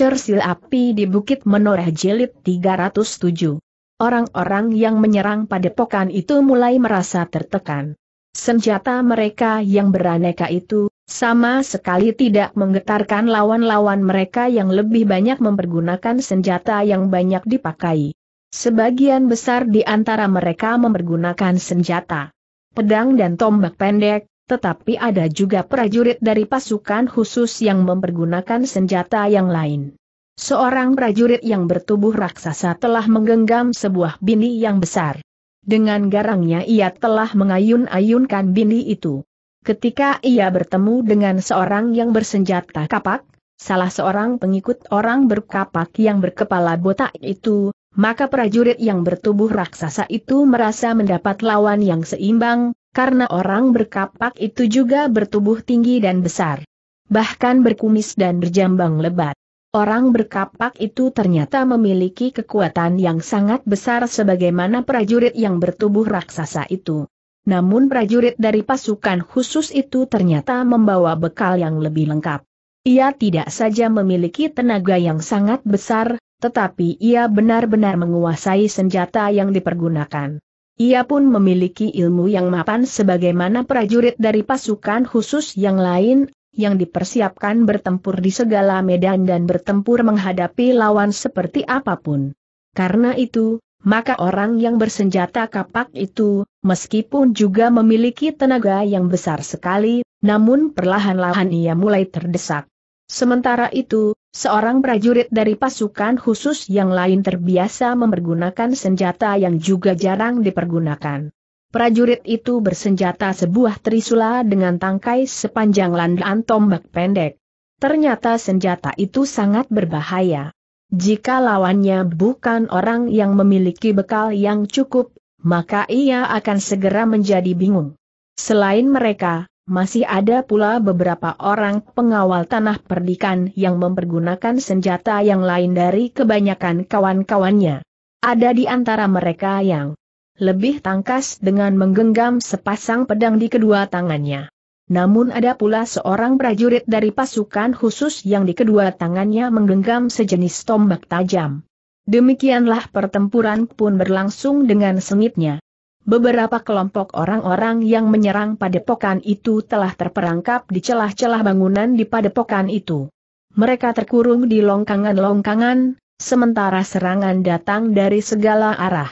Cersil api di Bukit Menoreh Jelit 307. Orang-orang yang menyerang padepokan itu mulai merasa tertekan. Senjata mereka yang beraneka itu, sama sekali tidak menggetarkan lawan-lawan mereka yang lebih banyak mempergunakan senjata yang banyak dipakai. Sebagian besar di antara mereka mempergunakan senjata pedang dan tombak pendek, tetapi ada juga prajurit dari pasukan khusus yang mempergunakan senjata yang lain. Seorang prajurit yang bertubuh raksasa telah menggenggam sebuah bini yang besar. Dengan garangnya ia telah mengayun-ayunkan bini itu. Ketika ia bertemu dengan seorang yang bersenjata kapak, salah seorang pengikut orang berkapak yang berkepala botak itu, maka prajurit yang bertubuh raksasa itu merasa mendapat lawan yang seimbang, karena orang berkapak itu juga bertubuh tinggi dan besar. Bahkan berkumis dan berjambang lebat. Orang berkapak itu ternyata memiliki kekuatan yang sangat besar sebagaimana prajurit yang bertubuh raksasa itu. Namun prajurit dari pasukan khusus itu ternyata membawa bekal yang lebih lengkap. Ia tidak saja memiliki tenaga yang sangat besar, tetapi ia benar-benar menguasai senjata yang dipergunakan. Ia pun memiliki ilmu yang mapan sebagaimana prajurit dari pasukan khusus yang lain, yang dipersiapkan bertempur di segala medan dan bertempur menghadapi lawan seperti apapun. Karena itu, maka orang yang bersenjata kapak itu, meskipun juga memiliki tenaga yang besar sekali, namun perlahan-lahan ia mulai terdesak. Sementara itu, seorang prajurit dari pasukan khusus yang lain terbiasa mempergunakan senjata yang juga jarang dipergunakan. Prajurit itu bersenjata sebuah trisula dengan tangkai sepanjang landaan tombak pendek. Ternyata senjata itu sangat berbahaya. Jika lawannya bukan orang yang memiliki bekal yang cukup, maka ia akan segera menjadi bingung. Selain mereka, masih ada pula beberapa orang pengawal tanah perdikan yang mempergunakan senjata yang lain dari kebanyakan kawan-kawannya. Ada di antara mereka yang lebih tangkas dengan menggenggam sepasang pedang di kedua tangannya. Namun ada pula seorang prajurit dari pasukan khusus yang di kedua tangannya menggenggam sejenis tombak tajam. Demikianlah pertempuran pun berlangsung dengan sengitnya beberapa kelompok orang-orang yang menyerang padepokan itu telah terperangkap di celah-celah bangunan di padepokan itu. Mereka terkurung di longkangan-longkangan, sementara serangan datang dari segala arah.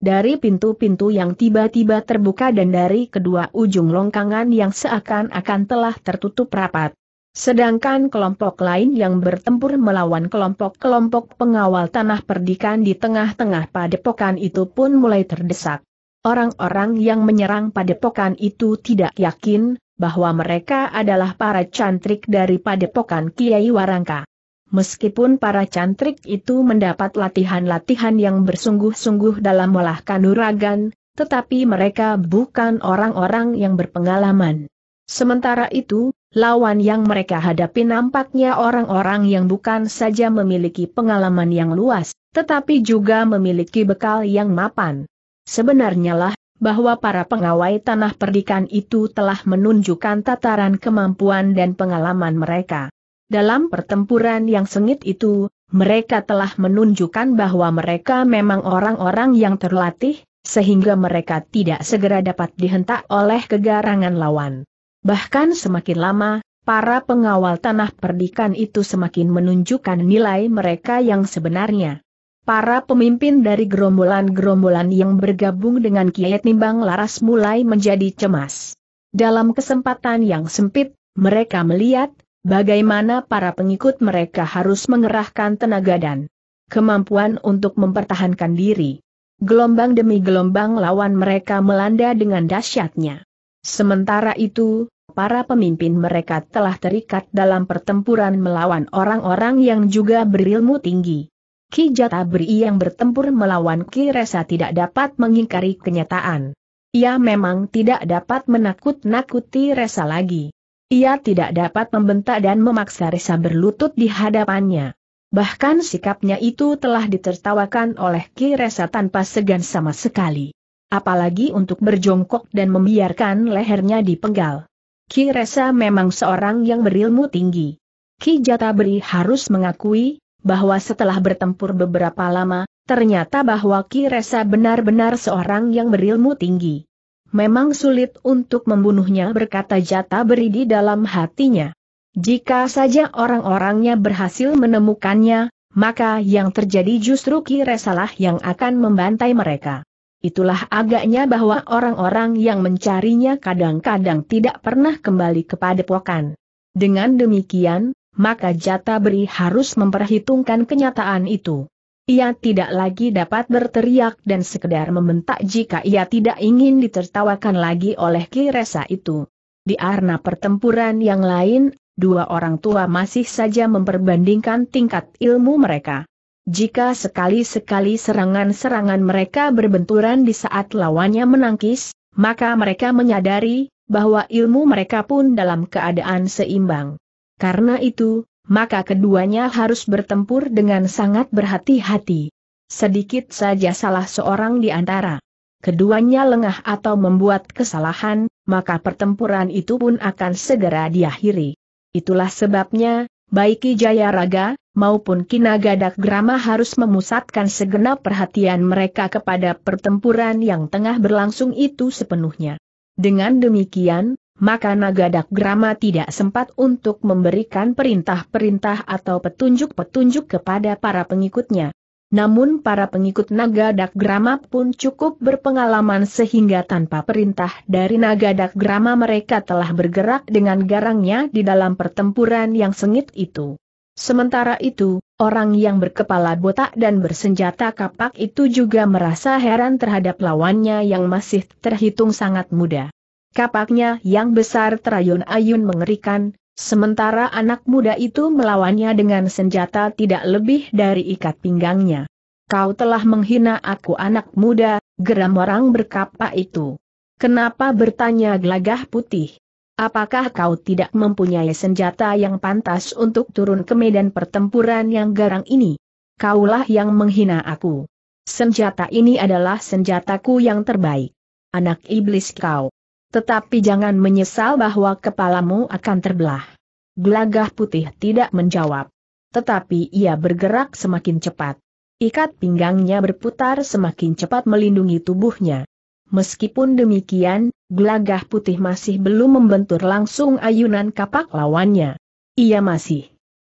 Dari pintu-pintu yang tiba-tiba terbuka dan dari kedua ujung longkangan yang seakan-akan telah tertutup rapat. Sedangkan kelompok lain yang bertempur melawan kelompok-kelompok pengawal tanah perdikan di tengah-tengah padepokan itu pun mulai terdesak orang-orang yang menyerang padepokan itu tidak yakin bahwa mereka adalah para cantrik dari padepokan Kiai Warangka. Meskipun para cantrik itu mendapat latihan-latihan yang bersungguh-sungguh dalam olah nuragan, tetapi mereka bukan orang-orang yang berpengalaman. Sementara itu, lawan yang mereka hadapi nampaknya orang-orang yang bukan saja memiliki pengalaman yang luas, tetapi juga memiliki bekal yang mapan. Sebenarnya lah, bahwa para pengawai tanah perdikan itu telah menunjukkan tataran kemampuan dan pengalaman mereka. Dalam pertempuran yang sengit itu, mereka telah menunjukkan bahwa mereka memang orang-orang yang terlatih, sehingga mereka tidak segera dapat dihentak oleh kegarangan lawan. Bahkan semakin lama, para pengawal tanah perdikan itu semakin menunjukkan nilai mereka yang sebenarnya. Para pemimpin dari gerombolan-gerombolan yang bergabung dengan Kiet Nimbang Laras mulai menjadi cemas. Dalam kesempatan yang sempit, mereka melihat bagaimana para pengikut mereka harus mengerahkan tenaga dan kemampuan untuk mempertahankan diri. Gelombang demi gelombang lawan mereka melanda dengan dahsyatnya. Sementara itu, para pemimpin mereka telah terikat dalam pertempuran melawan orang-orang yang juga berilmu tinggi. Ki Jatabri yang bertempur melawan Ki Resa tidak dapat mengingkari kenyataan. Ia memang tidak dapat menakut-nakuti Resa lagi. Ia tidak dapat membentak dan memaksa Resa berlutut di hadapannya. Bahkan sikapnya itu telah ditertawakan oleh Ki Resa tanpa segan sama sekali. Apalagi untuk berjongkok dan membiarkan lehernya dipenggal. Ki Resa memang seorang yang berilmu tinggi. Ki Jatabri harus mengakui, bahwa setelah bertempur beberapa lama, ternyata bahwa Ki Kiresa benar-benar seorang yang berilmu tinggi. Memang sulit untuk membunuhnya berkata jata beri di dalam hatinya. Jika saja orang-orangnya berhasil menemukannya, maka yang terjadi justru Ki lah yang akan membantai mereka. Itulah agaknya bahwa orang-orang yang mencarinya kadang-kadang tidak pernah kembali kepada pokan. Dengan demikian, maka jata beri harus memperhitungkan kenyataan itu. Ia tidak lagi dapat berteriak dan sekedar membentak jika ia tidak ingin ditertawakan lagi oleh kiresa itu. Di arena pertempuran yang lain, dua orang tua masih saja memperbandingkan tingkat ilmu mereka. Jika sekali-sekali serangan-serangan mereka berbenturan di saat lawannya menangkis, maka mereka menyadari bahwa ilmu mereka pun dalam keadaan seimbang. Karena itu, maka keduanya harus bertempur dengan sangat berhati-hati. Sedikit saja salah seorang di antara keduanya lengah atau membuat kesalahan, maka pertempuran itu pun akan segera diakhiri. Itulah sebabnya, baik Ki Raga maupun Kinagadak Grama harus memusatkan segenap perhatian mereka kepada pertempuran yang tengah berlangsung itu sepenuhnya. Dengan demikian, maka naga Dakgrama tidak sempat untuk memberikan perintah-perintah atau petunjuk-petunjuk kepada para pengikutnya. Namun para pengikut naga Dakgrama pun cukup berpengalaman sehingga tanpa perintah dari naga Dakgrama mereka telah bergerak dengan garangnya di dalam pertempuran yang sengit itu. Sementara itu, orang yang berkepala botak dan bersenjata kapak itu juga merasa heran terhadap lawannya yang masih terhitung sangat muda. Kapaknya yang besar terayun-ayun mengerikan, sementara anak muda itu melawannya dengan senjata tidak lebih dari ikat pinggangnya. Kau telah menghina aku anak muda, geram orang berkapak itu. Kenapa bertanya gelagah putih? Apakah kau tidak mempunyai senjata yang pantas untuk turun ke medan pertempuran yang garang ini? Kaulah yang menghina aku. Senjata ini adalah senjataku yang terbaik. Anak iblis kau. Tetapi jangan menyesal bahwa kepalamu akan terbelah. Gelagah putih tidak menjawab. Tetapi ia bergerak semakin cepat. Ikat pinggangnya berputar semakin cepat melindungi tubuhnya. Meskipun demikian, gelagah putih masih belum membentur langsung ayunan kapak lawannya. Ia masih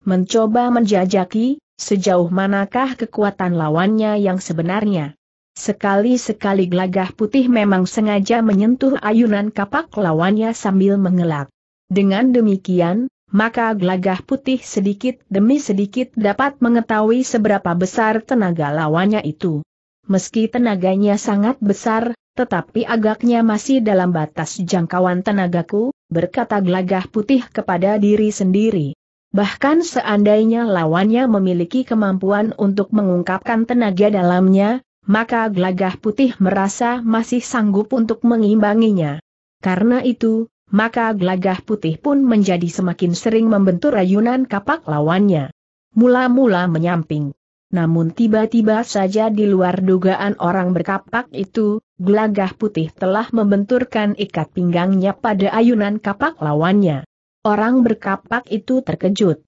mencoba menjajaki, sejauh manakah kekuatan lawannya yang sebenarnya. Sekali-sekali Glagah putih memang sengaja menyentuh ayunan kapak lawannya sambil mengelak. Dengan demikian, maka Glagah putih sedikit demi sedikit dapat mengetahui seberapa besar tenaga lawannya itu. Meski tenaganya sangat besar, tetapi agaknya masih dalam batas jangkauan tenagaku, berkata Glagah putih kepada diri sendiri. Bahkan seandainya lawannya memiliki kemampuan untuk mengungkapkan tenaga dalamnya, maka gelagah putih merasa masih sanggup untuk mengimbanginya. Karena itu, maka gelagah putih pun menjadi semakin sering membentur ayunan kapak lawannya. Mula-mula menyamping. Namun tiba-tiba saja di luar dugaan orang berkapak itu, gelagah putih telah membenturkan ikat pinggangnya pada ayunan kapak lawannya. Orang berkapak itu terkejut.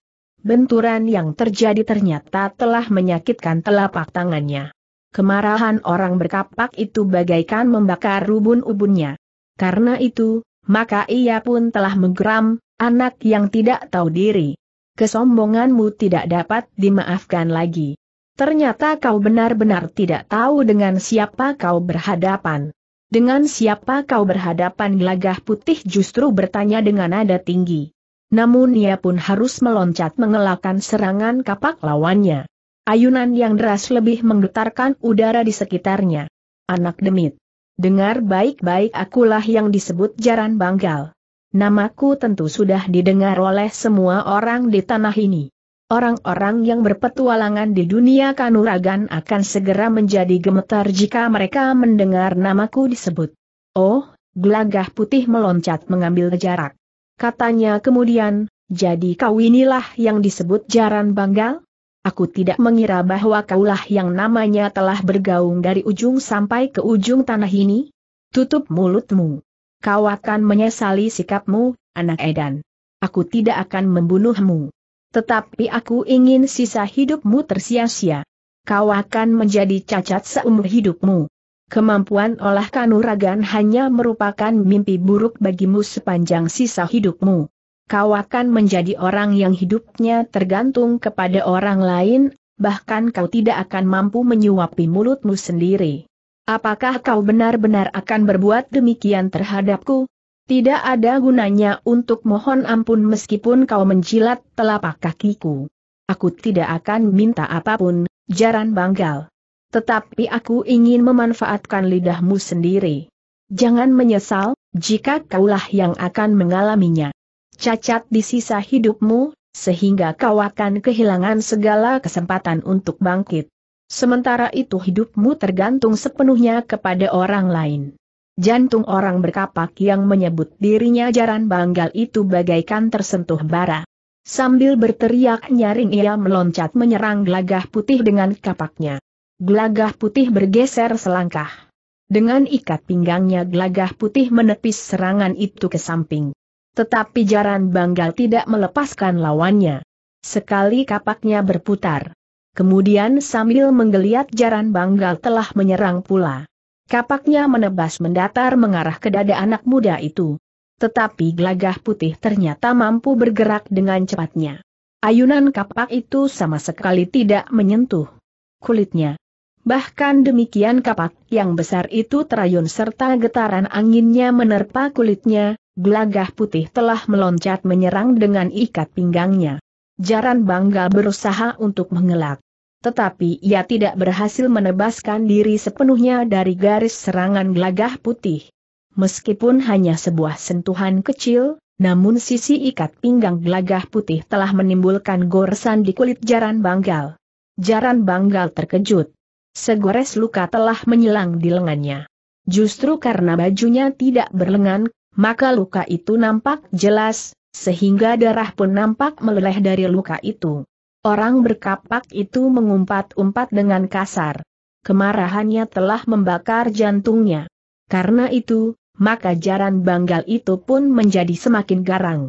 Benturan yang terjadi ternyata telah menyakitkan telapak tangannya. Kemarahan orang berkapak itu bagaikan membakar rubun ubunnya. Karena itu, maka ia pun telah menggeram, anak yang tidak tahu diri. Kesombonganmu tidak dapat dimaafkan lagi. Ternyata kau benar-benar tidak tahu dengan siapa kau berhadapan. Dengan siapa kau berhadapan gelagah putih justru bertanya dengan nada tinggi. Namun ia pun harus meloncat mengelakkan serangan kapak lawannya. Ayunan yang deras lebih menggetarkan udara di sekitarnya. Anak demit. Dengar baik-baik akulah yang disebut Jaran Banggal. Namaku tentu sudah didengar oleh semua orang di tanah ini. Orang-orang yang berpetualangan di dunia kanuragan akan segera menjadi gemetar jika mereka mendengar namaku disebut. Oh, gelagah putih meloncat mengambil jarak. Katanya kemudian, jadi kau inilah yang disebut Jaran Banggal? Aku tidak mengira bahwa kaulah yang namanya telah bergaung dari ujung sampai ke ujung tanah ini. Tutup mulutmu. Kau akan menyesali sikapmu, anak Edan. Aku tidak akan membunuhmu. Tetapi aku ingin sisa hidupmu tersia-sia. Kau akan menjadi cacat seumur hidupmu. Kemampuan olah kanuragan hanya merupakan mimpi buruk bagimu sepanjang sisa hidupmu kau akan menjadi orang yang hidupnya tergantung kepada orang lain, bahkan kau tidak akan mampu menyuapi mulutmu sendiri. Apakah kau benar-benar akan berbuat demikian terhadapku? Tidak ada gunanya untuk mohon ampun meskipun kau menjilat telapak kakiku. Aku tidak akan minta apapun, Jaran Banggal. Tetapi aku ingin memanfaatkan lidahmu sendiri. Jangan menyesal, jika kaulah yang akan mengalaminya cacat di sisa hidupmu, sehingga kau akan kehilangan segala kesempatan untuk bangkit. Sementara itu hidupmu tergantung sepenuhnya kepada orang lain. Jantung orang berkapak yang menyebut dirinya jaran banggal itu bagaikan tersentuh bara. Sambil berteriak nyaring ia meloncat menyerang gelagah putih dengan kapaknya. Gelagah putih bergeser selangkah. Dengan ikat pinggangnya gelagah putih menepis serangan itu ke samping. Tetapi Jaran Banggal tidak melepaskan lawannya. Sekali kapaknya berputar. Kemudian sambil menggeliat Jaran Banggal telah menyerang pula. Kapaknya menebas mendatar mengarah ke dada anak muda itu. Tetapi gelagah putih ternyata mampu bergerak dengan cepatnya. Ayunan kapak itu sama sekali tidak menyentuh kulitnya. Bahkan demikian kapak yang besar itu terayun serta getaran anginnya menerpa kulitnya, Gelagah putih telah meloncat menyerang dengan ikat pinggangnya. Jaran Bangga berusaha untuk mengelak. Tetapi ia tidak berhasil menebaskan diri sepenuhnya dari garis serangan gelagah putih. Meskipun hanya sebuah sentuhan kecil, namun sisi ikat pinggang gelagah putih telah menimbulkan goresan di kulit jaran banggal. Jaran banggal terkejut. Segores luka telah menyilang di lengannya. Justru karena bajunya tidak berlengan, maka luka itu nampak jelas, sehingga darah pun nampak meleleh dari luka itu. Orang berkapak itu mengumpat-umpat dengan kasar. Kemarahannya telah membakar jantungnya. Karena itu, maka jaran banggal itu pun menjadi semakin garang.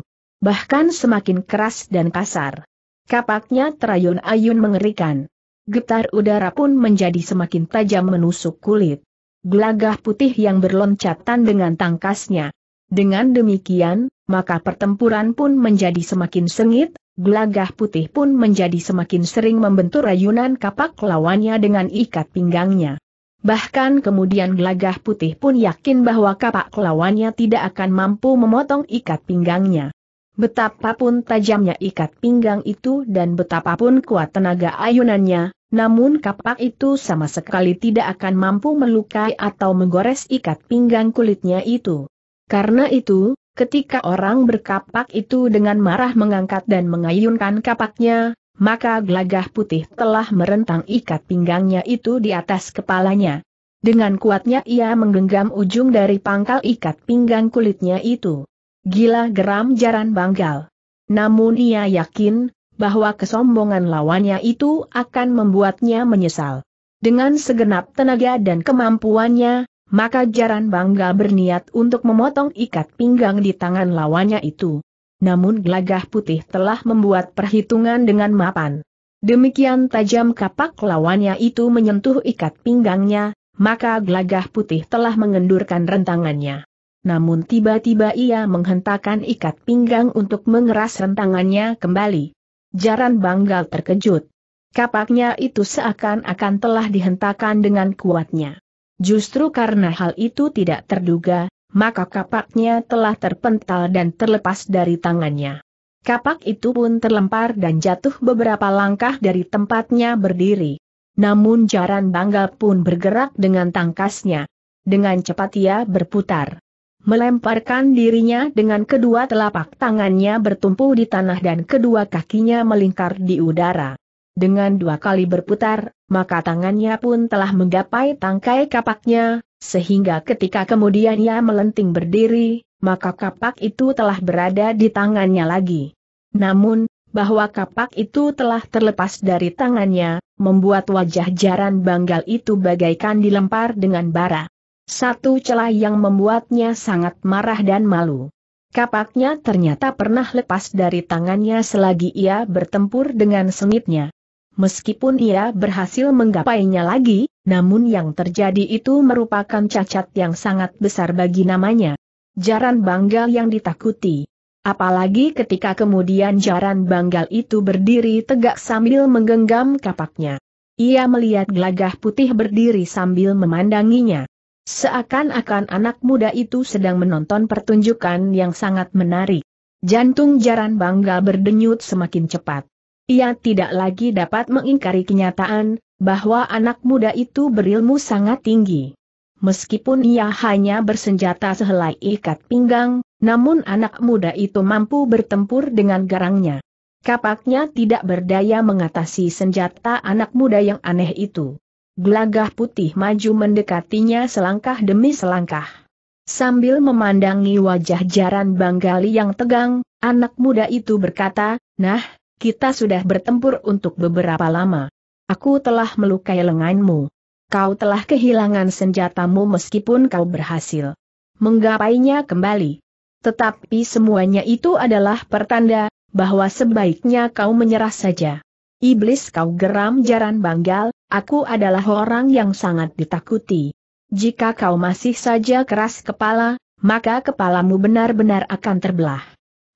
Bahkan semakin keras dan kasar. Kapaknya terayun-ayun mengerikan. Getar udara pun menjadi semakin tajam menusuk kulit. Gelagah putih yang berloncatan dengan tangkasnya dengan demikian, maka pertempuran pun menjadi semakin sengit, Glagah putih pun menjadi semakin sering membentur rayunan kapak lawannya dengan ikat pinggangnya. Bahkan kemudian gelagah putih pun yakin bahwa kapak lawannya tidak akan mampu memotong ikat pinggangnya. Betapapun tajamnya ikat pinggang itu dan betapapun kuat tenaga ayunannya, namun kapak itu sama sekali tidak akan mampu melukai atau menggores ikat pinggang kulitnya itu. Karena itu, ketika orang berkapak itu dengan marah mengangkat dan mengayunkan kapaknya, maka gelagah putih telah merentang ikat pinggangnya itu di atas kepalanya. Dengan kuatnya ia menggenggam ujung dari pangkal ikat pinggang kulitnya itu. Gila geram jaran banggal. Namun ia yakin, bahwa kesombongan lawannya itu akan membuatnya menyesal. Dengan segenap tenaga dan kemampuannya, maka Jaran Bangga berniat untuk memotong ikat pinggang di tangan lawannya itu. Namun gelagah putih telah membuat perhitungan dengan mapan. Demikian tajam kapak lawannya itu menyentuh ikat pinggangnya, maka gelagah putih telah mengendurkan rentangannya. Namun tiba-tiba ia menghentakkan ikat pinggang untuk mengeras rentangannya kembali. Jaran Banggal terkejut. Kapaknya itu seakan-akan telah dihentakkan dengan kuatnya. Justru karena hal itu tidak terduga, maka kapaknya telah terpental dan terlepas dari tangannya. Kapak itu pun terlempar dan jatuh beberapa langkah dari tempatnya berdiri. Namun jaran bangga pun bergerak dengan tangkasnya. Dengan cepat ia berputar. Melemparkan dirinya dengan kedua telapak tangannya bertumpu di tanah dan kedua kakinya melingkar di udara. Dengan dua kali berputar, maka tangannya pun telah menggapai tangkai kapaknya, sehingga ketika kemudian ia melenting berdiri, maka kapak itu telah berada di tangannya lagi. Namun, bahwa kapak itu telah terlepas dari tangannya, membuat wajah jaran banggal itu bagaikan dilempar dengan bara. Satu celah yang membuatnya sangat marah dan malu. Kapaknya ternyata pernah lepas dari tangannya selagi ia bertempur dengan sengitnya. Meskipun ia berhasil menggapainya lagi, namun yang terjadi itu merupakan cacat yang sangat besar bagi namanya. Jaran Banggal yang ditakuti. Apalagi ketika kemudian jaran Banggal itu berdiri tegak sambil menggenggam kapaknya. Ia melihat gelagah putih berdiri sambil memandanginya. Seakan-akan anak muda itu sedang menonton pertunjukan yang sangat menarik. Jantung jaran Banggal berdenyut semakin cepat. Ia tidak lagi dapat mengingkari kenyataan, bahwa anak muda itu berilmu sangat tinggi. Meskipun ia hanya bersenjata sehelai ikat pinggang, namun anak muda itu mampu bertempur dengan garangnya. Kapaknya tidak berdaya mengatasi senjata anak muda yang aneh itu. Gelagah putih maju mendekatinya selangkah demi selangkah. Sambil memandangi wajah Jaran Banggali yang tegang, anak muda itu berkata, Nah, kita sudah bertempur untuk beberapa lama. Aku telah melukai lenganmu. Kau telah kehilangan senjatamu meskipun kau berhasil menggapainya kembali. Tetapi semuanya itu adalah pertanda bahwa sebaiknya kau menyerah saja. Iblis kau geram jaran banggal, aku adalah orang yang sangat ditakuti. Jika kau masih saja keras kepala, maka kepalamu benar-benar akan terbelah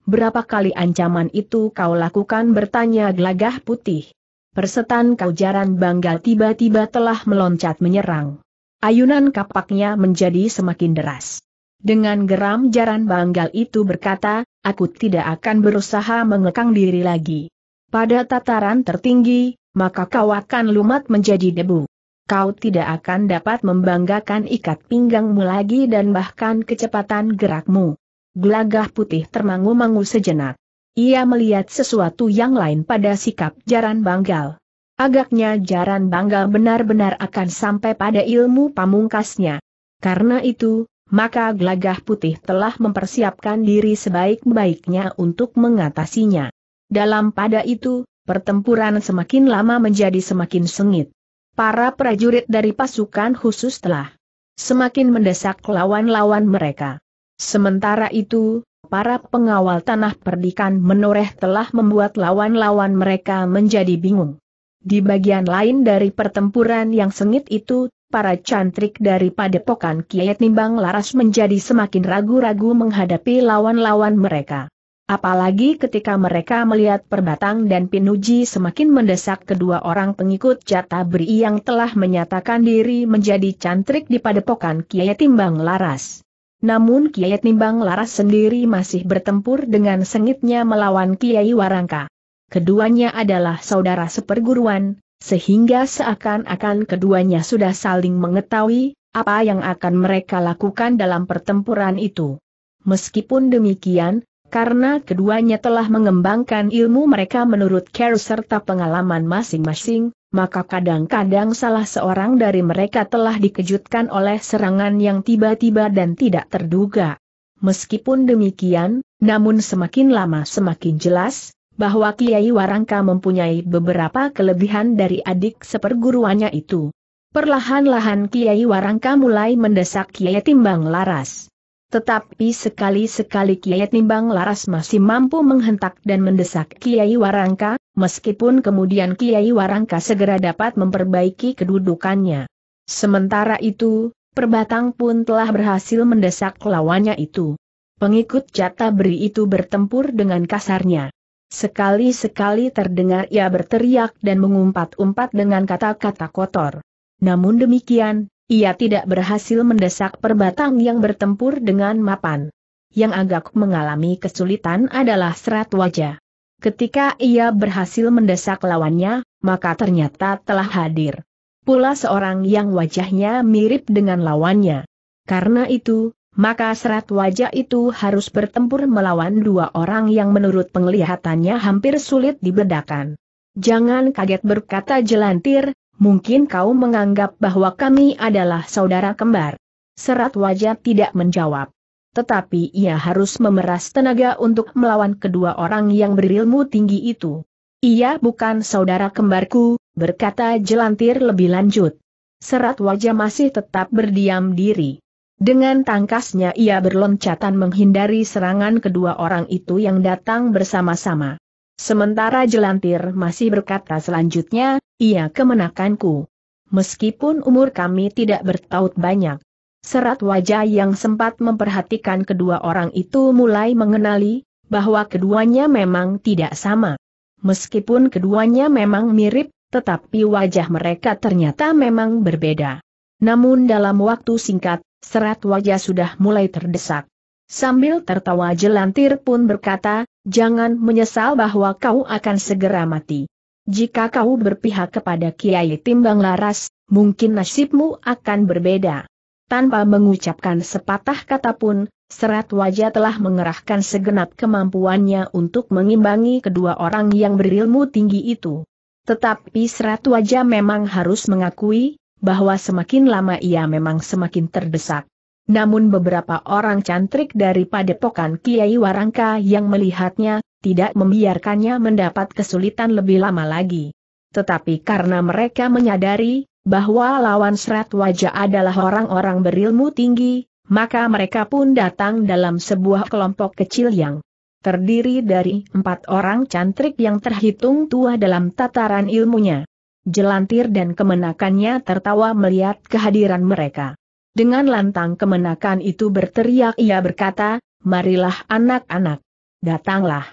berapa kali ancaman itu kau lakukan bertanya gelagah putih. Persetan kau Kaujaran Banggal tiba-tiba telah meloncat menyerang. Ayunan kapaknya menjadi semakin deras. Dengan geram Jaran Banggal itu berkata, aku tidak akan berusaha mengekang diri lagi. Pada tataran tertinggi, maka kau akan lumat menjadi debu. Kau tidak akan dapat membanggakan ikat pinggangmu lagi dan bahkan kecepatan gerakmu. Gelagah putih termangu-mangu sejenak. Ia melihat sesuatu yang lain pada sikap Jaran Banggal. Agaknya Jaran Banggal benar-benar akan sampai pada ilmu pamungkasnya. Karena itu, maka gelagah putih telah mempersiapkan diri sebaik-baiknya untuk mengatasinya. Dalam pada itu, pertempuran semakin lama menjadi semakin sengit. Para prajurit dari pasukan khusus telah semakin mendesak lawan-lawan mereka. Sementara itu, para pengawal tanah perdikan menoreh telah membuat lawan-lawan mereka menjadi bingung. Di bagian lain dari pertempuran yang sengit itu, para cantrik dari padepokan Kiai Nimbang Laras menjadi semakin ragu-ragu menghadapi lawan-lawan mereka. Apalagi ketika mereka melihat Perbatang dan Pinuji semakin mendesak kedua orang pengikut jata beri yang telah menyatakan diri menjadi cantrik di padepokan Kiai Timbang Laras. Namun Kiai Timbang Laras sendiri masih bertempur dengan sengitnya melawan Kiai Warangka. Keduanya adalah saudara seperguruan, sehingga seakan-akan keduanya sudah saling mengetahui apa yang akan mereka lakukan dalam pertempuran itu. Meskipun demikian, karena keduanya telah mengembangkan ilmu mereka menurut care serta pengalaman masing-masing, maka kadang-kadang salah seorang dari mereka telah dikejutkan oleh serangan yang tiba-tiba dan tidak terduga. Meskipun demikian, namun semakin lama semakin jelas, bahwa Kiai Warangka mempunyai beberapa kelebihan dari adik seperguruannya itu. Perlahan-lahan Kiai Warangka mulai mendesak Kiai Timbang Laras. Tetapi sekali-sekali Kiai Timbang Laras masih mampu menghentak dan mendesak Kiai Warangka, meskipun kemudian Kiai Warangka segera dapat memperbaiki kedudukannya. Sementara itu, Perbatang pun telah berhasil mendesak lawannya itu. Pengikut jata beri itu bertempur dengan kasarnya. Sekali-sekali terdengar ia berteriak dan mengumpat-umpat dengan kata-kata kotor. Namun demikian, ia tidak berhasil mendesak perbatang yang bertempur dengan mapan. Yang agak mengalami kesulitan adalah serat wajah. Ketika ia berhasil mendesak lawannya, maka ternyata telah hadir. Pula seorang yang wajahnya mirip dengan lawannya. Karena itu, maka serat wajah itu harus bertempur melawan dua orang yang menurut penglihatannya hampir sulit dibedakan. Jangan kaget berkata jelantir, mungkin kau menganggap bahwa kami adalah saudara kembar. Serat wajah tidak menjawab. Tetapi ia harus memeras tenaga untuk melawan kedua orang yang berilmu tinggi itu. Ia bukan saudara kembarku, berkata jelantir lebih lanjut. Serat wajah masih tetap berdiam diri. Dengan tangkasnya ia berloncatan menghindari serangan kedua orang itu yang datang bersama-sama. Sementara jelantir masih berkata selanjutnya, ia kemenakanku. Meskipun umur kami tidak bertaut banyak, serat wajah yang sempat memperhatikan kedua orang itu mulai mengenali bahwa keduanya memang tidak sama. Meskipun keduanya memang mirip, tetapi wajah mereka ternyata memang berbeda. Namun dalam waktu singkat, serat wajah sudah mulai terdesak. Sambil tertawa jelantir pun berkata, jangan menyesal bahwa kau akan segera mati. Jika kau berpihak kepada Kiai Timbang Laras, mungkin nasibmu akan berbeda. Tanpa mengucapkan sepatah kata pun, Serat Wajah telah mengerahkan segenap kemampuannya untuk mengimbangi kedua orang yang berilmu tinggi itu. Tetapi Serat Wajah memang harus mengakui, bahwa semakin lama ia memang semakin terdesak. Namun beberapa orang cantrik dari padepokan Kiai Warangka yang melihatnya, tidak membiarkannya mendapat kesulitan lebih lama lagi. Tetapi karena mereka menyadari, bahwa lawan serat wajah adalah orang-orang berilmu tinggi, maka mereka pun datang dalam sebuah kelompok kecil yang terdiri dari empat orang cantrik yang terhitung tua dalam tataran ilmunya. Jelantir dan kemenakannya tertawa melihat kehadiran mereka. Dengan lantang kemenakan itu berteriak ia berkata, marilah anak-anak. Datanglah.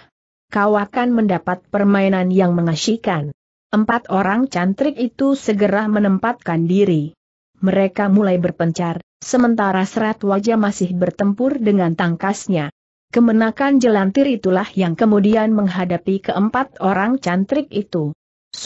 Kau akan mendapat permainan yang mengasyikan. Empat orang cantrik itu segera menempatkan diri. Mereka mulai berpencar, sementara serat wajah masih bertempur dengan tangkasnya. Kemenakan jelantir itulah yang kemudian menghadapi keempat orang cantrik itu.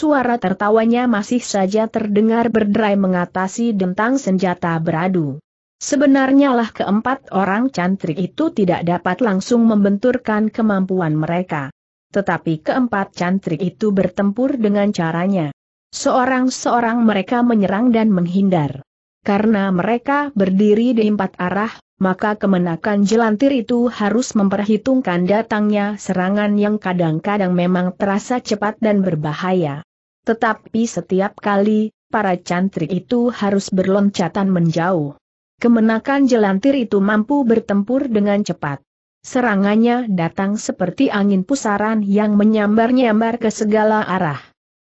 Suara tertawanya masih saja terdengar berderai mengatasi dentang senjata beradu. Sebenarnya lah keempat orang cantrik itu tidak dapat langsung membenturkan kemampuan mereka. Tetapi keempat cantrik itu bertempur dengan caranya. Seorang-seorang mereka menyerang dan menghindar. Karena mereka berdiri di empat arah, maka kemenakan jelantir itu harus memperhitungkan datangnya serangan yang kadang-kadang memang terasa cepat dan berbahaya. Tetapi setiap kali, para cantrik itu harus berloncatan menjauh. Kemenakan jelantir itu mampu bertempur dengan cepat. Serangannya datang seperti angin pusaran yang menyambar-nyambar ke segala arah.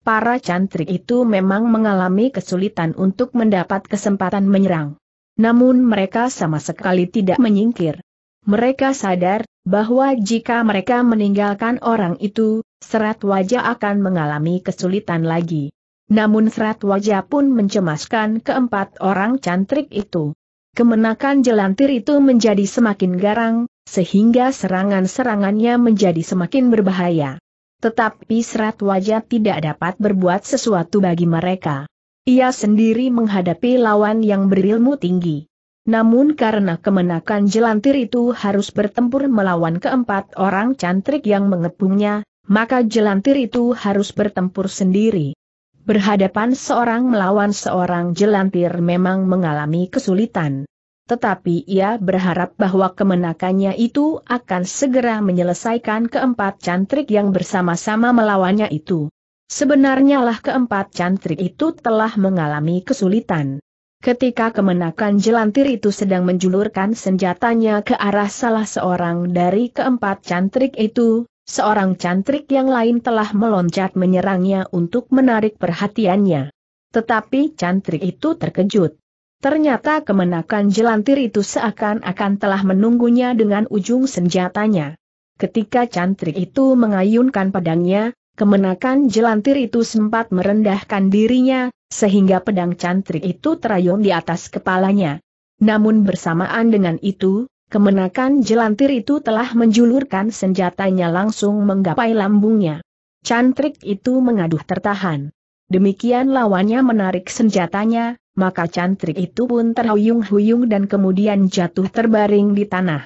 Para cantrik itu memang mengalami kesulitan untuk mendapat kesempatan menyerang. Namun mereka sama sekali tidak menyingkir. Mereka sadar bahwa jika mereka meninggalkan orang itu, serat wajah akan mengalami kesulitan lagi. Namun serat wajah pun mencemaskan keempat orang cantrik itu. Kemenakan jelantir itu menjadi semakin garang, sehingga serangan-serangannya menjadi semakin berbahaya. Tetapi serat wajah tidak dapat berbuat sesuatu bagi mereka. Ia sendiri menghadapi lawan yang berilmu tinggi. Namun karena kemenakan jelantir itu harus bertempur melawan keempat orang cantrik yang mengepungnya, maka jelantir itu harus bertempur sendiri. Berhadapan seorang melawan seorang jelantir memang mengalami kesulitan. Tetapi ia berharap bahwa kemenakannya itu akan segera menyelesaikan keempat cantrik yang bersama-sama melawannya itu. Sebenarnya lah keempat cantrik itu telah mengalami kesulitan. Ketika kemenakan jelantir itu sedang menjulurkan senjatanya ke arah salah seorang dari keempat cantrik itu, Seorang cantrik yang lain telah meloncat menyerangnya untuk menarik perhatiannya. Tetapi cantrik itu terkejut. Ternyata kemenakan jelantir itu seakan-akan telah menunggunya dengan ujung senjatanya. Ketika cantrik itu mengayunkan pedangnya, kemenakan jelantir itu sempat merendahkan dirinya, sehingga pedang cantrik itu terayun di atas kepalanya. Namun bersamaan dengan itu, kemenakan jelantir itu telah menjulurkan senjatanya langsung menggapai lambungnya. Cantrik itu mengaduh tertahan. Demikian lawannya menarik senjatanya, maka cantrik itu pun terhuyung-huyung dan kemudian jatuh terbaring di tanah.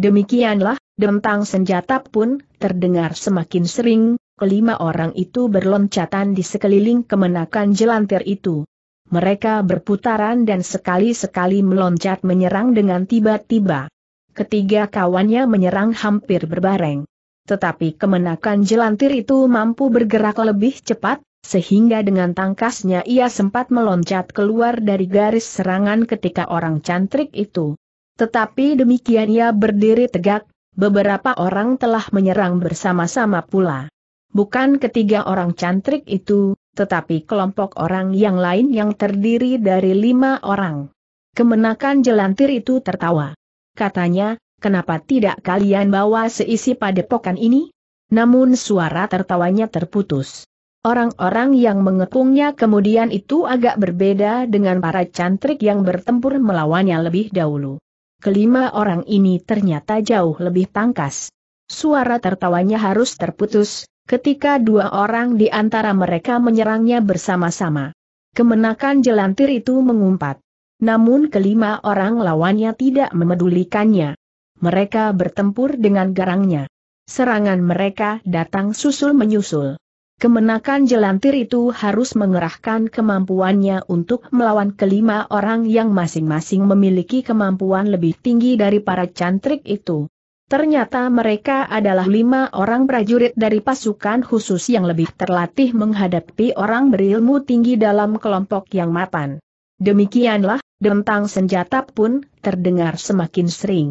Demikianlah, dentang senjata pun terdengar semakin sering, kelima orang itu berloncatan di sekeliling kemenakan jelantir itu. Mereka berputaran dan sekali-sekali meloncat menyerang dengan tiba-tiba ketiga kawannya menyerang hampir berbareng. Tetapi kemenakan jelantir itu mampu bergerak lebih cepat, sehingga dengan tangkasnya ia sempat meloncat keluar dari garis serangan ketika orang cantrik itu. Tetapi demikian ia berdiri tegak, beberapa orang telah menyerang bersama-sama pula. Bukan ketiga orang cantrik itu, tetapi kelompok orang yang lain yang terdiri dari lima orang. Kemenakan jelantir itu tertawa katanya, kenapa tidak kalian bawa seisi padepokan ini? Namun suara tertawanya terputus. Orang-orang yang mengepungnya kemudian itu agak berbeda dengan para cantrik yang bertempur melawannya lebih dahulu. Kelima orang ini ternyata jauh lebih tangkas. Suara tertawanya harus terputus, ketika dua orang di antara mereka menyerangnya bersama-sama. Kemenakan jelantir itu mengumpat. Namun kelima orang lawannya tidak memedulikannya. Mereka bertempur dengan garangnya. Serangan mereka datang susul-menyusul. Kemenakan jelantir itu harus mengerahkan kemampuannya untuk melawan kelima orang yang masing-masing memiliki kemampuan lebih tinggi dari para cantrik itu. Ternyata mereka adalah lima orang prajurit dari pasukan khusus yang lebih terlatih menghadapi orang berilmu tinggi dalam kelompok yang mapan. Demikianlah, Dentang senjata pun terdengar semakin sering.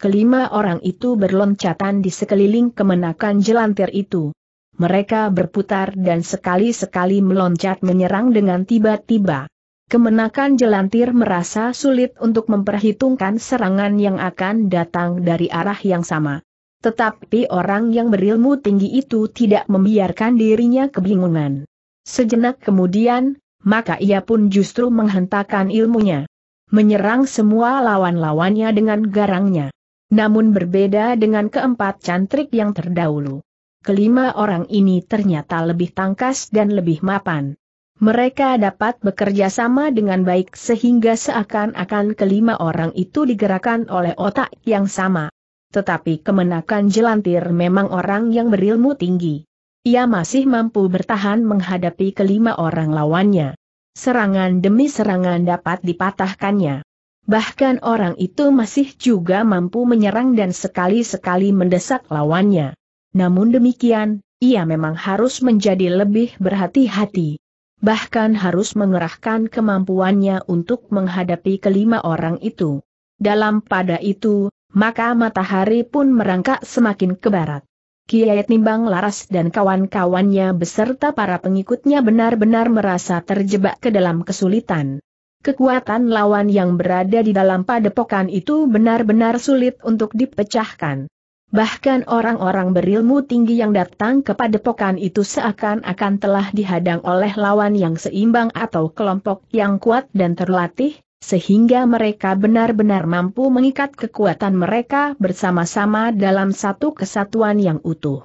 Kelima orang itu berloncatan di sekeliling kemenakan jelantir itu. Mereka berputar dan sekali-sekali meloncat menyerang dengan tiba-tiba. Kemenakan jelantir merasa sulit untuk memperhitungkan serangan yang akan datang dari arah yang sama. Tetapi orang yang berilmu tinggi itu tidak membiarkan dirinya kebingungan. Sejenak kemudian, maka ia pun justru menghentakkan ilmunya. Menyerang semua lawan-lawannya dengan garangnya. Namun berbeda dengan keempat cantrik yang terdahulu. Kelima orang ini ternyata lebih tangkas dan lebih mapan. Mereka dapat bekerja sama dengan baik sehingga seakan-akan kelima orang itu digerakkan oleh otak yang sama. Tetapi kemenakan jelantir memang orang yang berilmu tinggi. Ia masih mampu bertahan menghadapi kelima orang lawannya. Serangan demi serangan dapat dipatahkannya. Bahkan orang itu masih juga mampu menyerang dan sekali-sekali mendesak lawannya. Namun demikian, ia memang harus menjadi lebih berhati-hati. Bahkan harus mengerahkan kemampuannya untuk menghadapi kelima orang itu. Dalam pada itu, maka matahari pun merangkak semakin ke barat. Kiai Timbang Laras dan kawan-kawannya beserta para pengikutnya benar-benar merasa terjebak ke dalam kesulitan. Kekuatan lawan yang berada di dalam padepokan itu benar-benar sulit untuk dipecahkan. Bahkan orang-orang berilmu tinggi yang datang ke padepokan itu seakan-akan telah dihadang oleh lawan yang seimbang atau kelompok yang kuat dan terlatih, sehingga mereka benar-benar mampu mengikat kekuatan mereka bersama-sama dalam satu kesatuan yang utuh.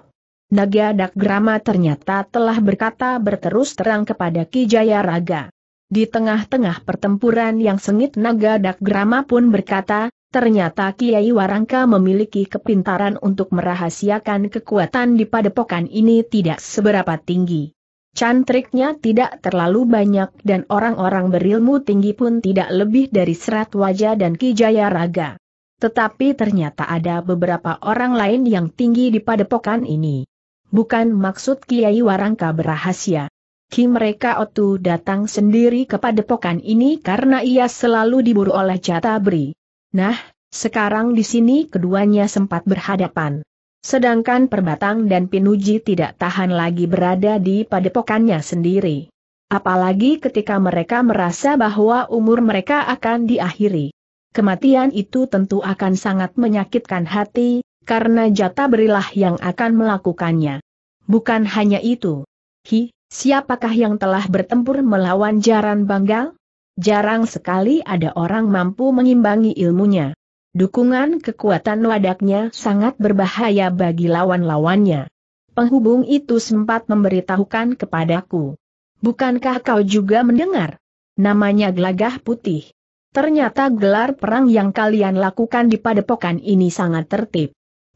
Naga Dakgrama ternyata telah berkata berterus terang kepada Ki Jayaraga. Di tengah-tengah pertempuran yang sengit Naga Dakgrama pun berkata, ternyata Kiai Warangka memiliki kepintaran untuk merahasiakan kekuatan di padepokan ini tidak seberapa tinggi. Cantriknya tidak terlalu banyak dan orang-orang berilmu tinggi pun tidak lebih dari serat wajah dan kijaya raga. Tetapi ternyata ada beberapa orang lain yang tinggi di padepokan ini. Bukan maksud Kiai Warangka berahasia. Ki mereka Otu datang sendiri ke padepokan ini karena ia selalu diburu oleh Jatabri. Nah, sekarang di sini keduanya sempat berhadapan. Sedangkan Perbatang dan Pinuji tidak tahan lagi berada di padepokannya sendiri. Apalagi ketika mereka merasa bahwa umur mereka akan diakhiri. Kematian itu tentu akan sangat menyakitkan hati, karena jata berilah yang akan melakukannya. Bukan hanya itu. Hi, siapakah yang telah bertempur melawan Jaran Banggal? Jarang sekali ada orang mampu mengimbangi ilmunya. Dukungan kekuatan wadaknya sangat berbahaya bagi lawan-lawannya. Penghubung itu sempat memberitahukan kepadaku. Bukankah kau juga mendengar? Namanya gelagah putih. Ternyata gelar perang yang kalian lakukan di padepokan ini sangat tertib.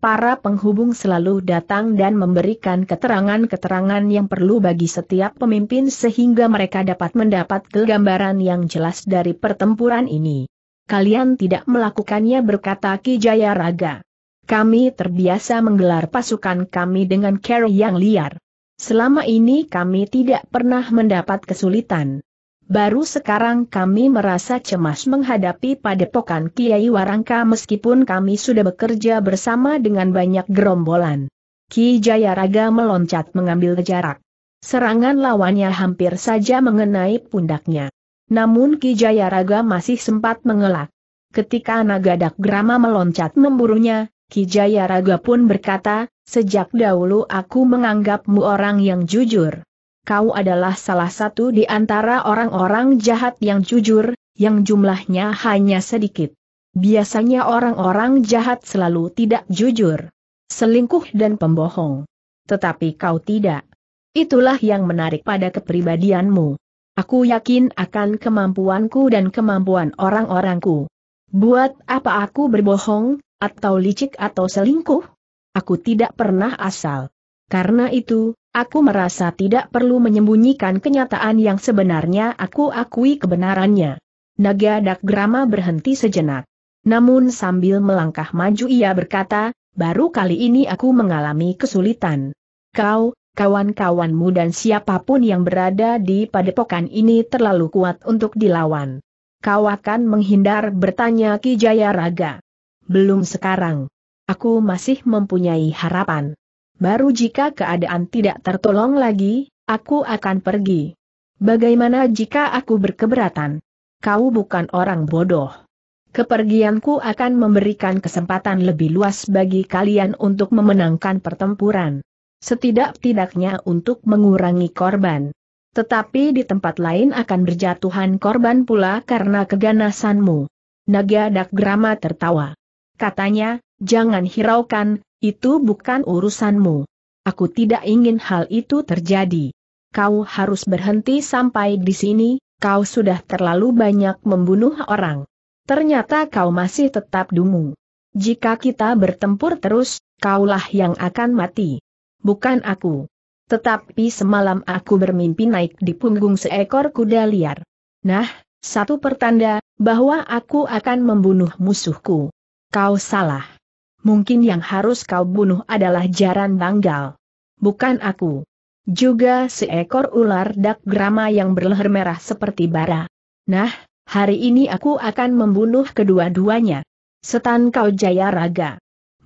Para penghubung selalu datang dan memberikan keterangan-keterangan yang perlu bagi setiap pemimpin sehingga mereka dapat mendapat gambaran yang jelas dari pertempuran ini kalian tidak melakukannya berkata Ki Jaya Raga. Kami terbiasa menggelar pasukan kami dengan care yang liar. Selama ini kami tidak pernah mendapat kesulitan. Baru sekarang kami merasa cemas menghadapi padepokan Kiai Warangka meskipun kami sudah bekerja bersama dengan banyak gerombolan. Ki Jayaraga meloncat mengambil jarak. Serangan lawannya hampir saja mengenai pundaknya. Namun Ki Jayaraga masih sempat mengelak. Ketika Nagadak Grama meloncat memburunya, Ki Jayaraga pun berkata, sejak dahulu aku menganggapmu orang yang jujur. Kau adalah salah satu di antara orang-orang jahat yang jujur, yang jumlahnya hanya sedikit. Biasanya orang-orang jahat selalu tidak jujur, selingkuh dan pembohong. Tetapi kau tidak. Itulah yang menarik pada kepribadianmu. Aku yakin akan kemampuanku dan kemampuan orang-orangku. Buat apa aku berbohong, atau licik atau selingkuh? Aku tidak pernah asal. Karena itu, aku merasa tidak perlu menyembunyikan kenyataan yang sebenarnya aku akui kebenarannya. Naga Dakgrama berhenti sejenak. Namun sambil melangkah maju ia berkata, baru kali ini aku mengalami kesulitan. Kau, kawan-kawanmu dan siapapun yang berada di padepokan ini terlalu kuat untuk dilawan. Kau akan menghindar bertanya Ki Jaya Raga. Belum sekarang. Aku masih mempunyai harapan. Baru jika keadaan tidak tertolong lagi, aku akan pergi. Bagaimana jika aku berkeberatan? Kau bukan orang bodoh. Kepergianku akan memberikan kesempatan lebih luas bagi kalian untuk memenangkan pertempuran. Setidak-tidaknya untuk mengurangi korban. Tetapi di tempat lain akan berjatuhan korban pula karena keganasanmu. Naga Dakgrama tertawa. Katanya, jangan hiraukan, itu bukan urusanmu. Aku tidak ingin hal itu terjadi. Kau harus berhenti sampai di sini, kau sudah terlalu banyak membunuh orang. Ternyata kau masih tetap dungu. Jika kita bertempur terus, kaulah yang akan mati bukan aku. Tetapi semalam aku bermimpi naik di punggung seekor kuda liar. Nah, satu pertanda, bahwa aku akan membunuh musuhku. Kau salah. Mungkin yang harus kau bunuh adalah jaran banggal. Bukan aku. Juga seekor ular dak grama yang berleher merah seperti bara. Nah, hari ini aku akan membunuh kedua-duanya. Setan kau jaya raga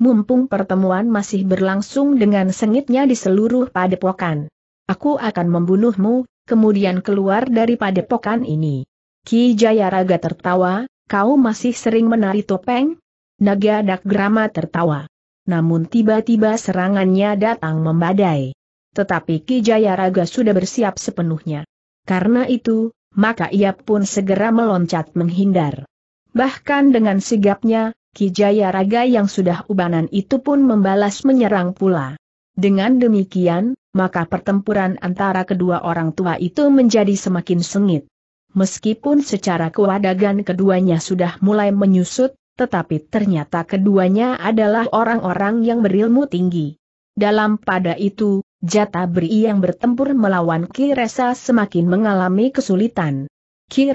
mumpung pertemuan masih berlangsung dengan sengitnya di seluruh padepokan. Aku akan membunuhmu, kemudian keluar dari padepokan ini. Ki Jayaraga tertawa, kau masih sering menari topeng? Naga Dakgrama tertawa. Namun tiba-tiba serangannya datang membadai. Tetapi Ki Jayaraga sudah bersiap sepenuhnya. Karena itu, maka ia pun segera meloncat menghindar. Bahkan dengan sigapnya, Kijaya Raga yang sudah ubanan itu pun membalas menyerang pula. Dengan demikian, maka pertempuran antara kedua orang tua itu menjadi semakin sengit. Meskipun secara kewadagan keduanya sudah mulai menyusut, tetapi ternyata keduanya adalah orang-orang yang berilmu tinggi. Dalam pada itu, Jata Beri yang bertempur melawan Ki Kiresa semakin mengalami kesulitan.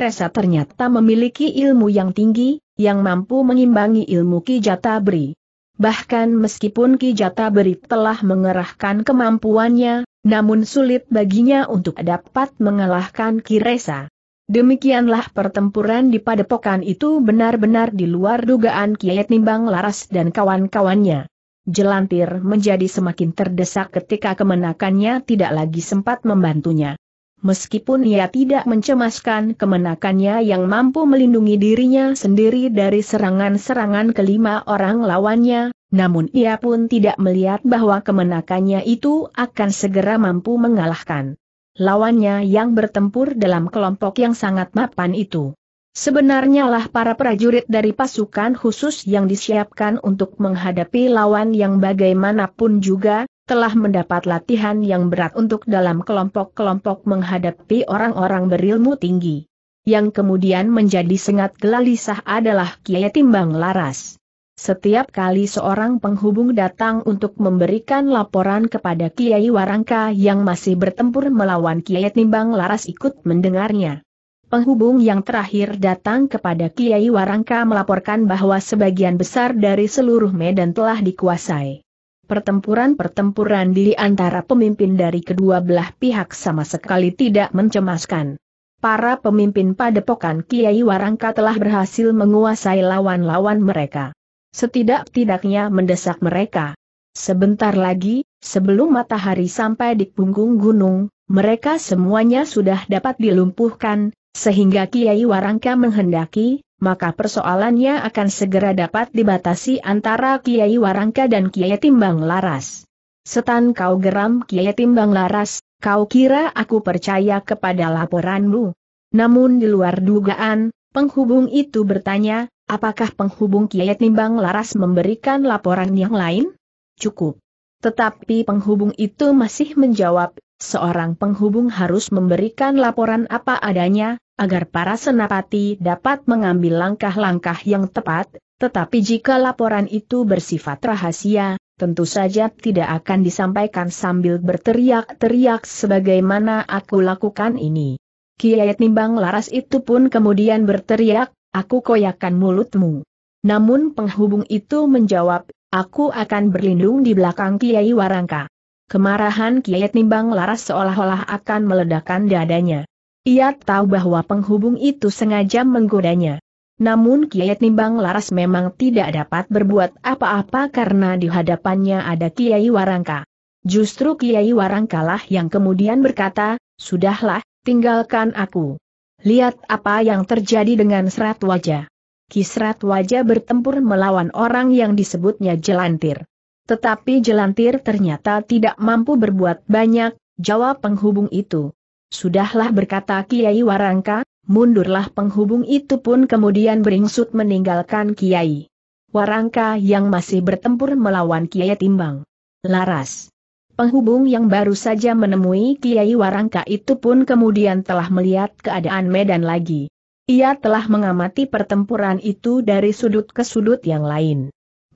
Resa ternyata memiliki ilmu yang tinggi, yang mampu mengimbangi ilmu Ki Jatabri. Bahkan meskipun Ki Jatabri telah mengerahkan kemampuannya, namun sulit baginya untuk dapat mengalahkan Ki Resa. Demikianlah pertempuran di padepokan itu benar-benar di luar dugaan Kiai Nimbang Laras dan kawan-kawannya. Jelantir menjadi semakin terdesak ketika kemenakannya tidak lagi sempat membantunya meskipun ia tidak mencemaskan kemenakannya yang mampu melindungi dirinya sendiri dari serangan-serangan kelima orang lawannya, namun ia pun tidak melihat bahwa kemenakannya itu akan segera mampu mengalahkan lawannya yang bertempur dalam kelompok yang sangat mapan itu. Sebenarnya lah para prajurit dari pasukan khusus yang disiapkan untuk menghadapi lawan yang bagaimanapun juga, telah mendapat latihan yang berat untuk dalam kelompok-kelompok menghadapi orang-orang berilmu tinggi. Yang kemudian menjadi sengat gelalisah adalah Kiai Timbang Laras. Setiap kali seorang penghubung datang untuk memberikan laporan kepada Kiai Warangka yang masih bertempur melawan Kiai Timbang Laras ikut mendengarnya. Penghubung yang terakhir datang kepada Kiai Warangka melaporkan bahwa sebagian besar dari seluruh Medan telah dikuasai. Pertempuran-pertempuran di antara pemimpin dari kedua belah pihak sama sekali tidak mencemaskan. Para pemimpin padepokan Kiai Warangka telah berhasil menguasai lawan-lawan mereka. Setidak-tidaknya mendesak mereka. Sebentar lagi, sebelum matahari sampai di punggung gunung, mereka semuanya sudah dapat dilumpuhkan, sehingga Kiai Warangka menghendaki, maka persoalannya akan segera dapat dibatasi antara Kiai Warangka dan Kiai Timbang Laras. Setan kau geram Kiai Timbang Laras, kau kira aku percaya kepada laporanmu? Namun di luar dugaan, penghubung itu bertanya, apakah penghubung Kiai Timbang Laras memberikan laporan yang lain? Cukup. Tetapi penghubung itu masih menjawab, seorang penghubung harus memberikan laporan apa adanya, agar para senapati dapat mengambil langkah-langkah yang tepat, tetapi jika laporan itu bersifat rahasia, tentu saja tidak akan disampaikan sambil berteriak-teriak sebagaimana aku lakukan ini. Kiai Nimbang Laras itu pun kemudian berteriak, aku koyakan mulutmu. Namun penghubung itu menjawab, aku akan berlindung di belakang Kiai Warangka. Kemarahan Kiai Nimbang Laras seolah-olah akan meledakkan dadanya. Ia tahu bahwa penghubung itu sengaja menggodanya. Namun Kiai Nimbang Laras memang tidak dapat berbuat apa-apa karena di hadapannya ada Kiai Warangka. Justru Kiai Warangkalah yang kemudian berkata, Sudahlah, tinggalkan aku. Lihat apa yang terjadi dengan serat wajah. Kisrat wajah bertempur melawan orang yang disebutnya jelantir. Tetapi jelantir ternyata tidak mampu berbuat banyak, jawab penghubung itu. Sudahlah berkata Kiai Warangka, mundurlah penghubung itu pun kemudian beringsut meninggalkan Kiai. Warangka yang masih bertempur melawan Kiai Timbang. Laras. Penghubung yang baru saja menemui Kiai Warangka itu pun kemudian telah melihat keadaan medan lagi. Ia telah mengamati pertempuran itu dari sudut ke sudut yang lain.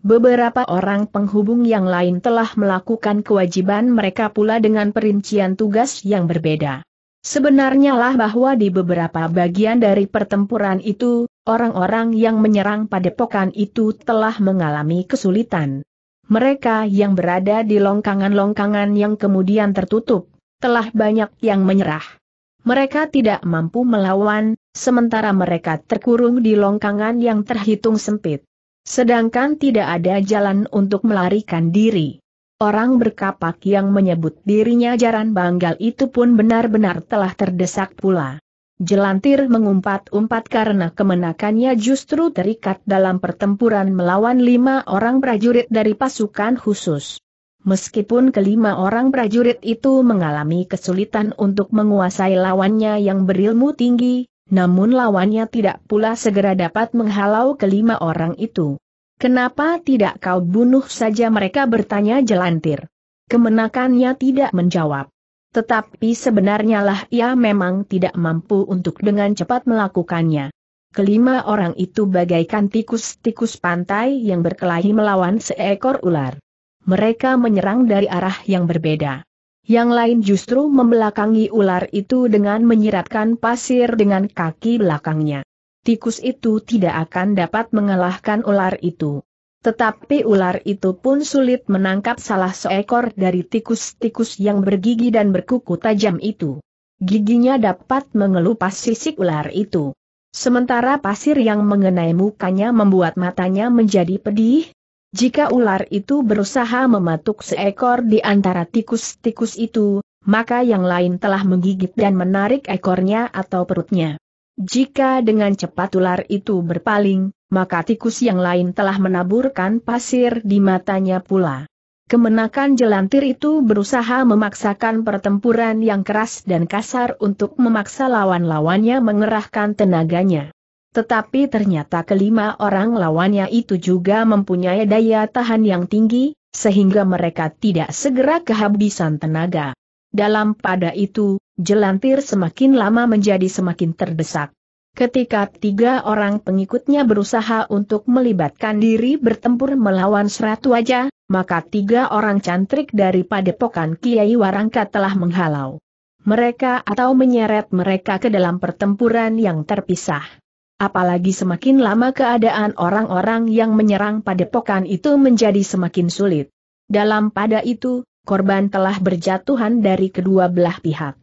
Beberapa orang penghubung yang lain telah melakukan kewajiban mereka pula dengan perincian tugas yang berbeda. Sebenarnya lah bahwa di beberapa bagian dari pertempuran itu, orang-orang yang menyerang padepokan itu telah mengalami kesulitan. Mereka yang berada di longkangan-longkangan yang kemudian tertutup, telah banyak yang menyerah. Mereka tidak mampu melawan, sementara mereka terkurung di longkangan yang terhitung sempit. Sedangkan tidak ada jalan untuk melarikan diri. Orang berkapak yang menyebut dirinya jaran banggal itu pun benar-benar telah terdesak pula. Jelantir mengumpat-umpat karena kemenakannya justru terikat dalam pertempuran melawan lima orang prajurit dari pasukan khusus. Meskipun kelima orang prajurit itu mengalami kesulitan untuk menguasai lawannya yang berilmu tinggi, namun lawannya tidak pula segera dapat menghalau kelima orang itu. Kenapa tidak kau bunuh saja mereka bertanya jelantir. Kemenakannya tidak menjawab. Tetapi sebenarnya lah ia memang tidak mampu untuk dengan cepat melakukannya. Kelima orang itu bagaikan tikus-tikus pantai yang berkelahi melawan seekor ular. Mereka menyerang dari arah yang berbeda. Yang lain justru membelakangi ular itu dengan menyiratkan pasir dengan kaki belakangnya tikus itu tidak akan dapat mengalahkan ular itu. Tetapi ular itu pun sulit menangkap salah seekor dari tikus-tikus yang bergigi dan berkuku tajam itu. Giginya dapat mengelupas sisik ular itu. Sementara pasir yang mengenai mukanya membuat matanya menjadi pedih, jika ular itu berusaha mematuk seekor di antara tikus-tikus itu, maka yang lain telah menggigit dan menarik ekornya atau perutnya. Jika dengan cepat ular itu berpaling, maka tikus yang lain telah menaburkan pasir di matanya pula. Kemenakan jelantir itu berusaha memaksakan pertempuran yang keras dan kasar untuk memaksa lawan-lawannya mengerahkan tenaganya. Tetapi ternyata kelima orang lawannya itu juga mempunyai daya tahan yang tinggi, sehingga mereka tidak segera kehabisan tenaga. Dalam pada itu, jelantir semakin lama menjadi semakin terdesak. Ketika tiga orang pengikutnya berusaha untuk melibatkan diri bertempur melawan serat wajah, maka tiga orang cantrik dari padepokan Kiai Warangka telah menghalau mereka atau menyeret mereka ke dalam pertempuran yang terpisah. Apalagi semakin lama keadaan orang-orang yang menyerang padepokan itu menjadi semakin sulit. Dalam pada itu, korban telah berjatuhan dari kedua belah pihak.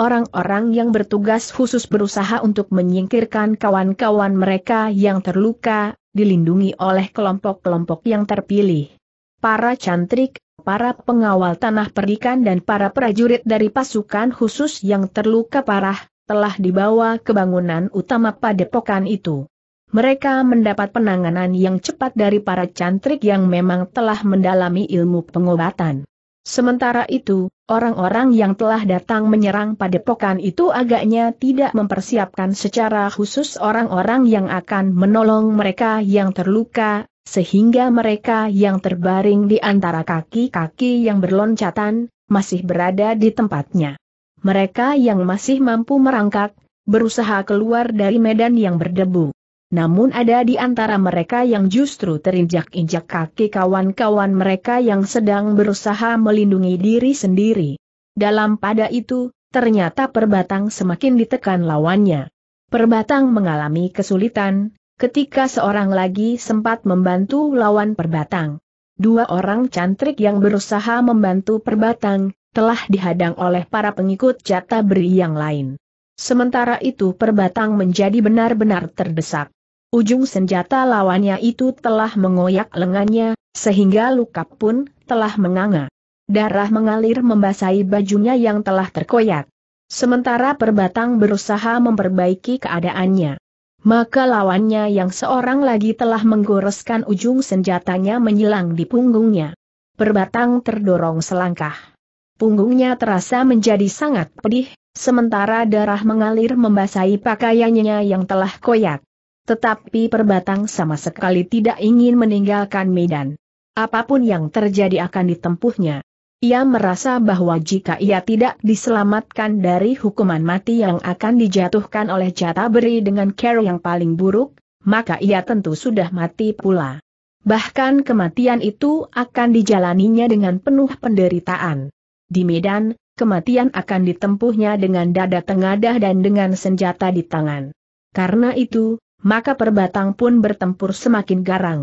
Orang-orang yang bertugas khusus berusaha untuk menyingkirkan kawan-kawan mereka yang terluka, dilindungi oleh kelompok-kelompok yang terpilih. Para cantrik, para pengawal tanah perdikan dan para prajurit dari pasukan khusus yang terluka parah, telah dibawa ke bangunan utama padepokan itu. Mereka mendapat penanganan yang cepat dari para cantrik yang memang telah mendalami ilmu pengobatan. Sementara itu, orang-orang yang telah datang menyerang padepokan itu agaknya tidak mempersiapkan secara khusus orang-orang yang akan menolong mereka yang terluka, sehingga mereka yang terbaring di antara kaki-kaki yang berloncatan, masih berada di tempatnya. Mereka yang masih mampu merangkak, berusaha keluar dari medan yang berdebu. Namun ada di antara mereka yang justru terinjak-injak kaki kawan-kawan mereka yang sedang berusaha melindungi diri sendiri. Dalam pada itu, ternyata perbatang semakin ditekan lawannya. Perbatang mengalami kesulitan, ketika seorang lagi sempat membantu lawan perbatang. Dua orang cantrik yang berusaha membantu perbatang, telah dihadang oleh para pengikut jata beri yang lain. Sementara itu perbatang menjadi benar-benar terdesak ujung senjata lawannya itu telah mengoyak lengannya, sehingga luka pun telah menganga. Darah mengalir membasahi bajunya yang telah terkoyak. Sementara perbatang berusaha memperbaiki keadaannya. Maka lawannya yang seorang lagi telah menggoreskan ujung senjatanya menyilang di punggungnya. Perbatang terdorong selangkah. Punggungnya terasa menjadi sangat pedih, sementara darah mengalir membasahi pakaiannya yang telah koyak. Tetapi perbatang sama sekali tidak ingin meninggalkan medan. Apapun yang terjadi akan ditempuhnya. Ia merasa bahwa jika ia tidak diselamatkan dari hukuman mati yang akan dijatuhkan oleh jata beri dengan care yang paling buruk, maka ia tentu sudah mati pula. Bahkan kematian itu akan dijalaninya dengan penuh penderitaan. Di Medan, kematian akan ditempuhnya dengan dada tengadah dan dengan senjata di tangan. Karena itu, maka perbatang pun bertempur semakin garang.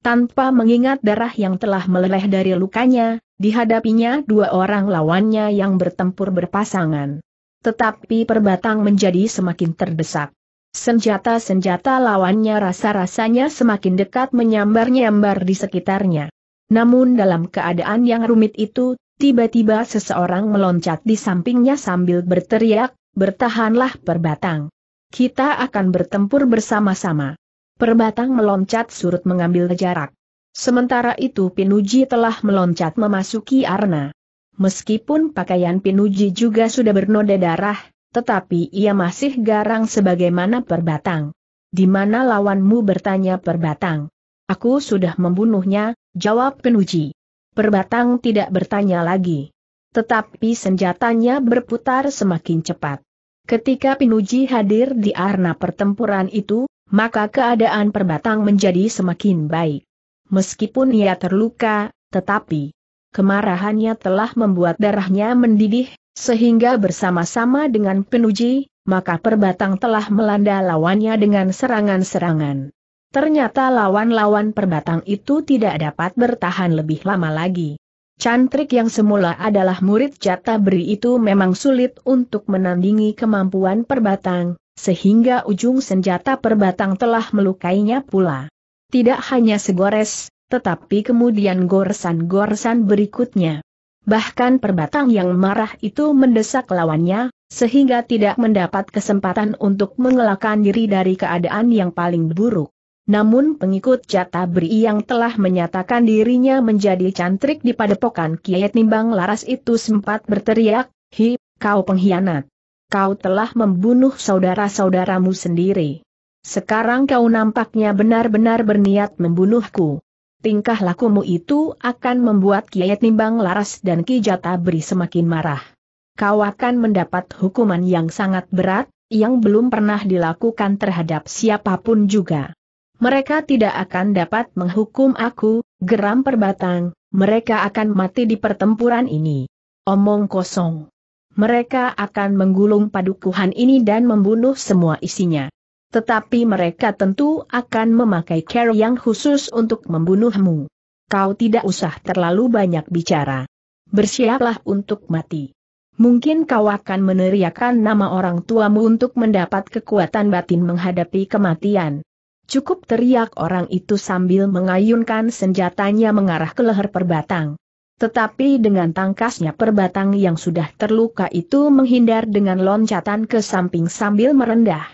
Tanpa mengingat darah yang telah meleleh dari lukanya, dihadapinya dua orang lawannya yang bertempur berpasangan. Tetapi perbatang menjadi semakin terdesak. Senjata-senjata lawannya rasa-rasanya semakin dekat menyambar-nyambar di sekitarnya. Namun dalam keadaan yang rumit itu, tiba-tiba seseorang meloncat di sampingnya sambil berteriak, bertahanlah perbatang. Kita akan bertempur bersama-sama. Perbatang meloncat surut mengambil jarak. Sementara itu Pinuji telah meloncat memasuki arena. Meskipun pakaian Pinuji juga sudah bernoda darah, tetapi ia masih garang sebagaimana perbatang. Di mana lawanmu bertanya perbatang? Aku sudah membunuhnya, jawab Pinuji. Perbatang tidak bertanya lagi. Tetapi senjatanya berputar semakin cepat. Ketika Pinuji hadir di arena pertempuran itu, maka keadaan perbatang menjadi semakin baik. Meskipun ia terluka, tetapi kemarahannya telah membuat darahnya mendidih, sehingga bersama-sama dengan Pinuji, maka perbatang telah melanda lawannya dengan serangan-serangan. Ternyata lawan-lawan perbatang itu tidak dapat bertahan lebih lama lagi. Cantrik yang semula adalah murid jatah beri itu memang sulit untuk menandingi kemampuan perbatang, sehingga ujung senjata perbatang telah melukainya pula. Tidak hanya segores, tetapi kemudian goresan-goresan berikutnya. Bahkan perbatang yang marah itu mendesak lawannya, sehingga tidak mendapat kesempatan untuk mengelakkan diri dari keadaan yang paling buruk. Namun pengikut Jatabri yang telah menyatakan dirinya menjadi cantrik di padepokan Kiai Nimbang Laras itu sempat berteriak, Hi, kau pengkhianat. Kau telah membunuh saudara-saudaramu sendiri. Sekarang kau nampaknya benar-benar berniat membunuhku. Tingkah lakumu itu akan membuat Kiai Nimbang Laras dan Ki Jatabri semakin marah. Kau akan mendapat hukuman yang sangat berat, yang belum pernah dilakukan terhadap siapapun juga mereka tidak akan dapat menghukum aku, geram perbatang, mereka akan mati di pertempuran ini. Omong kosong. Mereka akan menggulung padukuhan ini dan membunuh semua isinya. Tetapi mereka tentu akan memakai care yang khusus untuk membunuhmu. Kau tidak usah terlalu banyak bicara. Bersiaplah untuk mati. Mungkin kau akan meneriakan nama orang tuamu untuk mendapat kekuatan batin menghadapi kematian. Cukup teriak orang itu sambil mengayunkan senjatanya mengarah ke leher perbatang. Tetapi dengan tangkasnya perbatang yang sudah terluka itu menghindar dengan loncatan ke samping sambil merendah.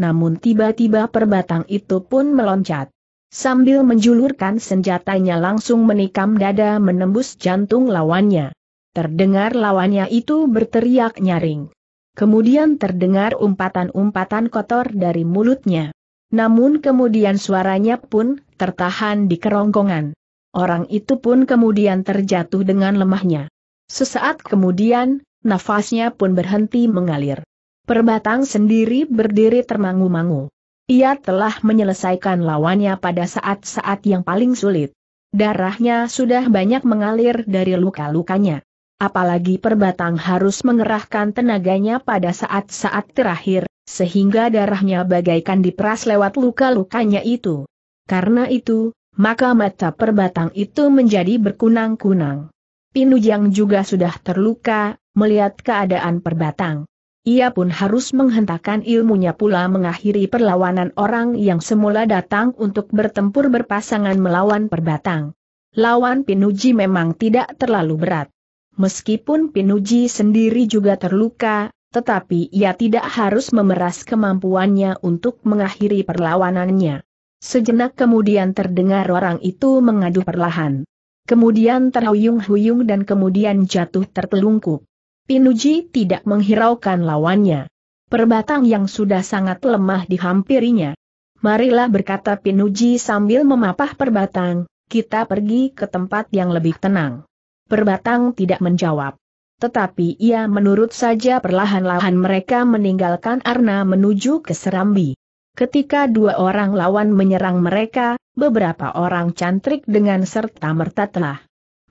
Namun tiba-tiba perbatang itu pun meloncat. Sambil menjulurkan senjatanya langsung menikam dada menembus jantung lawannya. Terdengar lawannya itu berteriak nyaring. Kemudian terdengar umpatan-umpatan kotor dari mulutnya. Namun kemudian suaranya pun tertahan di kerongkongan. Orang itu pun kemudian terjatuh dengan lemahnya. Sesaat kemudian, nafasnya pun berhenti mengalir. Perbatang sendiri berdiri termangu-mangu. Ia telah menyelesaikan lawannya pada saat-saat yang paling sulit. Darahnya sudah banyak mengalir dari luka-lukanya. Apalagi perbatang harus mengerahkan tenaganya pada saat-saat terakhir, sehingga darahnya bagaikan diperas lewat luka-lukanya itu. Karena itu, maka mata perbatang itu menjadi berkunang-kunang. Pinujang juga sudah terluka, melihat keadaan perbatang. Ia pun harus menghentakkan ilmunya pula mengakhiri perlawanan orang yang semula datang untuk bertempur berpasangan melawan perbatang. Lawan Pinuji memang tidak terlalu berat. Meskipun Pinuji sendiri juga terluka, tetapi ia tidak harus memeras kemampuannya untuk mengakhiri perlawanannya. Sejenak kemudian terdengar orang itu mengadu perlahan. Kemudian terhuyung-huyung dan kemudian jatuh tertelungkup. Pinuji tidak menghiraukan lawannya. Perbatang yang sudah sangat lemah dihampirinya. Marilah berkata Pinuji sambil memapah perbatang, kita pergi ke tempat yang lebih tenang. Perbatang tidak menjawab tetapi ia menurut saja perlahan-lahan mereka meninggalkan Arna menuju ke Serambi. Ketika dua orang lawan menyerang mereka, beberapa orang cantrik dengan serta-merta telah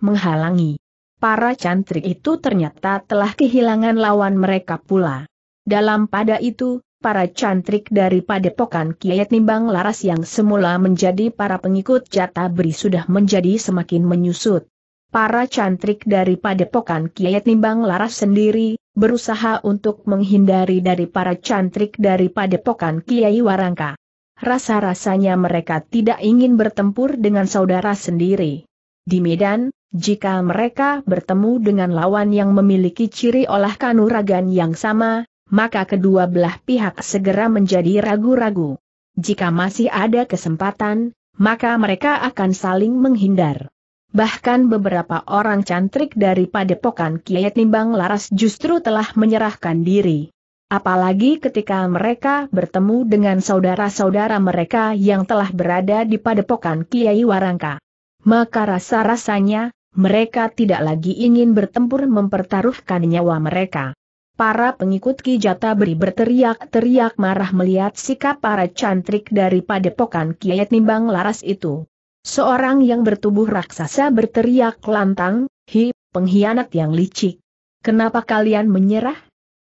menghalangi. Para cantrik itu ternyata telah kehilangan lawan mereka pula. Dalam pada itu, para cantrik dari padepokan kiat Nimbang Laras yang semula menjadi para pengikut jata beri sudah menjadi semakin menyusut para cantrik dari padepokan Kiai Nimbang Laras sendiri, berusaha untuk menghindari dari para cantrik dari padepokan Kiai Warangka. Rasa-rasanya mereka tidak ingin bertempur dengan saudara sendiri. Di Medan, jika mereka bertemu dengan lawan yang memiliki ciri olah kanuragan yang sama, maka kedua belah pihak segera menjadi ragu-ragu. Jika masih ada kesempatan, maka mereka akan saling menghindar. Bahkan beberapa orang cantrik dari padepokan Kiai Nimbang Laras justru telah menyerahkan diri. Apalagi ketika mereka bertemu dengan saudara-saudara mereka yang telah berada di padepokan Kiai Warangka. Maka rasa-rasanya, mereka tidak lagi ingin bertempur mempertaruhkan nyawa mereka. Para pengikut Ki Jata Beri berteriak-teriak marah melihat sikap para cantrik dari padepokan Kiai Nimbang Laras itu. Seorang yang bertubuh raksasa berteriak lantang, hi, pengkhianat yang licik. Kenapa kalian menyerah?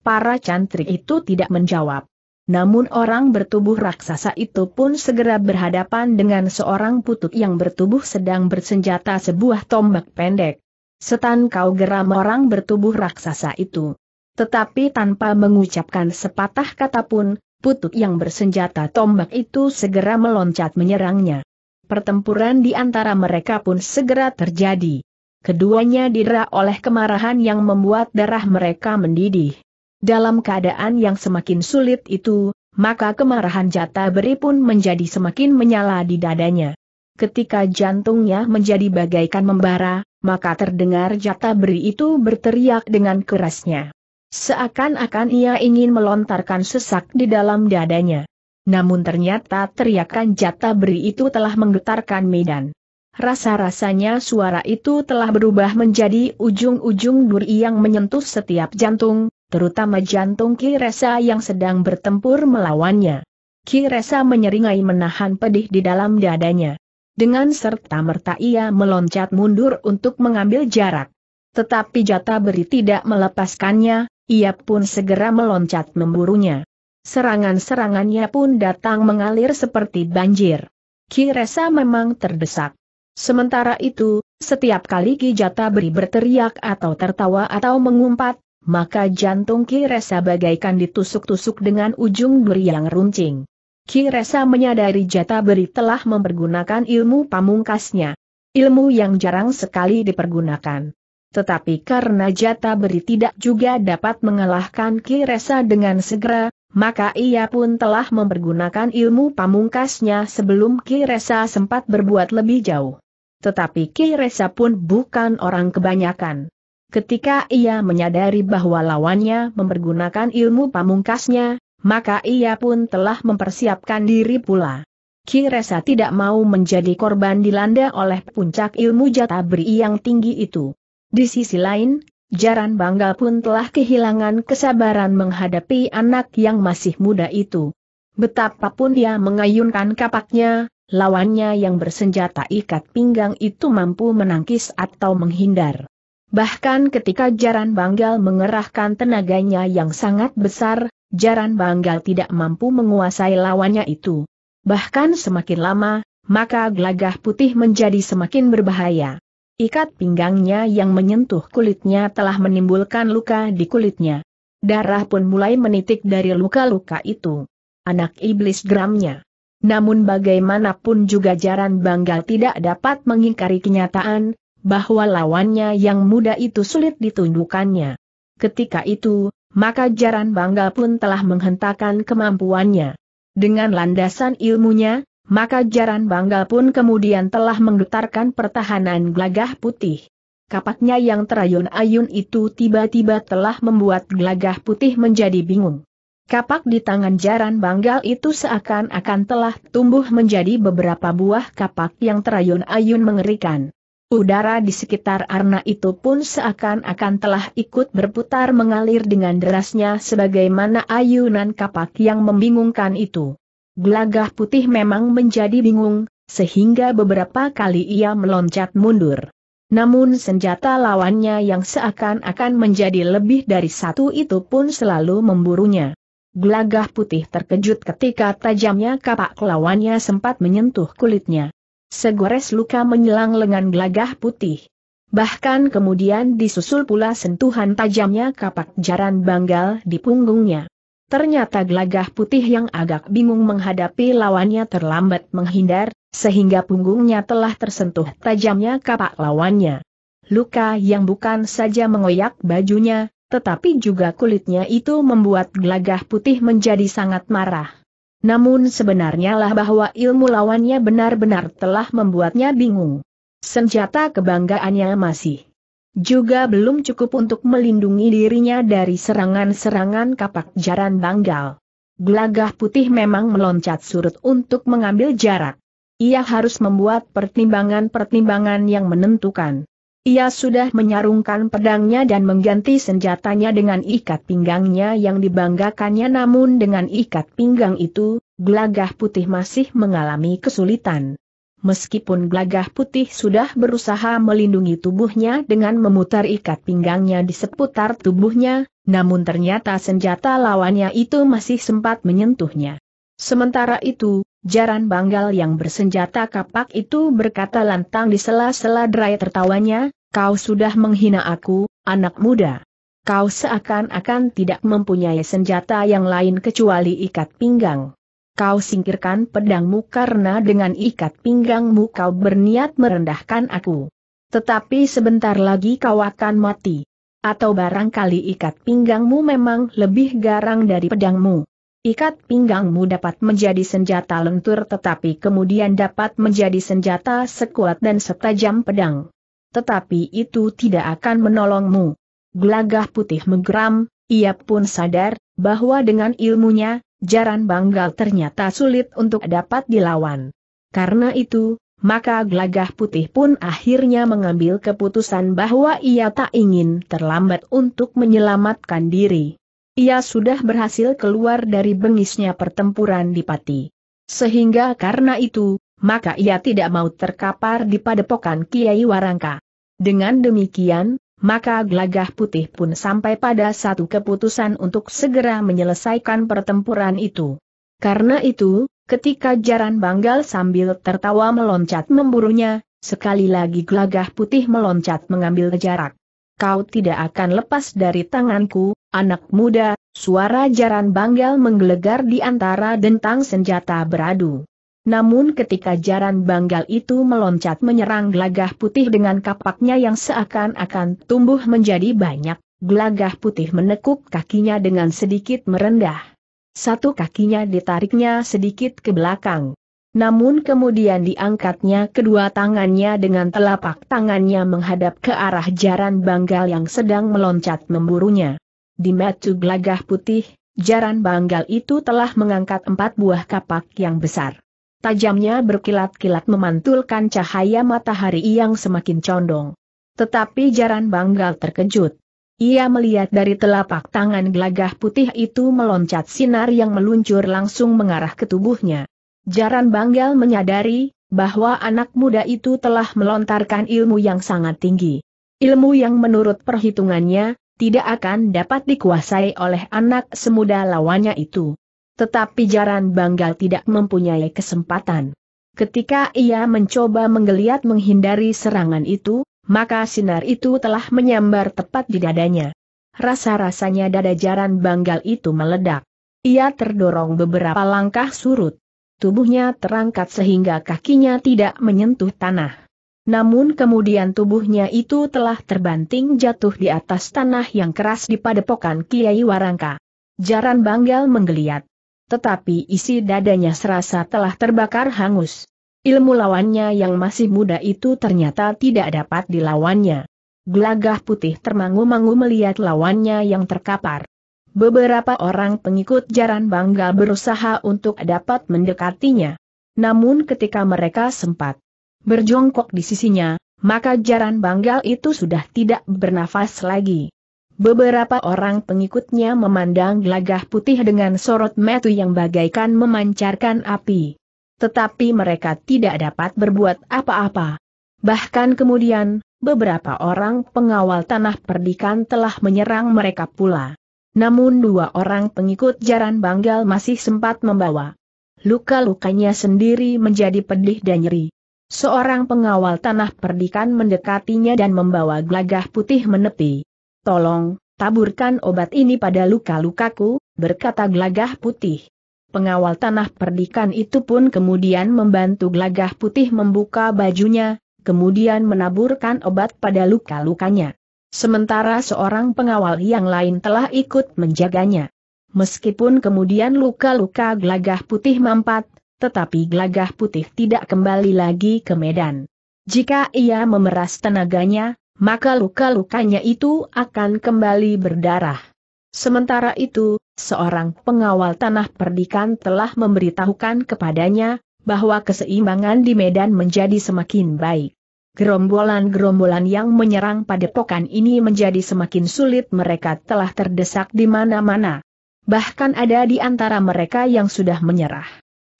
Para cantrik itu tidak menjawab. Namun orang bertubuh raksasa itu pun segera berhadapan dengan seorang putut yang bertubuh sedang bersenjata sebuah tombak pendek. Setan kau geram orang bertubuh raksasa itu. Tetapi tanpa mengucapkan sepatah kata pun, putut yang bersenjata tombak itu segera meloncat menyerangnya pertempuran di antara mereka pun segera terjadi. Keduanya didera oleh kemarahan yang membuat darah mereka mendidih. Dalam keadaan yang semakin sulit itu, maka kemarahan jata beri pun menjadi semakin menyala di dadanya. Ketika jantungnya menjadi bagaikan membara, maka terdengar jata beri itu berteriak dengan kerasnya. Seakan-akan ia ingin melontarkan sesak di dalam dadanya. Namun ternyata teriakan jata beri itu telah menggetarkan medan. Rasa-rasanya suara itu telah berubah menjadi ujung-ujung duri yang menyentuh setiap jantung, terutama jantung Ki Kiresa yang sedang bertempur melawannya. Ki Kiresa menyeringai menahan pedih di dalam dadanya. Dengan serta-merta ia meloncat mundur untuk mengambil jarak. Tetapi jata beri tidak melepaskannya, ia pun segera meloncat memburunya. Serangan-serangannya pun datang mengalir seperti banjir. Ki Resa memang terdesak. Sementara itu, setiap kali Ki Kijata beri berteriak atau tertawa atau mengumpat, maka jantung Ki Resa bagaikan ditusuk-tusuk dengan ujung duri yang runcing. Resa menyadari Jata Beri telah mempergunakan ilmu pamungkasnya. Ilmu yang jarang sekali dipergunakan. Tetapi karena Jata Beri tidak juga dapat mengalahkan Ki Resa dengan segera, maka ia pun telah mempergunakan ilmu pamungkasnya sebelum Ki Kiresa sempat berbuat lebih jauh. Tetapi Ki Kiresa pun bukan orang kebanyakan. Ketika ia menyadari bahwa lawannya mempergunakan ilmu pamungkasnya, maka ia pun telah mempersiapkan diri pula. Ki Kiresa tidak mau menjadi korban dilanda oleh puncak ilmu jatabri yang tinggi itu. Di sisi lain, Jaran Bangga pun telah kehilangan kesabaran menghadapi anak yang masih muda itu. Betapapun dia mengayunkan kapaknya, lawannya yang bersenjata ikat pinggang itu mampu menangkis atau menghindar. Bahkan ketika Jaran Banggal mengerahkan tenaganya yang sangat besar, Jaran Banggal tidak mampu menguasai lawannya itu. Bahkan semakin lama, maka gelagah putih menjadi semakin berbahaya. Ikat pinggangnya yang menyentuh kulitnya telah menimbulkan luka di kulitnya. Darah pun mulai menitik dari luka-luka itu. Anak iblis geramnya. Namun bagaimanapun juga Jaran Banggal tidak dapat mengingkari kenyataan, bahwa lawannya yang muda itu sulit ditundukannya. Ketika itu, maka Jaran Banggal pun telah menghentakkan kemampuannya. Dengan landasan ilmunya, maka Jaran Banggal pun kemudian telah menggetarkan pertahanan gelagah putih. Kapaknya yang terayun-ayun itu tiba-tiba telah membuat gelagah putih menjadi bingung. Kapak di tangan jaran banggal itu seakan-akan telah tumbuh menjadi beberapa buah kapak yang terayun-ayun mengerikan. Udara di sekitar arna itu pun seakan-akan telah ikut berputar mengalir dengan derasnya sebagaimana ayunan kapak yang membingungkan itu. Gelagah putih memang menjadi bingung, sehingga beberapa kali ia meloncat mundur. Namun senjata lawannya yang seakan-akan menjadi lebih dari satu itu pun selalu memburunya. Gelagah putih terkejut ketika tajamnya kapak lawannya sempat menyentuh kulitnya. Segores luka menyelang lengan gelagah putih. Bahkan kemudian disusul pula sentuhan tajamnya kapak jaran banggal di punggungnya. Ternyata gelagah putih yang agak bingung menghadapi lawannya terlambat menghindar, sehingga punggungnya telah tersentuh tajamnya kapak lawannya. Luka yang bukan saja mengoyak bajunya, tetapi juga kulitnya itu membuat gelagah putih menjadi sangat marah. Namun sebenarnya lah bahwa ilmu lawannya benar-benar telah membuatnya bingung. Senjata kebanggaannya masih juga belum cukup untuk melindungi dirinya dari serangan-serangan kapak jaran banggal. Gelagah putih memang meloncat surut untuk mengambil jarak. Ia harus membuat pertimbangan-pertimbangan yang menentukan. Ia sudah menyarungkan pedangnya dan mengganti senjatanya dengan ikat pinggangnya yang dibanggakannya namun dengan ikat pinggang itu, gelagah putih masih mengalami kesulitan meskipun gelagah putih sudah berusaha melindungi tubuhnya dengan memutar ikat pinggangnya di seputar tubuhnya, namun ternyata senjata lawannya itu masih sempat menyentuhnya. Sementara itu, Jaran Banggal yang bersenjata kapak itu berkata lantang di sela-sela derai tertawanya, kau sudah menghina aku, anak muda. Kau seakan-akan tidak mempunyai senjata yang lain kecuali ikat pinggang kau singkirkan pedangmu karena dengan ikat pinggangmu kau berniat merendahkan aku. Tetapi sebentar lagi kau akan mati. Atau barangkali ikat pinggangmu memang lebih garang dari pedangmu. Ikat pinggangmu dapat menjadi senjata lentur tetapi kemudian dapat menjadi senjata sekuat dan setajam pedang. Tetapi itu tidak akan menolongmu. Gelagah putih menggeram, ia pun sadar, bahwa dengan ilmunya, Jaran Banggal ternyata sulit untuk dapat dilawan. Karena itu, maka Gelagah Putih pun akhirnya mengambil keputusan bahwa ia tak ingin terlambat untuk menyelamatkan diri. Ia sudah berhasil keluar dari bengisnya pertempuran di Pati. Sehingga karena itu, maka ia tidak mau terkapar di padepokan Kiai Warangka. Dengan demikian, maka gelagah putih pun sampai pada satu keputusan untuk segera menyelesaikan pertempuran itu. Karena itu, ketika Jaran Banggal sambil tertawa meloncat memburunya, sekali lagi gelagah putih meloncat mengambil jarak. Kau tidak akan lepas dari tanganku, anak muda, suara Jaran Banggal menggelegar di antara dentang senjata beradu. Namun ketika jaran banggal itu meloncat menyerang gelagah putih dengan kapaknya yang seakan-akan tumbuh menjadi banyak, gelagah putih menekuk kakinya dengan sedikit merendah. Satu kakinya ditariknya sedikit ke belakang. Namun kemudian diangkatnya kedua tangannya dengan telapak tangannya menghadap ke arah jaran banggal yang sedang meloncat memburunya. Di metu gelagah putih, jaran banggal itu telah mengangkat empat buah kapak yang besar tajamnya berkilat-kilat memantulkan cahaya matahari yang semakin condong. Tetapi Jaran Banggal terkejut. Ia melihat dari telapak tangan gelagah putih itu meloncat sinar yang meluncur langsung mengarah ke tubuhnya. Jaran Banggal menyadari bahwa anak muda itu telah melontarkan ilmu yang sangat tinggi. Ilmu yang menurut perhitungannya tidak akan dapat dikuasai oleh anak semuda lawannya itu. Tetapi Jaran Banggal tidak mempunyai kesempatan. Ketika ia mencoba menggeliat menghindari serangan itu, maka sinar itu telah menyambar tepat di dadanya. Rasa-rasanya dada Jaran Banggal itu meledak. Ia terdorong beberapa langkah surut. Tubuhnya terangkat sehingga kakinya tidak menyentuh tanah. Namun kemudian tubuhnya itu telah terbanting jatuh di atas tanah yang keras di padepokan Kiai Warangka. Jaran Banggal menggeliat tetapi isi dadanya serasa telah terbakar hangus. Ilmu lawannya yang masih muda itu ternyata tidak dapat dilawannya. Gelagah putih termangu-mangu melihat lawannya yang terkapar. Beberapa orang pengikut Jaran Bangga berusaha untuk dapat mendekatinya. Namun ketika mereka sempat berjongkok di sisinya, maka Jaran Banggal itu sudah tidak bernafas lagi. Beberapa orang pengikutnya memandang gelagah putih dengan sorot metu yang bagaikan memancarkan api. Tetapi mereka tidak dapat berbuat apa-apa. Bahkan kemudian, beberapa orang pengawal tanah perdikan telah menyerang mereka pula. Namun dua orang pengikut Jaran Banggal masih sempat membawa luka-lukanya sendiri menjadi pedih dan nyeri. Seorang pengawal tanah perdikan mendekatinya dan membawa gelagah putih menepi. Tolong, taburkan obat ini pada luka-lukaku, berkata Glagah putih. Pengawal tanah perdikan itu pun kemudian membantu Glagah putih membuka bajunya, kemudian menaburkan obat pada luka-lukanya. Sementara seorang pengawal yang lain telah ikut menjaganya. Meskipun kemudian luka-luka Glagah putih mampat, tetapi Glagah putih tidak kembali lagi ke medan. Jika ia memeras tenaganya, maka luka-lukanya itu akan kembali berdarah. Sementara itu, seorang pengawal tanah perdikan telah memberitahukan kepadanya, bahwa keseimbangan di Medan menjadi semakin baik. Gerombolan-gerombolan yang menyerang padepokan ini menjadi semakin sulit mereka telah terdesak di mana-mana. Bahkan ada di antara mereka yang sudah menyerah.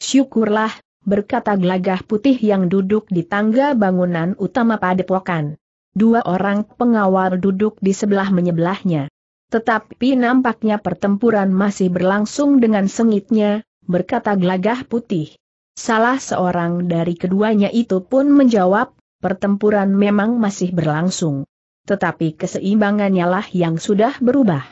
Syukurlah, berkata gelagah putih yang duduk di tangga bangunan utama padepokan dua orang pengawal duduk di sebelah menyebelahnya. Tetapi nampaknya pertempuran masih berlangsung dengan sengitnya, berkata gelagah putih. Salah seorang dari keduanya itu pun menjawab, pertempuran memang masih berlangsung. Tetapi keseimbangannya lah yang sudah berubah.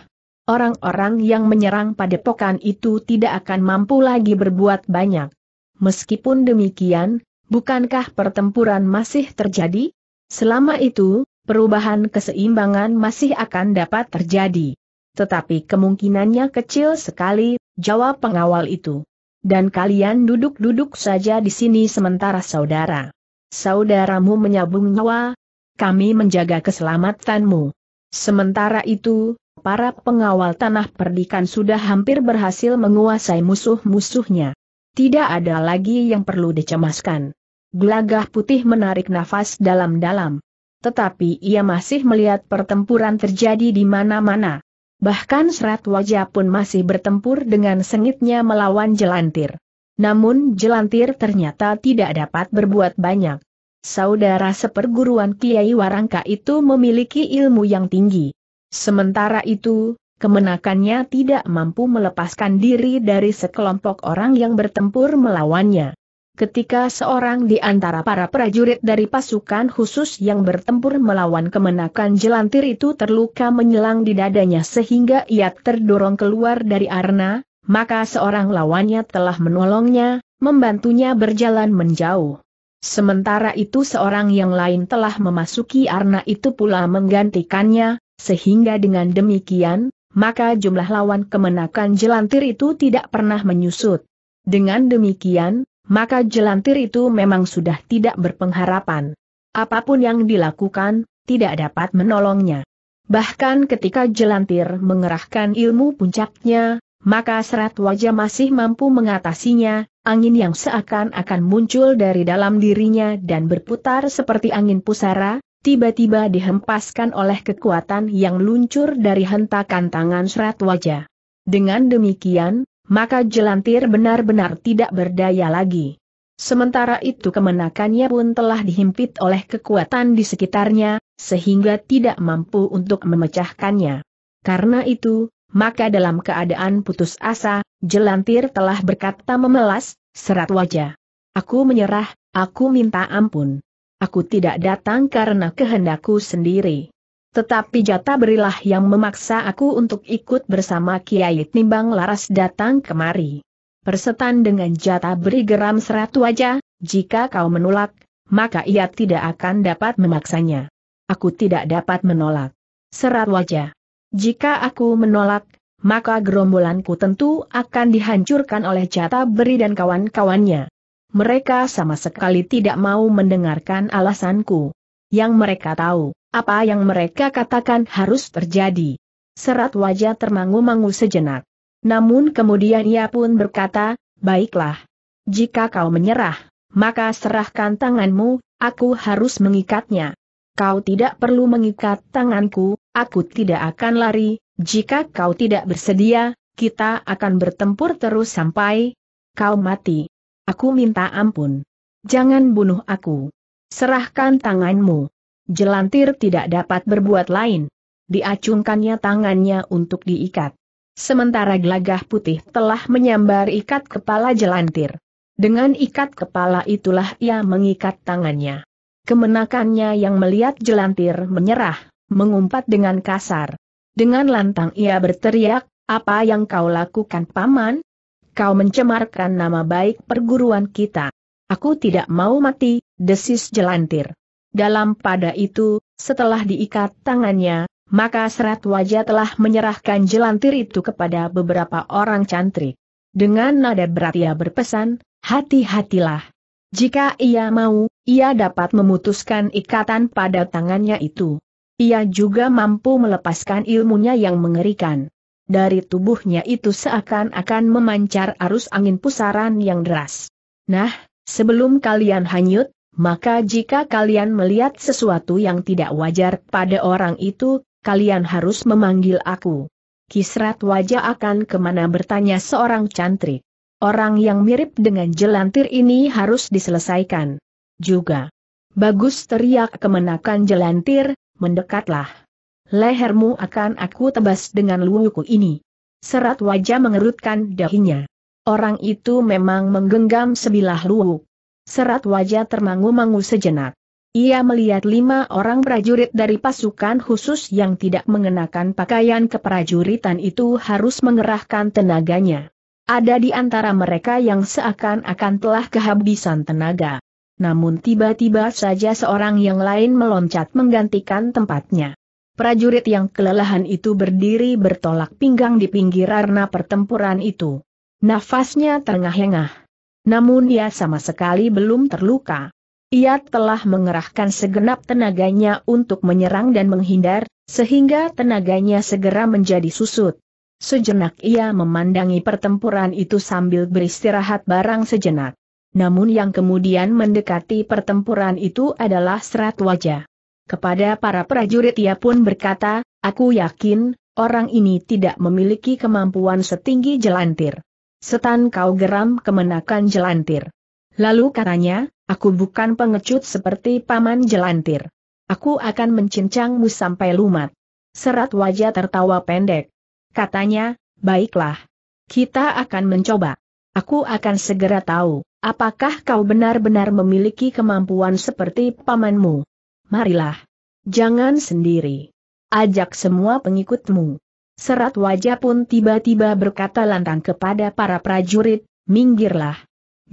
Orang-orang yang menyerang padepokan itu tidak akan mampu lagi berbuat banyak. Meskipun demikian, bukankah pertempuran masih terjadi? Selama itu, perubahan keseimbangan masih akan dapat terjadi. Tetapi kemungkinannya kecil sekali, jawab pengawal itu. Dan kalian duduk-duduk saja di sini sementara saudara. Saudaramu menyabung nyawa, kami menjaga keselamatanmu. Sementara itu, para pengawal tanah perdikan sudah hampir berhasil menguasai musuh-musuhnya. Tidak ada lagi yang perlu dicemaskan. Gelagah putih menarik nafas dalam-dalam. Tetapi ia masih melihat pertempuran terjadi di mana-mana. Bahkan serat wajah pun masih bertempur dengan sengitnya melawan jelantir. Namun jelantir ternyata tidak dapat berbuat banyak. Saudara seperguruan Kiai Warangka itu memiliki ilmu yang tinggi. Sementara itu, kemenakannya tidak mampu melepaskan diri dari sekelompok orang yang bertempur melawannya. Ketika seorang di antara para prajurit dari pasukan khusus yang bertempur melawan kemenakan jelantir itu terluka menyelang di dadanya sehingga ia terdorong keluar dari arena, maka seorang lawannya telah menolongnya, membantunya berjalan menjauh. Sementara itu seorang yang lain telah memasuki arena itu pula menggantikannya, sehingga dengan demikian, maka jumlah lawan kemenakan jelantir itu tidak pernah menyusut. Dengan demikian, maka jelantir itu memang sudah tidak berpengharapan. Apapun yang dilakukan, tidak dapat menolongnya. Bahkan ketika jelantir mengerahkan ilmu puncaknya, maka serat wajah masih mampu mengatasinya, angin yang seakan-akan muncul dari dalam dirinya dan berputar seperti angin pusara, tiba-tiba dihempaskan oleh kekuatan yang luncur dari hentakan tangan serat wajah. Dengan demikian, maka jelantir benar-benar tidak berdaya lagi. Sementara itu kemenakannya pun telah dihimpit oleh kekuatan di sekitarnya, sehingga tidak mampu untuk memecahkannya. Karena itu, maka dalam keadaan putus asa, jelantir telah berkata memelas, serat wajah. Aku menyerah, aku minta ampun. Aku tidak datang karena kehendakku sendiri. Tetapi jatah berilah yang memaksa aku untuk ikut bersama Kiai Timbang Laras datang kemari. Persetan dengan jatah beri geram serat wajah, jika kau menolak, maka ia tidak akan dapat memaksanya. Aku tidak dapat menolak. Serat wajah. Jika aku menolak, maka gerombolanku tentu akan dihancurkan oleh jatah beri dan kawan-kawannya. Mereka sama sekali tidak mau mendengarkan alasanku. Yang mereka tahu, apa yang mereka katakan harus terjadi. Serat wajah termangu-mangu sejenak. Namun kemudian ia pun berkata, baiklah. Jika kau menyerah, maka serahkan tanganmu, aku harus mengikatnya. Kau tidak perlu mengikat tanganku, aku tidak akan lari, jika kau tidak bersedia, kita akan bertempur terus sampai kau mati. Aku minta ampun. Jangan bunuh aku. Serahkan tanganmu. Jelantir tidak dapat berbuat lain. Diacungkannya tangannya untuk diikat. Sementara gelagah putih telah menyambar ikat kepala jelantir. Dengan ikat kepala itulah ia mengikat tangannya. Kemenakannya yang melihat jelantir menyerah, mengumpat dengan kasar. Dengan lantang ia berteriak, apa yang kau lakukan paman? Kau mencemarkan nama baik perguruan kita. Aku tidak mau mati, desis jelantir dalam pada itu, setelah diikat tangannya, maka Serat wajah telah menyerahkan jelantir itu kepada beberapa orang cantrik. Dengan nada berat ia berpesan, hati-hatilah. Jika ia mau, ia dapat memutuskan ikatan pada tangannya itu. Ia juga mampu melepaskan ilmunya yang mengerikan. Dari tubuhnya itu seakan-akan memancar arus angin pusaran yang deras. Nah, sebelum kalian hanyut, maka jika kalian melihat sesuatu yang tidak wajar pada orang itu, kalian harus memanggil aku. Kisrat wajah akan kemana bertanya seorang cantrik. Orang yang mirip dengan jelantir ini harus diselesaikan. Juga. Bagus teriak kemenakan jelantir, mendekatlah. Lehermu akan aku tebas dengan luwuku ini. Serat wajah mengerutkan dahinya. Orang itu memang menggenggam sebilah luwuk serat wajah termangu-mangu sejenak. Ia melihat lima orang prajurit dari pasukan khusus yang tidak mengenakan pakaian keprajuritan itu harus mengerahkan tenaganya. Ada di antara mereka yang seakan-akan telah kehabisan tenaga. Namun tiba-tiba saja seorang yang lain meloncat menggantikan tempatnya. Prajurit yang kelelahan itu berdiri bertolak pinggang di pinggir arena pertempuran itu. Nafasnya terengah-engah. Namun ia sama sekali belum terluka. Ia telah mengerahkan segenap tenaganya untuk menyerang dan menghindar, sehingga tenaganya segera menjadi susut. Sejenak ia memandangi pertempuran itu sambil beristirahat barang sejenak. Namun yang kemudian mendekati pertempuran itu adalah serat wajah. Kepada para prajurit ia pun berkata, aku yakin, orang ini tidak memiliki kemampuan setinggi jelantir. Setan kau geram kemenakan jelantir. Lalu katanya, aku bukan pengecut seperti paman jelantir. Aku akan mencincangmu sampai lumat. Serat wajah tertawa pendek. Katanya, baiklah. Kita akan mencoba. Aku akan segera tahu, apakah kau benar-benar memiliki kemampuan seperti pamanmu. Marilah. Jangan sendiri. Ajak semua pengikutmu. Serat wajah pun tiba-tiba berkata lantang kepada para prajurit, minggirlah.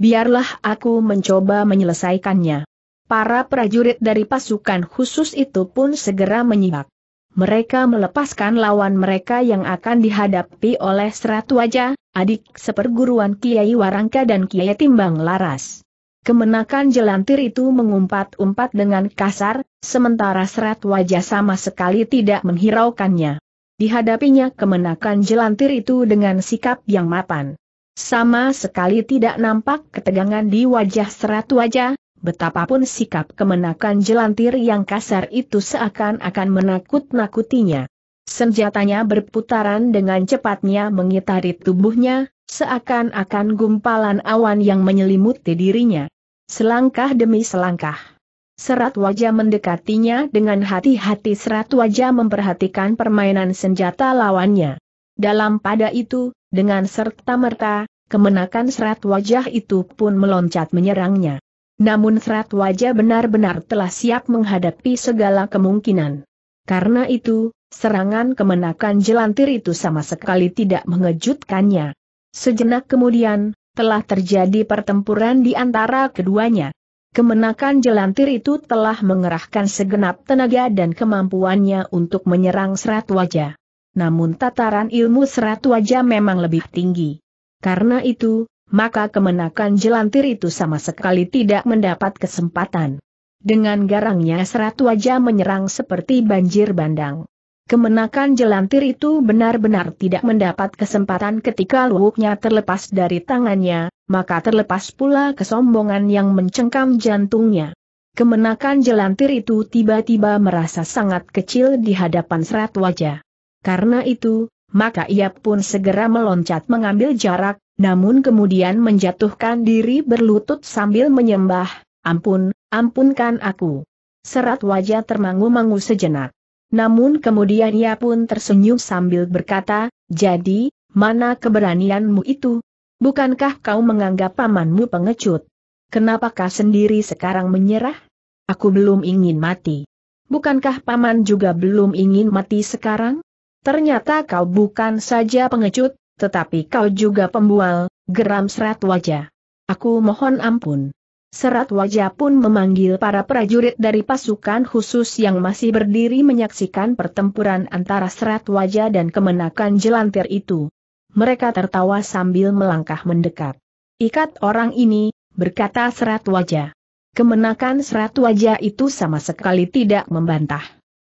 Biarlah aku mencoba menyelesaikannya. Para prajurit dari pasukan khusus itu pun segera menyimak. Mereka melepaskan lawan mereka yang akan dihadapi oleh serat wajah, adik seperguruan Kiai Warangka dan Kiai Timbang Laras. Kemenakan jelantir itu mengumpat-umpat dengan kasar, sementara serat wajah sama sekali tidak menghiraukannya dihadapinya kemenakan jelantir itu dengan sikap yang mapan. Sama sekali tidak nampak ketegangan di wajah serat wajah, betapapun sikap kemenakan jelantir yang kasar itu seakan-akan menakut-nakutinya. Senjatanya berputaran dengan cepatnya mengitari tubuhnya, seakan-akan gumpalan awan yang menyelimuti dirinya. Selangkah demi selangkah. Serat wajah mendekatinya dengan hati-hati serat wajah memperhatikan permainan senjata lawannya. Dalam pada itu, dengan serta-merta, kemenakan serat wajah itu pun meloncat menyerangnya. Namun serat wajah benar-benar telah siap menghadapi segala kemungkinan. Karena itu, serangan kemenakan jelantir itu sama sekali tidak mengejutkannya. Sejenak kemudian, telah terjadi pertempuran di antara keduanya. Kemenakan jelantir itu telah mengerahkan segenap tenaga dan kemampuannya untuk menyerang serat wajah. Namun tataran ilmu serat wajah memang lebih tinggi. Karena itu, maka kemenakan jelantir itu sama sekali tidak mendapat kesempatan. Dengan garangnya serat wajah menyerang seperti banjir bandang. Kemenakan jelantir itu benar-benar tidak mendapat kesempatan ketika luwuknya terlepas dari tangannya, maka terlepas pula kesombongan yang mencengkam jantungnya. Kemenakan jelantir itu tiba-tiba merasa sangat kecil di hadapan serat wajah. Karena itu, maka ia pun segera meloncat mengambil jarak, namun kemudian menjatuhkan diri berlutut sambil menyembah, ampun, ampunkan aku. Serat wajah termangu-mangu sejenak. Namun kemudian ia pun tersenyum sambil berkata, jadi, mana keberanianmu itu? Bukankah kau menganggap pamanmu pengecut? Kenapakah sendiri sekarang menyerah? Aku belum ingin mati. Bukankah paman juga belum ingin mati sekarang? Ternyata kau bukan saja pengecut, tetapi kau juga pembual, geram serat wajah. Aku mohon ampun. Serat wajah pun memanggil para prajurit dari pasukan khusus yang masih berdiri menyaksikan pertempuran antara serat wajah dan kemenakan jelantir itu mereka tertawa sambil melangkah mendekat. Ikat orang ini, berkata serat wajah. Kemenakan serat wajah itu sama sekali tidak membantah.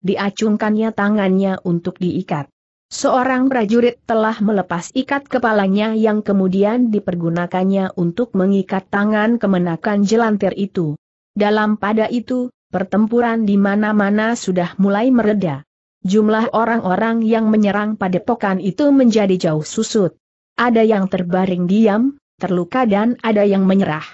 Diacungkannya tangannya untuk diikat. Seorang prajurit telah melepas ikat kepalanya yang kemudian dipergunakannya untuk mengikat tangan kemenakan jelantir itu. Dalam pada itu, pertempuran di mana-mana sudah mulai mereda jumlah orang-orang yang menyerang padepokan itu menjadi jauh susut. Ada yang terbaring diam, terluka dan ada yang menyerah.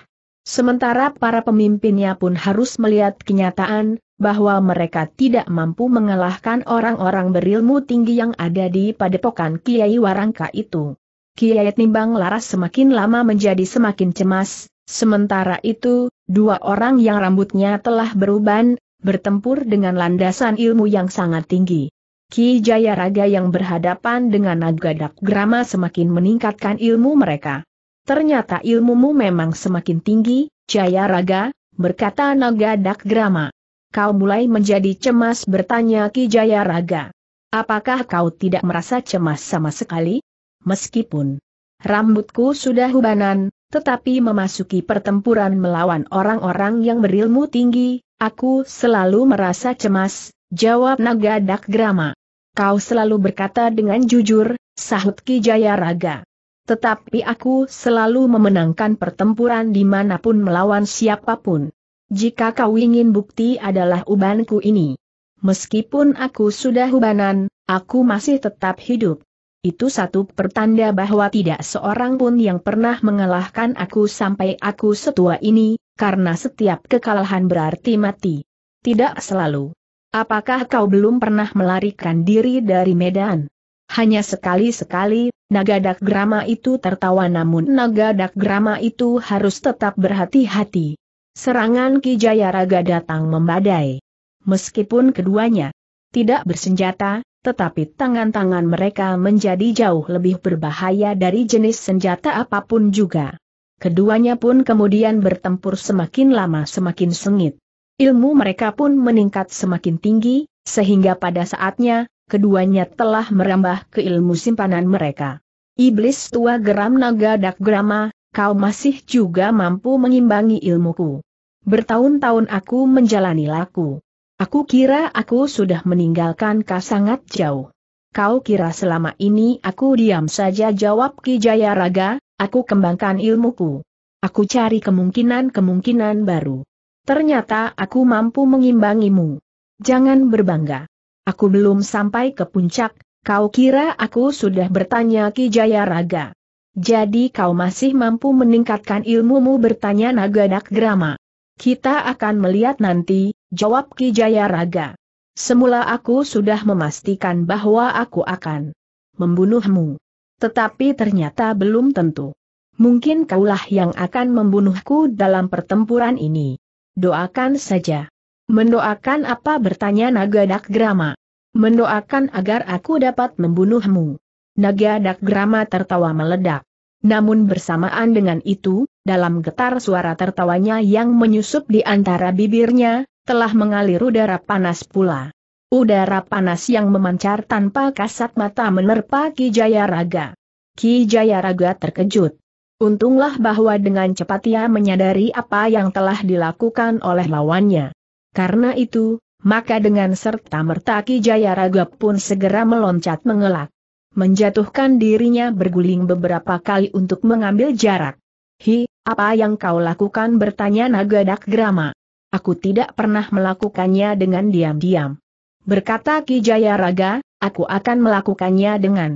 Sementara para pemimpinnya pun harus melihat kenyataan, bahwa mereka tidak mampu mengalahkan orang-orang berilmu tinggi yang ada di padepokan Kiai Warangka itu. Kiai Timbang Laras semakin lama menjadi semakin cemas, sementara itu, dua orang yang rambutnya telah beruban, bertempur dengan landasan ilmu yang sangat tinggi. Ki Jayaraga yang berhadapan dengan Nagadak Grama semakin meningkatkan ilmu mereka. Ternyata ilmumu memang semakin tinggi, Jayaraga, berkata Nagadak Grama. Kau mulai menjadi cemas bertanya Ki Jayaraga. Apakah kau tidak merasa cemas sama sekali? Meskipun rambutku sudah hubanan, tetapi memasuki pertempuran melawan orang-orang yang berilmu tinggi, aku selalu merasa cemas, jawab Naga Grama. Kau selalu berkata dengan jujur, sahut Ki Jayaraga. Tetapi aku selalu memenangkan pertempuran dimanapun melawan siapapun. Jika kau ingin bukti adalah ubanku ini. Meskipun aku sudah ubanan, aku masih tetap hidup. Itu satu pertanda bahwa tidak seorang pun yang pernah mengalahkan aku sampai aku setua ini, karena setiap kekalahan berarti mati. Tidak selalu. Apakah kau belum pernah melarikan diri dari medan? Hanya sekali-sekali, naga Grama itu tertawa namun naga Grama itu harus tetap berhati-hati. Serangan Ki Jayaraga datang membadai. Meskipun keduanya tidak bersenjata, tetapi tangan-tangan mereka menjadi jauh lebih berbahaya dari jenis senjata apapun juga. Keduanya pun kemudian bertempur semakin lama semakin sengit. Ilmu mereka pun meningkat semakin tinggi, sehingga pada saatnya, keduanya telah merambah ke ilmu simpanan mereka. Iblis tua geram naga dak grama, kau masih juga mampu mengimbangi ilmuku. Bertahun-tahun aku menjalani laku. Aku kira aku sudah meninggalkan kau sangat jauh. Kau kira selama ini aku diam saja jawab Ki Jayaraga, aku kembangkan ilmuku. Aku cari kemungkinan-kemungkinan baru. Ternyata aku mampu mengimbangimu. Jangan berbangga. Aku belum sampai ke puncak, kau kira aku sudah bertanya Ki Jayaraga. Jadi kau masih mampu meningkatkan ilmumu bertanya Nagadak Grama. Kita akan melihat nanti, Jawab Ki Jayaraga. Semula aku sudah memastikan bahwa aku akan membunuhmu. Tetapi ternyata belum tentu. Mungkin kaulah yang akan membunuhku dalam pertempuran ini. Doakan saja. Mendoakan apa bertanya Naga Dakgrama. Mendoakan agar aku dapat membunuhmu. Naga Dakgrama tertawa meledak. Namun bersamaan dengan itu, dalam getar suara tertawanya yang menyusup di antara bibirnya, telah mengalir udara panas pula. Udara panas yang memancar tanpa kasat mata menerpa Ki Jayaraga. Ki Jayaraga terkejut. Untunglah bahwa dengan cepat ia menyadari apa yang telah dilakukan oleh lawannya. Karena itu, maka dengan serta merta Ki Jayaraga pun segera meloncat mengelak. Menjatuhkan dirinya berguling beberapa kali untuk mengambil jarak. Hi, apa yang kau lakukan bertanya naga Grama. Aku tidak pernah melakukannya dengan diam-diam. Berkata Ki Jaya Raga, aku akan melakukannya dengan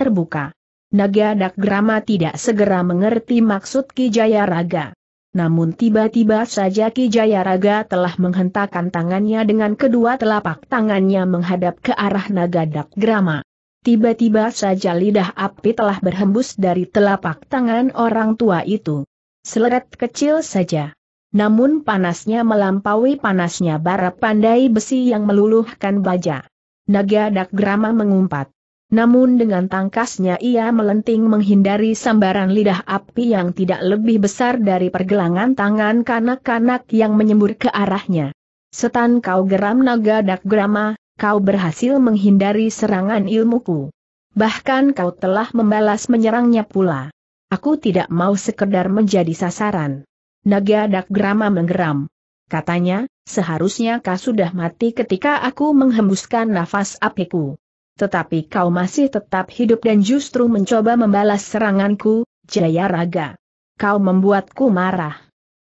terbuka. Naga Dakgrama tidak segera mengerti maksud Ki Jaya Raga. Namun tiba-tiba saja Ki Jayaraga telah menghentakkan tangannya dengan kedua telapak tangannya menghadap ke arah naga Dakgrama. Tiba-tiba saja lidah api telah berhembus dari telapak tangan orang tua itu. Seleret kecil saja namun panasnya melampaui panasnya bara pandai besi yang meluluhkan baja. Naga Dakgrama mengumpat. Namun dengan tangkasnya ia melenting menghindari sambaran lidah api yang tidak lebih besar dari pergelangan tangan kanak-kanak yang menyembur ke arahnya. Setan kau geram naga Dakgrama, kau berhasil menghindari serangan ilmuku. Bahkan kau telah membalas menyerangnya pula. Aku tidak mau sekedar menjadi sasaran. Naga Dakgrama menggeram. Katanya, seharusnya kau sudah mati ketika aku menghembuskan nafas apiku. Tetapi kau masih tetap hidup dan justru mencoba membalas seranganku, Jaya Raga. Kau membuatku marah.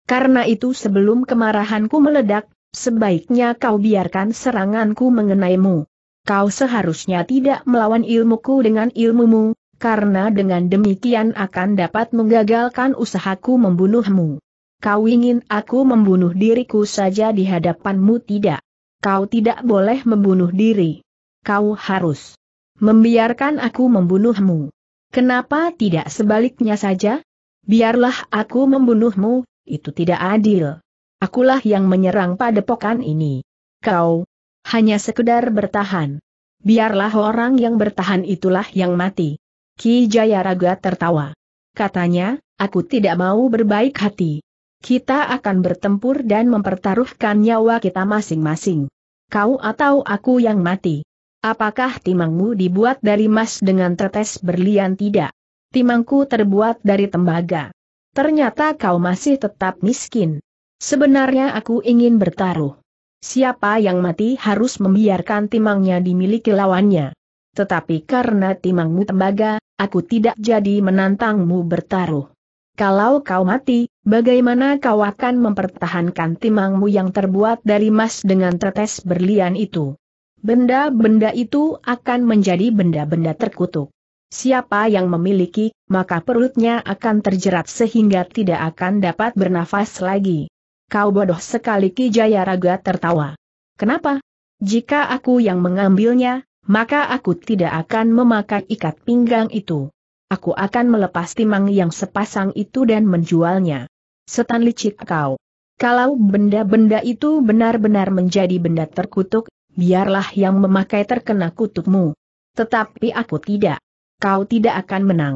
Karena itu sebelum kemarahanku meledak, sebaiknya kau biarkan seranganku mengenaimu. Kau seharusnya tidak melawan ilmuku dengan ilmumu, karena dengan demikian akan dapat menggagalkan usahaku membunuhmu. Kau ingin aku membunuh diriku saja di hadapanmu tidak? Kau tidak boleh membunuh diri. Kau harus membiarkan aku membunuhmu. Kenapa tidak sebaliknya saja? Biarlah aku membunuhmu, itu tidak adil. Akulah yang menyerang pada padepokan ini. Kau hanya sekedar bertahan. Biarlah orang yang bertahan itulah yang mati. Ki Jayaraga tertawa. Katanya, aku tidak mau berbaik hati. Kita akan bertempur dan mempertaruhkan nyawa kita masing-masing. Kau atau aku yang mati. Apakah timangmu dibuat dari emas dengan tetes berlian tidak? Timangku terbuat dari tembaga. Ternyata kau masih tetap miskin. Sebenarnya aku ingin bertaruh. Siapa yang mati harus membiarkan timangnya dimiliki lawannya. Tetapi karena timangmu tembaga, aku tidak jadi menantangmu bertaruh. Kalau kau mati, bagaimana kau akan mempertahankan timangmu yang terbuat dari emas dengan tetes berlian itu? Benda-benda itu akan menjadi benda-benda terkutuk. Siapa yang memiliki, maka perutnya akan terjerat sehingga tidak akan dapat bernafas lagi. Kau bodoh sekali Ki Jayaraga tertawa. Kenapa? Jika aku yang mengambilnya, maka aku tidak akan memakai ikat pinggang itu aku akan melepas timang yang sepasang itu dan menjualnya. Setan licik kau. Kalau benda-benda itu benar-benar menjadi benda terkutuk, biarlah yang memakai terkena kutukmu. Tetapi aku tidak. Kau tidak akan menang.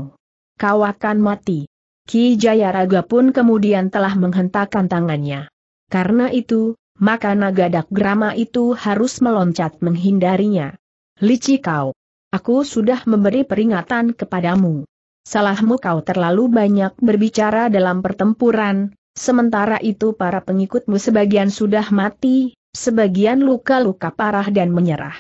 Kau akan mati. Ki Jayaraga pun kemudian telah menghentakkan tangannya. Karena itu, maka naga dakgrama itu harus meloncat menghindarinya. Licik kau. Aku sudah memberi peringatan kepadamu. Salahmu kau terlalu banyak berbicara dalam pertempuran, sementara itu para pengikutmu sebagian sudah mati, sebagian luka-luka parah dan menyerah.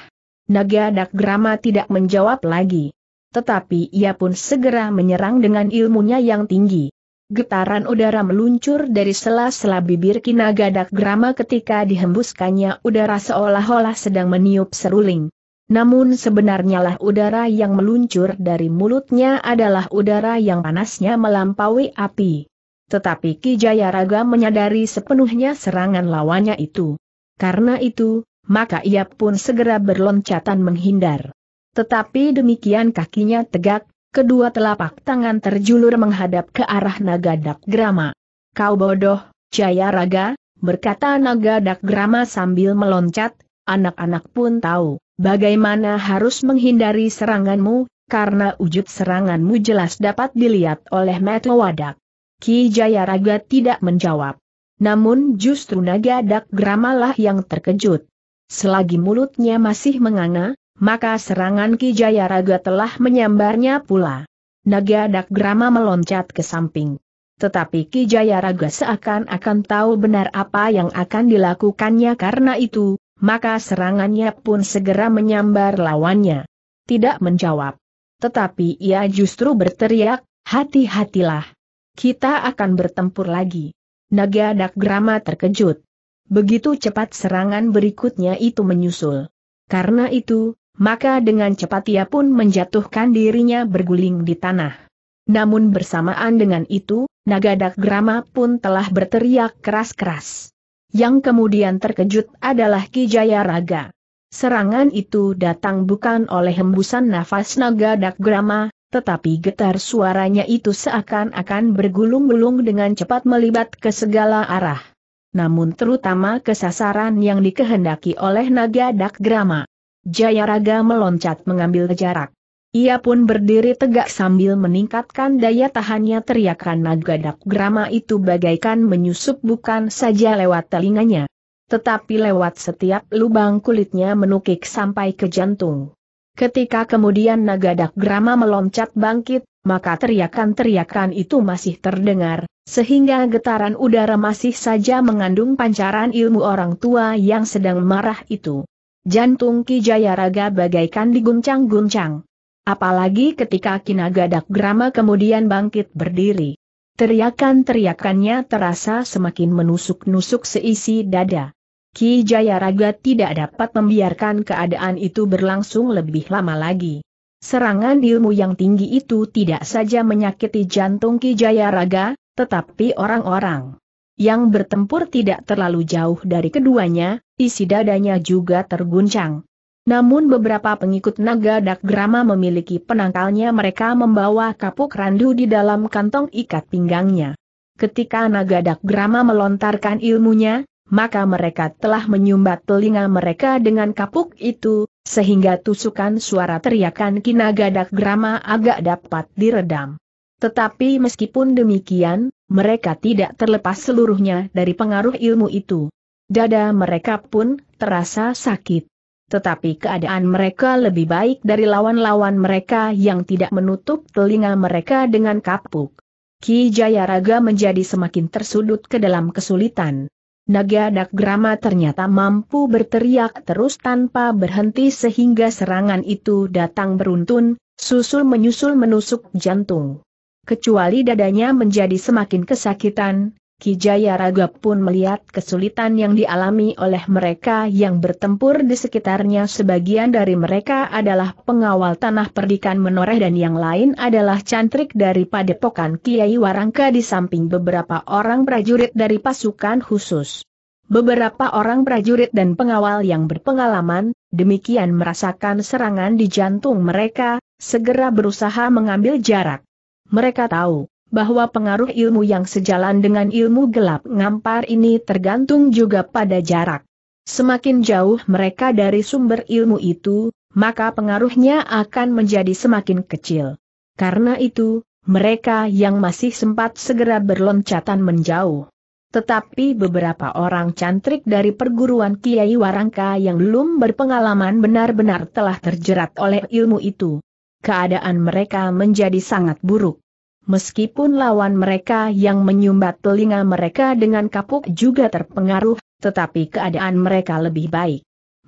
Naga Dakgrama tidak menjawab lagi. Tetapi ia pun segera menyerang dengan ilmunya yang tinggi. Getaran udara meluncur dari sela-sela bibir Kinaga Grama ketika dihembuskannya udara seolah-olah sedang meniup seruling. Namun sebenarnya lah udara yang meluncur dari mulutnya adalah udara yang panasnya melampaui api. Tetapi Ki Jayaraga menyadari sepenuhnya serangan lawannya itu. Karena itu, maka ia pun segera berloncatan menghindar. Tetapi demikian kakinya tegak, kedua telapak tangan terjulur menghadap ke arah naga Dakgrama. Kau bodoh, Jayaraga, berkata naga Dakgrama sambil meloncat, anak-anak pun tahu Bagaimana harus menghindari seranganmu, karena wujud seranganmu jelas dapat dilihat oleh mata wadak. Ki Jayaraga tidak menjawab. Namun justru naga dak gramalah yang terkejut. Selagi mulutnya masih menganga, maka serangan Ki Jayaraga telah menyambarnya pula. Naga dak grama meloncat ke samping. Tetapi Ki Jayaraga seakan-akan tahu benar apa yang akan dilakukannya karena itu, maka serangannya pun segera menyambar lawannya. Tidak menjawab. Tetapi ia justru berteriak, hati-hatilah. Kita akan bertempur lagi. Naga Dakgrama terkejut. Begitu cepat serangan berikutnya itu menyusul. Karena itu, maka dengan cepat ia pun menjatuhkan dirinya berguling di tanah. Namun bersamaan dengan itu, Naga Dakgrama pun telah berteriak keras-keras. Yang kemudian terkejut adalah Ki Jayaraga. Serangan itu datang bukan oleh hembusan nafas naga Dakgrama, tetapi getar suaranya itu seakan-akan bergulung-gulung dengan cepat melibat ke segala arah. Namun terutama kesasaran yang dikehendaki oleh naga Dakgrama. Jayaraga meloncat mengambil jarak. Ia pun berdiri tegak sambil meningkatkan daya tahannya teriakan nagadak grama itu bagaikan menyusup bukan saja lewat telinganya. Tetapi lewat setiap lubang kulitnya menukik sampai ke jantung. Ketika kemudian nagadak grama meloncat bangkit, maka teriakan-teriakan itu masih terdengar, sehingga getaran udara masih saja mengandung pancaran ilmu orang tua yang sedang marah itu. Jantung Ki Jayaraga bagaikan diguncang-guncang. Apalagi ketika Kinagadak Grama kemudian bangkit berdiri. Teriakan-teriakannya terasa semakin menusuk-nusuk seisi dada. Ki Jayaraga tidak dapat membiarkan keadaan itu berlangsung lebih lama lagi. Serangan ilmu yang tinggi itu tidak saja menyakiti jantung Ki Jayaraga, tetapi orang-orang yang bertempur tidak terlalu jauh dari keduanya, isi dadanya juga terguncang. Namun beberapa pengikut naga grama memiliki penangkalnya mereka membawa kapuk randu di dalam kantong ikat pinggangnya. Ketika naga grama melontarkan ilmunya, maka mereka telah menyumbat telinga mereka dengan kapuk itu, sehingga tusukan suara teriakan kinaga grama agak dapat diredam. Tetapi meskipun demikian, mereka tidak terlepas seluruhnya dari pengaruh ilmu itu. Dada mereka pun terasa sakit tetapi keadaan mereka lebih baik dari lawan-lawan mereka yang tidak menutup telinga mereka dengan kapuk. Ki Jayaraga menjadi semakin tersudut ke dalam kesulitan. Naga Dakgrama ternyata mampu berteriak terus tanpa berhenti sehingga serangan itu datang beruntun, susul menyusul menusuk jantung. Kecuali dadanya menjadi semakin kesakitan, Kijaya Raga pun melihat kesulitan yang dialami oleh mereka yang bertempur di sekitarnya sebagian dari mereka adalah pengawal tanah perdikan menoreh dan yang lain adalah cantrik dari padepokan Kiai Warangka di samping beberapa orang prajurit dari pasukan khusus. Beberapa orang prajurit dan pengawal yang berpengalaman, demikian merasakan serangan di jantung mereka, segera berusaha mengambil jarak. Mereka tahu, bahwa pengaruh ilmu yang sejalan dengan ilmu gelap ngampar ini tergantung juga pada jarak. Semakin jauh mereka dari sumber ilmu itu, maka pengaruhnya akan menjadi semakin kecil. Karena itu, mereka yang masih sempat segera berloncatan menjauh. Tetapi beberapa orang cantrik dari perguruan Kiai Warangka yang belum berpengalaman benar-benar telah terjerat oleh ilmu itu. Keadaan mereka menjadi sangat buruk meskipun lawan mereka yang menyumbat telinga mereka dengan kapuk juga terpengaruh, tetapi keadaan mereka lebih baik.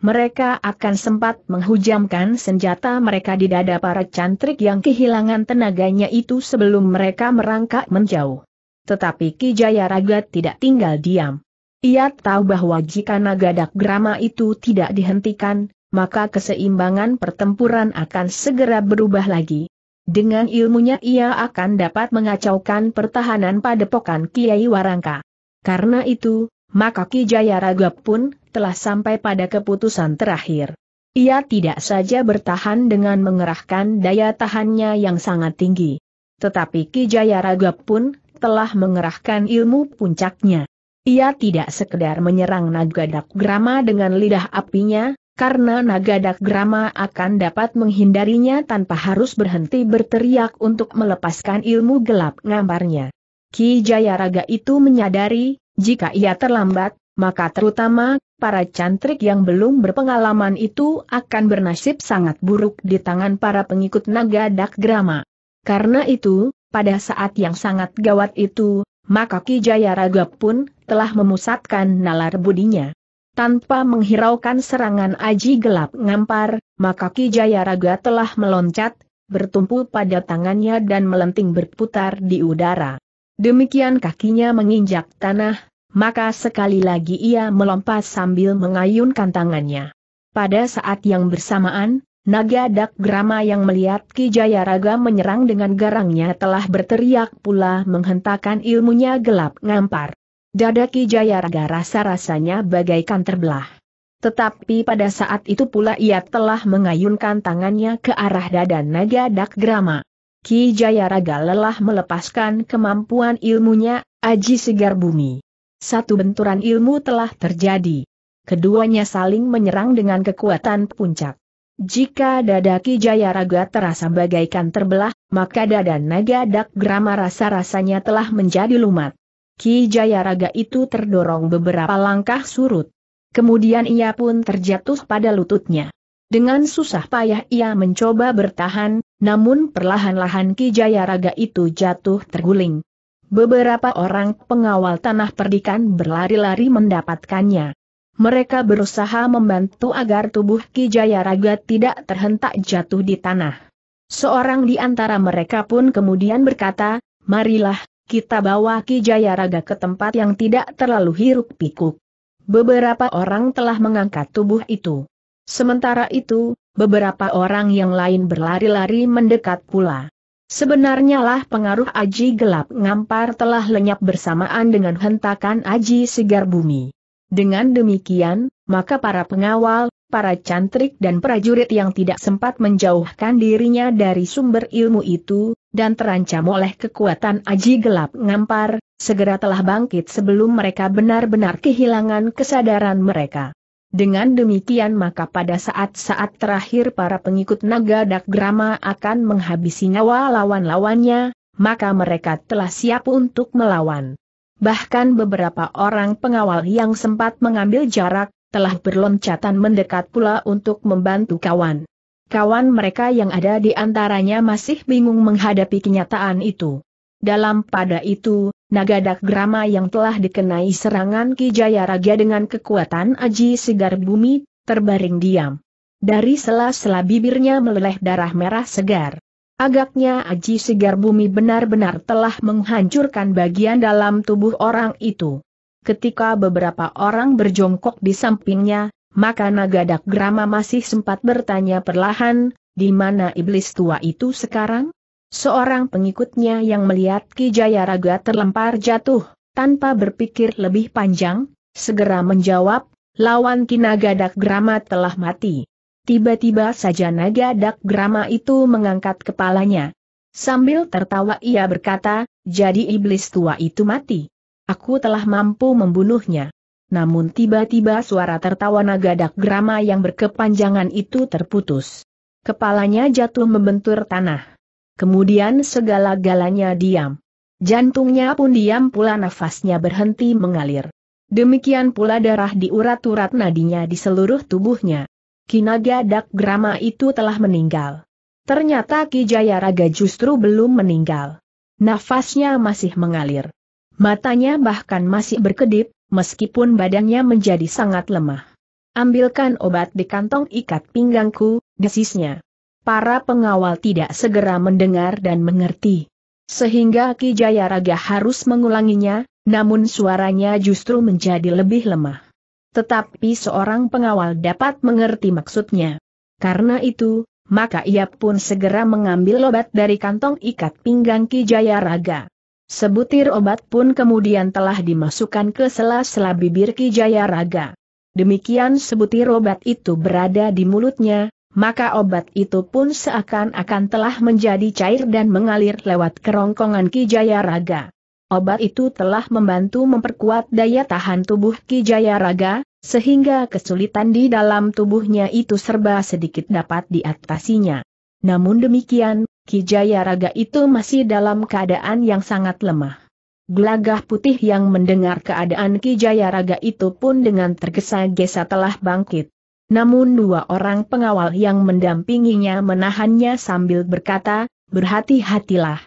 Mereka akan sempat menghujamkan senjata mereka di dada para cantrik yang kehilangan tenaganya itu sebelum mereka merangkak menjauh. Tetapi Ki Jayaraga tidak tinggal diam. Ia tahu bahwa jika naga Grama itu tidak dihentikan, maka keseimbangan pertempuran akan segera berubah lagi, dengan ilmunya ia akan dapat mengacaukan pertahanan padepokan Kiai Warangka. Karena itu, maka Ki Jayaraga pun telah sampai pada keputusan terakhir. Ia tidak saja bertahan dengan mengerahkan daya tahannya yang sangat tinggi. Tetapi Ki Jayaraga pun telah mengerahkan ilmu puncaknya. Ia tidak sekedar menyerang Nagadak grama dengan lidah apinya, karena naga Dakgrama akan dapat menghindarinya tanpa harus berhenti berteriak untuk melepaskan ilmu gelap ngambarnya. Ki Jayaraga itu menyadari, jika ia terlambat, maka terutama, para cantrik yang belum berpengalaman itu akan bernasib sangat buruk di tangan para pengikut naga Dakgrama. Karena itu, pada saat yang sangat gawat itu, maka Ki Jayaraga pun telah memusatkan nalar budinya. Tanpa menghiraukan serangan aji gelap ngampar, maka Ki Jayaraga telah meloncat, bertumpu pada tangannya dan melenting berputar di udara. Demikian kakinya menginjak tanah, maka sekali lagi ia melompat sambil mengayunkan tangannya. Pada saat yang bersamaan, naga dak grama yang melihat Ki Jayaraga menyerang dengan garangnya telah berteriak pula menghentakkan ilmunya gelap ngampar. Dada Ki Jayaraga rasa-rasanya bagaikan terbelah. Tetapi pada saat itu pula ia telah mengayunkan tangannya ke arah dada naga Dak Grama. Ki Jayaraga lelah melepaskan kemampuan ilmunya, aji segar bumi. Satu benturan ilmu telah terjadi. Keduanya saling menyerang dengan kekuatan puncak. Jika dada Ki Jayaraga terasa bagaikan terbelah, maka dada naga Dak Grama rasa-rasanya telah menjadi lumat. Ki Jayaraga itu terdorong beberapa langkah surut. Kemudian ia pun terjatuh pada lututnya. Dengan susah payah ia mencoba bertahan, namun perlahan-lahan Ki Jayaraga itu jatuh terguling. Beberapa orang pengawal tanah perdikan berlari-lari mendapatkannya. Mereka berusaha membantu agar tubuh Ki Jayaraga tidak terhentak jatuh di tanah. Seorang di antara mereka pun kemudian berkata, Marilah, kita bawa Ki Jayaraga ke tempat yang tidak terlalu hiruk pikuk. Beberapa orang telah mengangkat tubuh itu. Sementara itu, beberapa orang yang lain berlari-lari mendekat pula. Sebenarnya lah pengaruh Aji gelap ngampar telah lenyap bersamaan dengan hentakan Aji segar bumi. Dengan demikian, maka para pengawal, para cantrik dan prajurit yang tidak sempat menjauhkan dirinya dari sumber ilmu itu, dan terancam oleh kekuatan aji gelap ngampar, segera telah bangkit sebelum mereka benar-benar kehilangan kesadaran mereka. Dengan demikian maka pada saat-saat terakhir para pengikut naga Dakgrama akan menghabisi nyawa lawan-lawannya, maka mereka telah siap untuk melawan. Bahkan beberapa orang pengawal yang sempat mengambil jarak, telah berloncatan mendekat pula untuk membantu kawan. Kawan mereka yang ada di antaranya masih bingung menghadapi kenyataan itu. Dalam pada itu, Nagadak Grama yang telah dikenai serangan Kijaya Raga dengan kekuatan Aji Sigar Bumi, terbaring diam. Dari sela-sela bibirnya meleleh darah merah segar. Agaknya Aji Sigar Bumi benar-benar telah menghancurkan bagian dalam tubuh orang itu. Ketika beberapa orang berjongkok di sampingnya, maka naga Grama masih sempat bertanya perlahan, di mana iblis tua itu sekarang? Seorang pengikutnya yang melihat Ki Jayaraga terlempar jatuh, tanpa berpikir lebih panjang, segera menjawab, lawan Ki naga Grama telah mati. Tiba-tiba saja naga Grama itu mengangkat kepalanya. Sambil tertawa ia berkata, jadi iblis tua itu mati. Aku telah mampu membunuhnya namun tiba-tiba suara tertawa dak gerama yang berkepanjangan itu terputus. Kepalanya jatuh membentur tanah. Kemudian segala-galanya diam. Jantungnya pun diam pula nafasnya berhenti mengalir. Demikian pula darah di urat-urat nadinya di seluruh tubuhnya. Kinaga Dak Grama itu telah meninggal. Ternyata Ki Jayaraga justru belum meninggal. Nafasnya masih mengalir. Matanya bahkan masih berkedip, meskipun badannya menjadi sangat lemah. Ambilkan obat di kantong ikat pinggangku, desisnya. Para pengawal tidak segera mendengar dan mengerti. Sehingga Ki Jayaraga harus mengulanginya, namun suaranya justru menjadi lebih lemah. Tetapi seorang pengawal dapat mengerti maksudnya. Karena itu, maka ia pun segera mengambil obat dari kantong ikat pinggang Ki Jayaraga. Sebutir obat pun kemudian telah dimasukkan ke sela-sela bibir Ki Jayaraga. Demikian sebutir obat itu berada di mulutnya, maka obat itu pun seakan-akan telah menjadi cair dan mengalir lewat kerongkongan Ki Jayaraga. Obat itu telah membantu memperkuat daya tahan tubuh Ki Jayaraga, sehingga kesulitan di dalam tubuhnya itu serba sedikit dapat diatasinya. Namun demikian, Kijaya Raga itu masih dalam keadaan yang sangat lemah. Gelagah putih yang mendengar keadaan Kijaya Raga itu pun dengan tergesa-gesa telah bangkit. Namun dua orang pengawal yang mendampinginya menahannya sambil berkata, berhati-hatilah.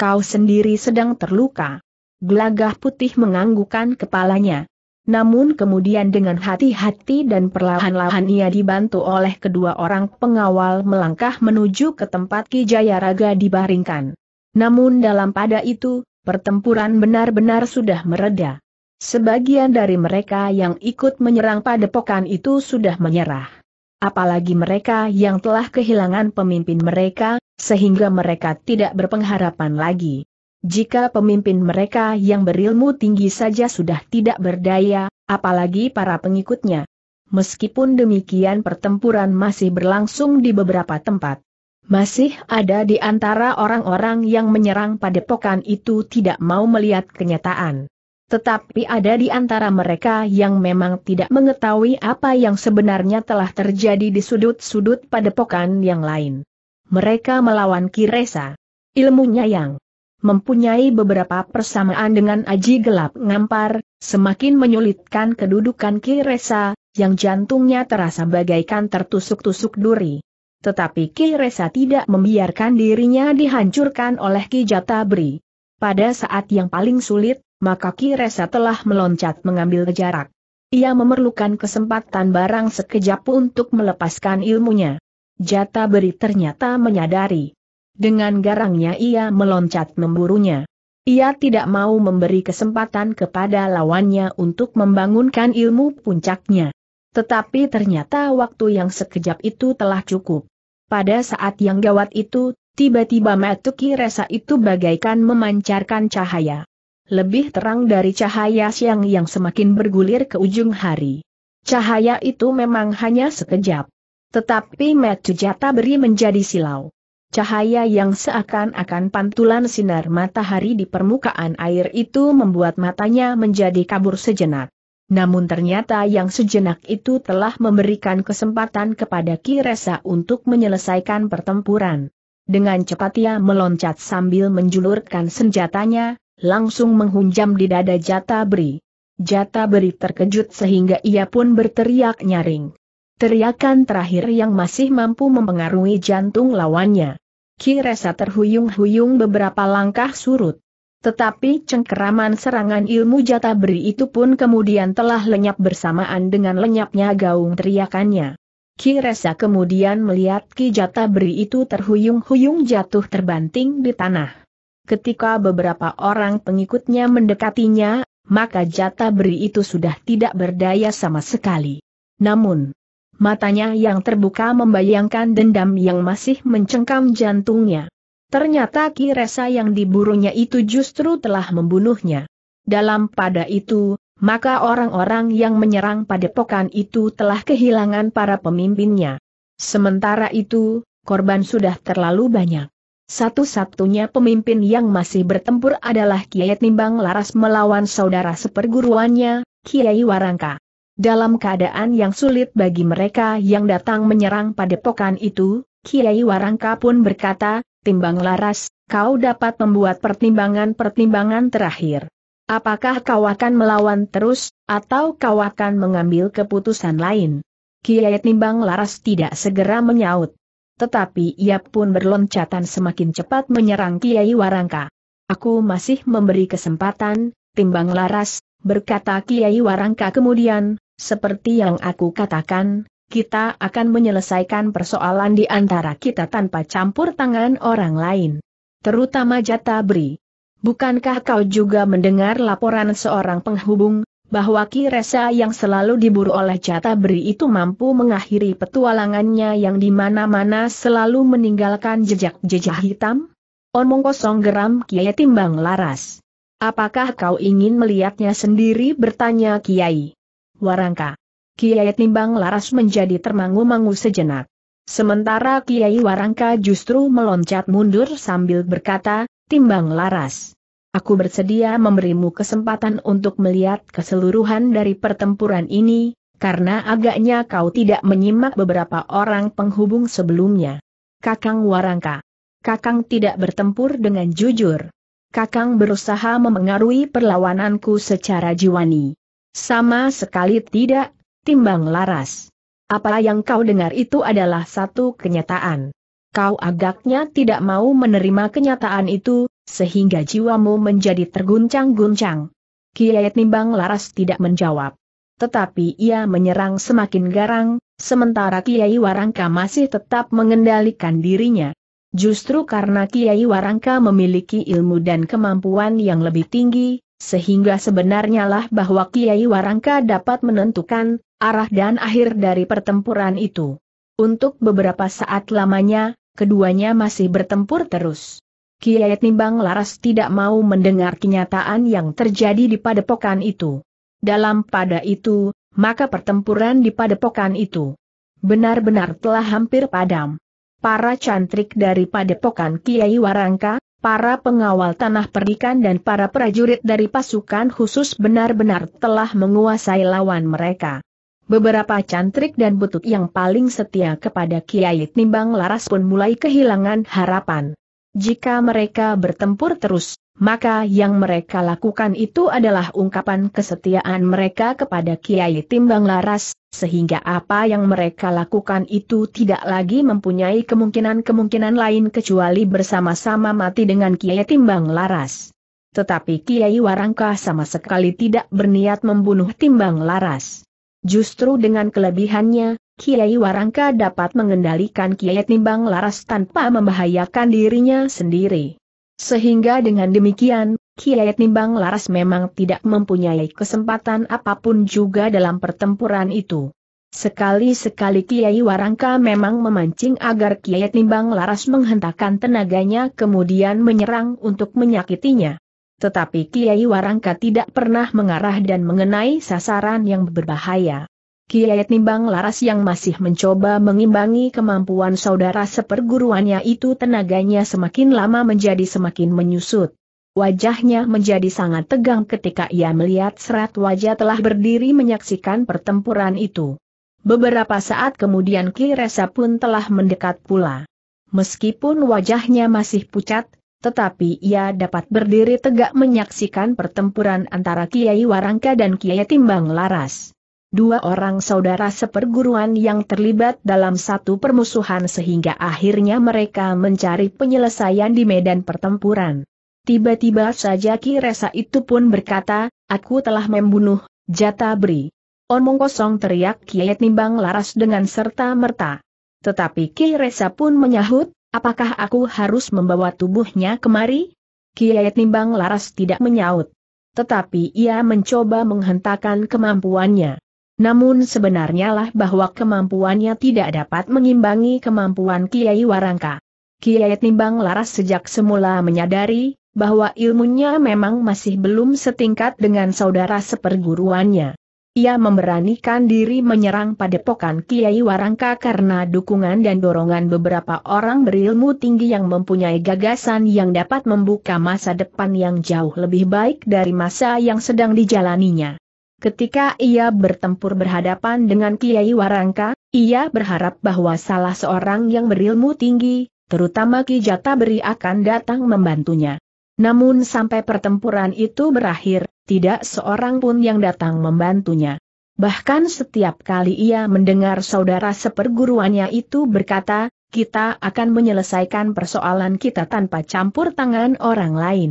Kau sendiri sedang terluka. Gelagah putih menganggukan kepalanya. Namun kemudian dengan hati-hati dan perlahan-lahan ia dibantu oleh kedua orang pengawal melangkah menuju ke tempat Ki Jayaraga dibaringkan. Namun dalam pada itu, pertempuran benar-benar sudah mereda. Sebagian dari mereka yang ikut menyerang padepokan itu sudah menyerah. Apalagi mereka yang telah kehilangan pemimpin mereka, sehingga mereka tidak berpengharapan lagi. Jika pemimpin mereka yang berilmu tinggi saja sudah tidak berdaya, apalagi para pengikutnya. Meskipun demikian pertempuran masih berlangsung di beberapa tempat. Masih ada di antara orang-orang yang menyerang padepokan itu tidak mau melihat kenyataan. Tetapi ada di antara mereka yang memang tidak mengetahui apa yang sebenarnya telah terjadi di sudut-sudut padepokan yang lain. Mereka melawan Kiresa. Ilmunya yang mempunyai beberapa persamaan dengan Aji Gelap Ngampar, semakin menyulitkan kedudukan Ki Kiresa, yang jantungnya terasa bagaikan tertusuk-tusuk duri. Tetapi Ki Kiresa tidak membiarkan dirinya dihancurkan oleh Ki Jatabri. Pada saat yang paling sulit, maka Ki Kiresa telah meloncat mengambil jarak. Ia memerlukan kesempatan barang sekejap untuk melepaskan ilmunya. Jata ternyata menyadari dengan garangnya ia meloncat memburunya. Ia tidak mau memberi kesempatan kepada lawannya untuk membangunkan ilmu puncaknya. Tetapi ternyata waktu yang sekejap itu telah cukup. Pada saat yang gawat itu, tiba-tiba Matuki Resa itu bagaikan memancarkan cahaya. Lebih terang dari cahaya siang yang semakin bergulir ke ujung hari. Cahaya itu memang hanya sekejap. Tetapi metujata beri menjadi silau. Cahaya yang seakan-akan pantulan sinar matahari di permukaan air itu membuat matanya menjadi kabur sejenak. Namun ternyata yang sejenak itu telah memberikan kesempatan kepada Kiresa untuk menyelesaikan pertempuran. Dengan cepat ia meloncat sambil menjulurkan senjatanya, langsung menghunjam di dada Jata Beri. Jata Beri terkejut sehingga ia pun berteriak nyaring. Teriakan terakhir yang masih mampu mempengaruhi jantung lawannya. Kiresa terhuyung-huyung beberapa langkah surut. Tetapi cengkeraman serangan ilmu jata beri itu pun kemudian telah lenyap bersamaan dengan lenyapnya gaung teriakannya. Kiresa kemudian melihat Ki jata beri itu terhuyung-huyung jatuh terbanting di tanah. Ketika beberapa orang pengikutnya mendekatinya, maka jata beri itu sudah tidak berdaya sama sekali. Namun, Matanya yang terbuka membayangkan dendam yang masih mencengkam jantungnya. Ternyata Kiresa yang diburunya itu justru telah membunuhnya. Dalam pada itu, maka orang-orang yang menyerang padepokan itu telah kehilangan para pemimpinnya. Sementara itu, korban sudah terlalu banyak. Satu-satunya pemimpin yang masih bertempur adalah Kiai Nimbang Laras melawan saudara seperguruannya, Kiai Warangka. Dalam keadaan yang sulit bagi mereka yang datang menyerang padepokan itu, Kiai Warangka pun berkata, timbang laras, kau dapat membuat pertimbangan-pertimbangan terakhir. Apakah kau akan melawan terus, atau kau akan mengambil keputusan lain? Kiai Timbang Laras tidak segera menyaut. Tetapi ia pun berloncatan semakin cepat menyerang Kiai Warangka. Aku masih memberi kesempatan, Timbang Laras, berkata Kiai Warangka kemudian, seperti yang aku katakan, kita akan menyelesaikan persoalan di antara kita tanpa campur tangan orang lain. Terutama Jatabri. Bukankah kau juga mendengar laporan seorang penghubung, bahwa Kiresa yang selalu diburu oleh Jatabri itu mampu mengakhiri petualangannya yang di mana-mana selalu meninggalkan jejak-jejak hitam? Omong kosong geram Kiai Timbang Laras. Apakah kau ingin melihatnya sendiri bertanya Kiai? Warangka. Kiai Timbang Laras menjadi termangu-mangu sejenak. Sementara Kiai Warangka justru meloncat mundur sambil berkata, Timbang Laras. Aku bersedia memberimu kesempatan untuk melihat keseluruhan dari pertempuran ini, karena agaknya kau tidak menyimak beberapa orang penghubung sebelumnya. Kakang Warangka. Kakang tidak bertempur dengan jujur. Kakang berusaha memengaruhi perlawananku secara jiwani. Sama sekali tidak, timbang laras. Apa yang kau dengar itu adalah satu kenyataan. Kau agaknya tidak mau menerima kenyataan itu, sehingga jiwamu menjadi terguncang-guncang. Kiai Timbang Laras tidak menjawab. Tetapi ia menyerang semakin garang, sementara Kiai Warangka masih tetap mengendalikan dirinya. Justru karena Kiai Warangka memiliki ilmu dan kemampuan yang lebih tinggi, sehingga sebenarnya lah bahwa Kiai Warangka dapat menentukan arah dan akhir dari pertempuran itu. Untuk beberapa saat lamanya, keduanya masih bertempur terus. Kiai Nimbang Laras tidak mau mendengar kenyataan yang terjadi di padepokan itu. Dalam pada itu, maka pertempuran di padepokan itu benar-benar telah hampir padam para cantrik dari padepokan Kiai Warangka, para pengawal tanah perdikan dan para prajurit dari pasukan khusus benar-benar telah menguasai lawan mereka. Beberapa cantrik dan butut yang paling setia kepada Kiai Timbang Laras pun mulai kehilangan harapan. Jika mereka bertempur terus, maka yang mereka lakukan itu adalah ungkapan kesetiaan mereka kepada Kiai Timbang Laras, sehingga apa yang mereka lakukan itu tidak lagi mempunyai kemungkinan-kemungkinan lain kecuali bersama-sama mati dengan Kiai Timbang Laras. Tetapi Kiai Warangka sama sekali tidak berniat membunuh Timbang Laras. Justru dengan kelebihannya, Kiai Warangka dapat mengendalikan Kiai Timbang Laras tanpa membahayakan dirinya sendiri. Sehingga dengan demikian, Kiai Nimbang Laras memang tidak mempunyai kesempatan apapun juga dalam pertempuran itu. Sekali-sekali Kiai Warangka memang memancing agar Kiai Nimbang Laras menghentakkan tenaganya kemudian menyerang untuk menyakitinya. Tetapi Kiai Warangka tidak pernah mengarah dan mengenai sasaran yang berbahaya. Kiai Timbang Laras yang masih mencoba mengimbangi kemampuan saudara seperguruannya itu tenaganya semakin lama menjadi semakin menyusut. Wajahnya menjadi sangat tegang ketika ia melihat serat wajah telah berdiri menyaksikan pertempuran itu. Beberapa saat kemudian Ki Resa pun telah mendekat pula. Meskipun wajahnya masih pucat, tetapi ia dapat berdiri tegak menyaksikan pertempuran antara Kiai Warangka dan Kiai Timbang Laras dua orang saudara seperguruan yang terlibat dalam satu permusuhan sehingga akhirnya mereka mencari penyelesaian di medan pertempuran. Tiba-tiba saja Ki Resa itu pun berkata, aku telah membunuh, Jata Bri. Omong kosong teriak Kiat Nimbang Laras dengan serta-merta. Tetapi Ki Resa pun menyahut, apakah aku harus membawa tubuhnya kemari? Kiat Nimbang Laras tidak menyaut tetapi ia mencoba menghentakkan kemampuannya. Namun sebenarnya lah bahwa kemampuannya tidak dapat mengimbangi kemampuan Kiai Warangka. Kiai Timbang Laras sejak semula menyadari bahwa ilmunya memang masih belum setingkat dengan saudara seperguruannya. Ia memberanikan diri menyerang padepokan Kiai Warangka karena dukungan dan dorongan beberapa orang berilmu tinggi yang mempunyai gagasan yang dapat membuka masa depan yang jauh lebih baik dari masa yang sedang dijalaninya. Ketika ia bertempur berhadapan dengan Kiai Warangka, ia berharap bahwa salah seorang yang berilmu tinggi, terutama Ki Jata Beri, akan datang membantunya. Namun sampai pertempuran itu berakhir, tidak seorang pun yang datang membantunya. Bahkan setiap kali ia mendengar saudara seperguruannya itu berkata, kita akan menyelesaikan persoalan kita tanpa campur tangan orang lain.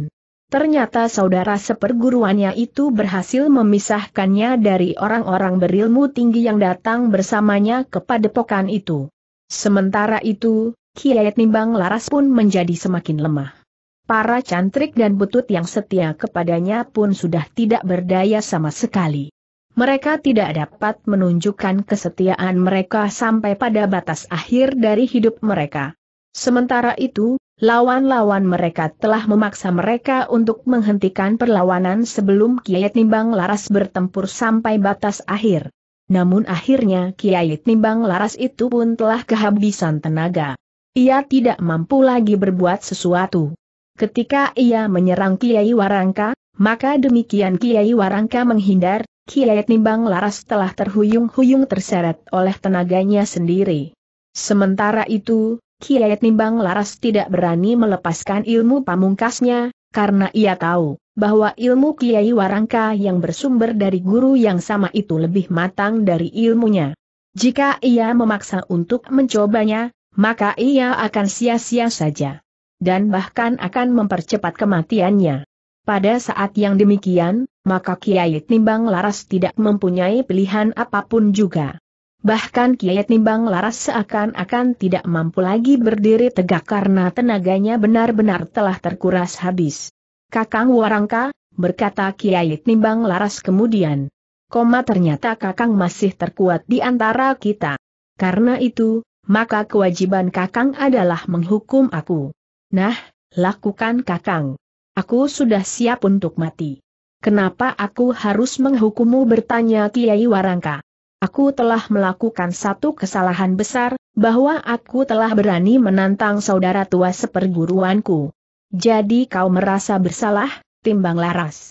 Ternyata saudara seperguruannya itu berhasil memisahkannya dari orang-orang berilmu tinggi yang datang bersamanya kepada pokan itu. Sementara itu, Kiai Nimbang Laras pun menjadi semakin lemah. Para cantrik dan butut yang setia kepadanya pun sudah tidak berdaya sama sekali. Mereka tidak dapat menunjukkan kesetiaan mereka sampai pada batas akhir dari hidup mereka. Sementara itu, Lawan-lawan mereka telah memaksa mereka untuk menghentikan perlawanan sebelum Kiai Timbang Laras bertempur sampai batas akhir. Namun akhirnya Kiai Timbang Laras itu pun telah kehabisan tenaga. Ia tidak mampu lagi berbuat sesuatu. Ketika ia menyerang Kiai Warangka, maka demikian Kiai Warangka menghindar, Kiai Timbang Laras telah terhuyung-huyung terseret oleh tenaganya sendiri. Sementara itu, Kiai Timbang Laras tidak berani melepaskan ilmu pamungkasnya, karena ia tahu bahwa ilmu Kiai Warangka yang bersumber dari guru yang sama itu lebih matang dari ilmunya. Jika ia memaksa untuk mencobanya, maka ia akan sia-sia saja. Dan bahkan akan mempercepat kematiannya. Pada saat yang demikian, maka Kiai Timbang Laras tidak mempunyai pilihan apapun juga. Bahkan Kiai Nimbang Laras seakan-akan tidak mampu lagi berdiri tegak karena tenaganya benar-benar telah terkuras habis. Kakang Warangka, berkata Kiai Nimbang Laras kemudian. Koma ternyata Kakang masih terkuat di antara kita. Karena itu, maka kewajiban Kakang adalah menghukum aku. Nah, lakukan Kakang. Aku sudah siap untuk mati. Kenapa aku harus menghukummu bertanya Kiai Warangka aku telah melakukan satu kesalahan besar, bahwa aku telah berani menantang saudara tua seperguruanku. Jadi kau merasa bersalah, timbang laras.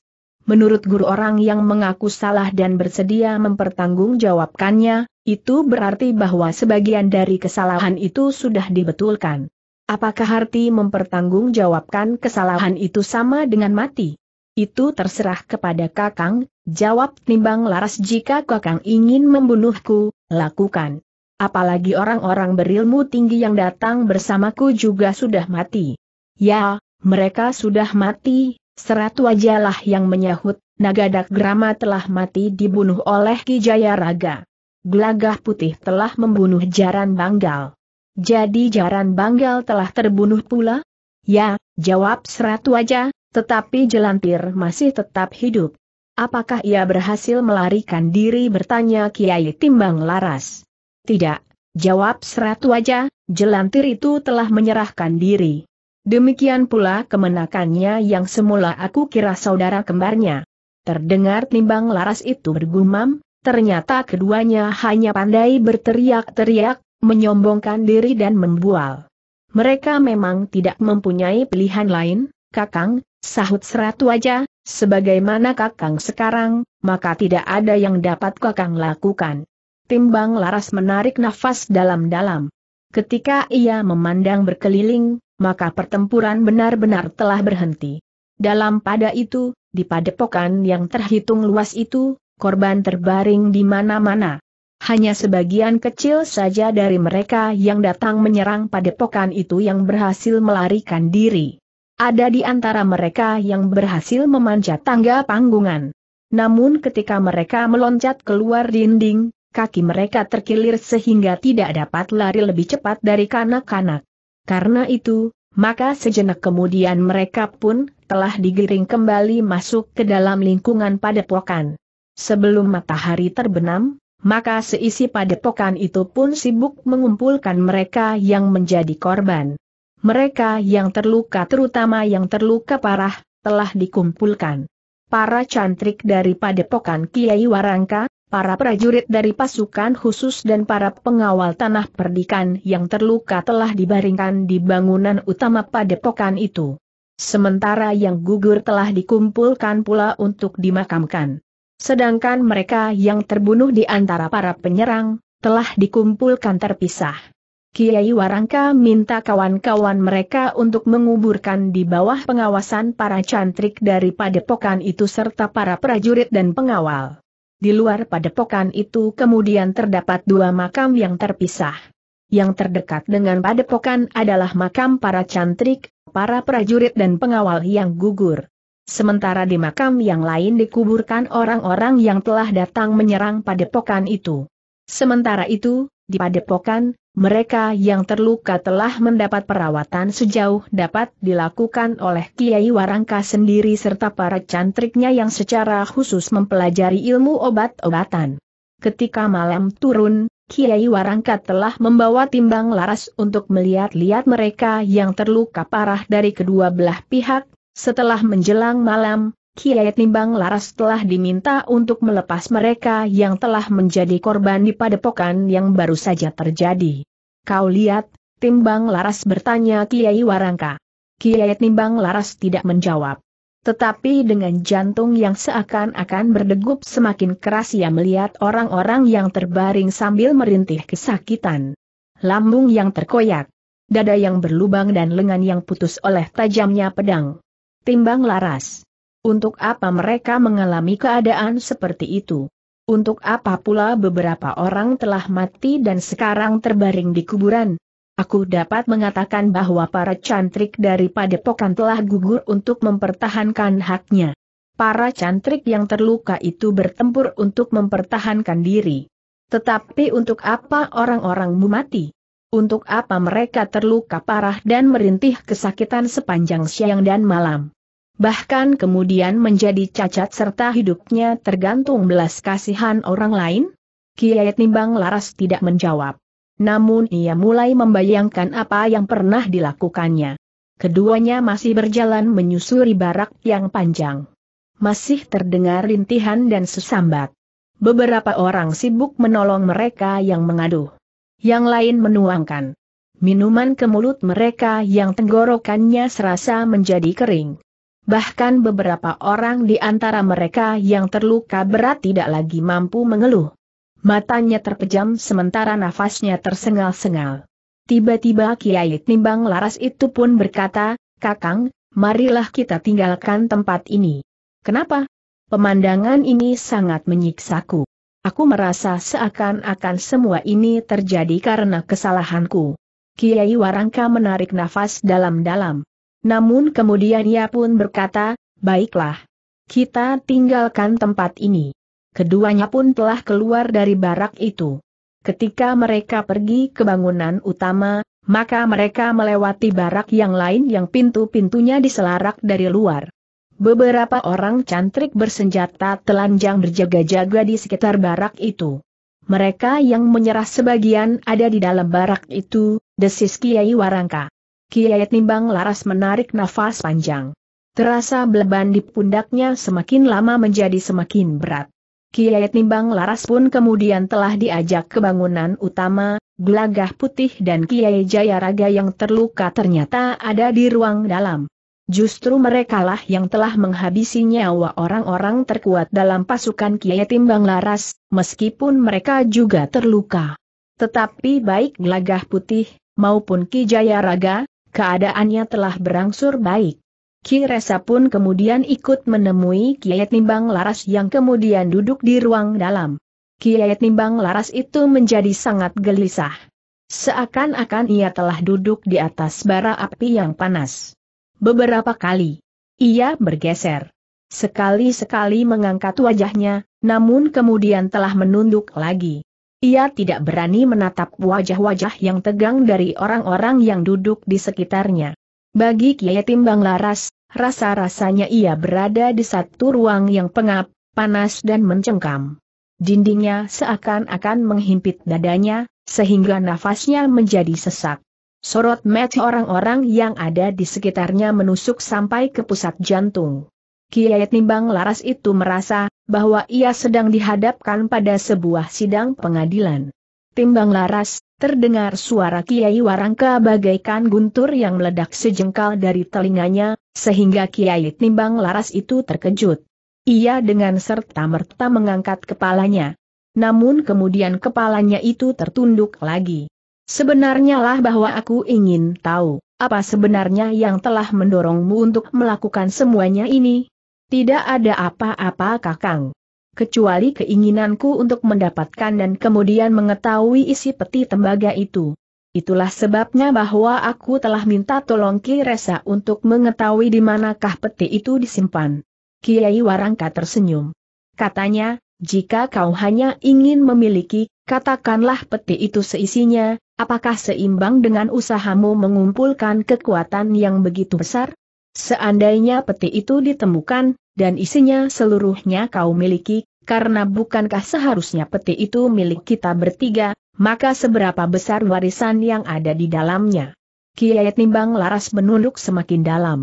Menurut guru orang yang mengaku salah dan bersedia mempertanggungjawabkannya, itu berarti bahwa sebagian dari kesalahan itu sudah dibetulkan. Apakah arti mempertanggungjawabkan kesalahan itu sama dengan mati? Itu terserah kepada Kakang, Jawab Nimbang Laras jika Kakang ingin membunuhku, lakukan. Apalagi orang-orang berilmu tinggi yang datang bersamaku juga sudah mati. Ya, mereka sudah mati, serat wajalah yang menyahut, Nagadak Grama telah mati dibunuh oleh Kijaya Raga. Gelagah putih telah membunuh Jaran Banggal. Jadi Jaran Banggal telah terbunuh pula? Ya, jawab serat wajah, tetapi Jelantir masih tetap hidup. Apakah ia berhasil melarikan diri bertanya Kiai Timbang Laras? Tidak, jawab serat wajah, jelantir itu telah menyerahkan diri. Demikian pula kemenakannya yang semula aku kira saudara kembarnya. Terdengar Timbang Laras itu bergumam, ternyata keduanya hanya pandai berteriak-teriak, menyombongkan diri dan membual. Mereka memang tidak mempunyai pilihan lain, Kakang, Sahut serat wajah, sebagaimana kakang sekarang, maka tidak ada yang dapat kakang lakukan. Timbang Laras menarik nafas dalam-dalam. Ketika ia memandang berkeliling, maka pertempuran benar-benar telah berhenti. Dalam pada itu, di padepokan yang terhitung luas itu, korban terbaring di mana-mana. Hanya sebagian kecil saja dari mereka yang datang menyerang padepokan itu yang berhasil melarikan diri. Ada di antara mereka yang berhasil memanjat tangga panggungan. Namun ketika mereka meloncat keluar dinding, kaki mereka terkilir sehingga tidak dapat lari lebih cepat dari kanak-kanak. Karena itu, maka sejenak kemudian mereka pun telah digiring kembali masuk ke dalam lingkungan padepokan. Sebelum matahari terbenam, maka seisi padepokan itu pun sibuk mengumpulkan mereka yang menjadi korban mereka yang terluka terutama yang terluka parah, telah dikumpulkan. Para cantrik dari padepokan Kiai Warangka, para prajurit dari pasukan khusus dan para pengawal tanah perdikan yang terluka telah dibaringkan di bangunan utama padepokan itu. Sementara yang gugur telah dikumpulkan pula untuk dimakamkan. Sedangkan mereka yang terbunuh di antara para penyerang, telah dikumpulkan terpisah. Kiai Warangka minta kawan-kawan mereka untuk menguburkan di bawah pengawasan para cantrik dari padepokan itu serta para prajurit dan pengawal. Di luar padepokan itu kemudian terdapat dua makam yang terpisah. Yang terdekat dengan padepokan adalah makam para cantrik, para prajurit dan pengawal yang gugur. Sementara di makam yang lain dikuburkan orang-orang yang telah datang menyerang padepokan itu. Sementara itu, di padepokan, mereka yang terluka telah mendapat perawatan sejauh dapat dilakukan oleh Kiai Warangka sendiri serta para cantriknya yang secara khusus mempelajari ilmu obat-obatan. Ketika malam turun, Kiai Warangka telah membawa timbang laras untuk melihat-lihat mereka yang terluka parah dari kedua belah pihak. Setelah menjelang malam, Kiai Timbang Laras telah diminta untuk melepas mereka yang telah menjadi korban di padepokan yang baru saja terjadi. Kau lihat, Timbang Laras bertanya Kiai Warangka. Kiai Timbang Laras tidak menjawab. Tetapi dengan jantung yang seakan-akan berdegup semakin keras ia melihat orang-orang yang terbaring sambil merintih kesakitan. Lambung yang terkoyak, dada yang berlubang dan lengan yang putus oleh tajamnya pedang. Timbang Laras. Untuk apa mereka mengalami keadaan seperti itu? Untuk apa pula beberapa orang telah mati dan sekarang terbaring di kuburan? Aku dapat mengatakan bahwa para cantrik dari padepokan telah gugur untuk mempertahankan haknya. Para cantrik yang terluka itu bertempur untuk mempertahankan diri. Tetapi untuk apa orang-orangmu mati? Untuk apa mereka terluka parah dan merintih kesakitan sepanjang siang dan malam? bahkan kemudian menjadi cacat serta hidupnya tergantung belas kasihan orang lain? Kiai Nimbang Laras tidak menjawab. Namun ia mulai membayangkan apa yang pernah dilakukannya. Keduanya masih berjalan menyusuri barak yang panjang. Masih terdengar rintihan dan sesambat. Beberapa orang sibuk menolong mereka yang mengaduh. Yang lain menuangkan minuman ke mulut mereka yang tenggorokannya serasa menjadi kering bahkan beberapa orang di antara mereka yang terluka berat tidak lagi mampu mengeluh. Matanya terpejam sementara nafasnya tersengal-sengal. Tiba-tiba Kiai Timbang Laras itu pun berkata, Kakang, marilah kita tinggalkan tempat ini. Kenapa? Pemandangan ini sangat menyiksaku. Aku merasa seakan-akan semua ini terjadi karena kesalahanku. Kiai Warangka menarik nafas dalam-dalam. Namun kemudian ia pun berkata, baiklah. Kita tinggalkan tempat ini. Keduanya pun telah keluar dari barak itu. Ketika mereka pergi ke bangunan utama, maka mereka melewati barak yang lain yang pintu-pintunya diselarak dari luar. Beberapa orang cantrik bersenjata telanjang berjaga-jaga di sekitar barak itu. Mereka yang menyerah sebagian ada di dalam barak itu, desis Kiai Warangka. Kiai Timbang Laras menarik nafas panjang. Terasa beban di pundaknya semakin lama menjadi semakin berat. Kiai Timbang Laras pun kemudian telah diajak ke bangunan utama, Gelagah Putih dan Kiai Jayaraga yang terluka ternyata ada di ruang dalam. Justru merekalah yang telah menghabisi nyawa orang-orang terkuat dalam pasukan Kiai Timbang Laras, meskipun mereka juga terluka. Tetapi baik Gelagah Putih, maupun Ki Jayaraga, keadaannya telah berangsur baik. Ki Resa pun kemudian ikut menemui Kiai Nimbang Laras yang kemudian duduk di ruang dalam. Kiai Nimbang Laras itu menjadi sangat gelisah. Seakan-akan ia telah duduk di atas bara api yang panas. Beberapa kali, ia bergeser. Sekali-sekali mengangkat wajahnya, namun kemudian telah menunduk lagi. Ia tidak berani menatap wajah-wajah yang tegang dari orang-orang yang duduk di sekitarnya. Bagi Kiai Timbang Laras, rasa-rasanya ia berada di satu ruang yang pengap, panas dan mencengkam. Dindingnya seakan-akan menghimpit dadanya, sehingga nafasnya menjadi sesak. Sorot mata orang-orang yang ada di sekitarnya menusuk sampai ke pusat jantung. Kiai Timbang Laras itu merasa, bahwa ia sedang dihadapkan pada sebuah sidang pengadilan. Timbang laras, terdengar suara Kiai Warangka bagaikan guntur yang meledak sejengkal dari telinganya, sehingga Kiai Timbang laras itu terkejut. Ia dengan serta-merta mengangkat kepalanya. Namun kemudian kepalanya itu tertunduk lagi. Sebenarnya lah bahwa aku ingin tahu, apa sebenarnya yang telah mendorongmu untuk melakukan semuanya ini? Tidak ada apa-apa kakang. Kecuali keinginanku untuk mendapatkan dan kemudian mengetahui isi peti tembaga itu. Itulah sebabnya bahwa aku telah minta tolong Ki Resa untuk mengetahui di manakah peti itu disimpan. Kiai Warangka tersenyum. Katanya, jika kau hanya ingin memiliki, katakanlah peti itu seisinya, apakah seimbang dengan usahamu mengumpulkan kekuatan yang begitu besar? Seandainya peti itu ditemukan, dan isinya seluruhnya kau miliki, karena bukankah seharusnya peti itu milik kita bertiga, maka seberapa besar warisan yang ada di dalamnya. Kiai Timbang Laras menunduk semakin dalam.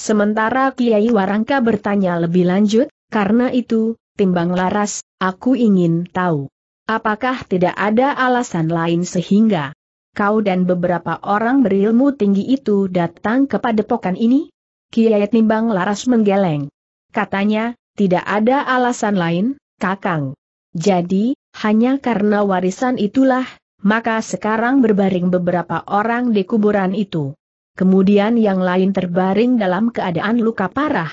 Sementara Kiai Warangka bertanya lebih lanjut, karena itu, Timbang Laras, aku ingin tahu. Apakah tidak ada alasan lain sehingga kau dan beberapa orang berilmu tinggi itu datang kepada pokan ini? Kiai Timbang Laras menggeleng. Katanya, tidak ada alasan lain, Kakang. Jadi, hanya karena warisan itulah, maka sekarang berbaring beberapa orang di kuburan itu. Kemudian yang lain terbaring dalam keadaan luka parah.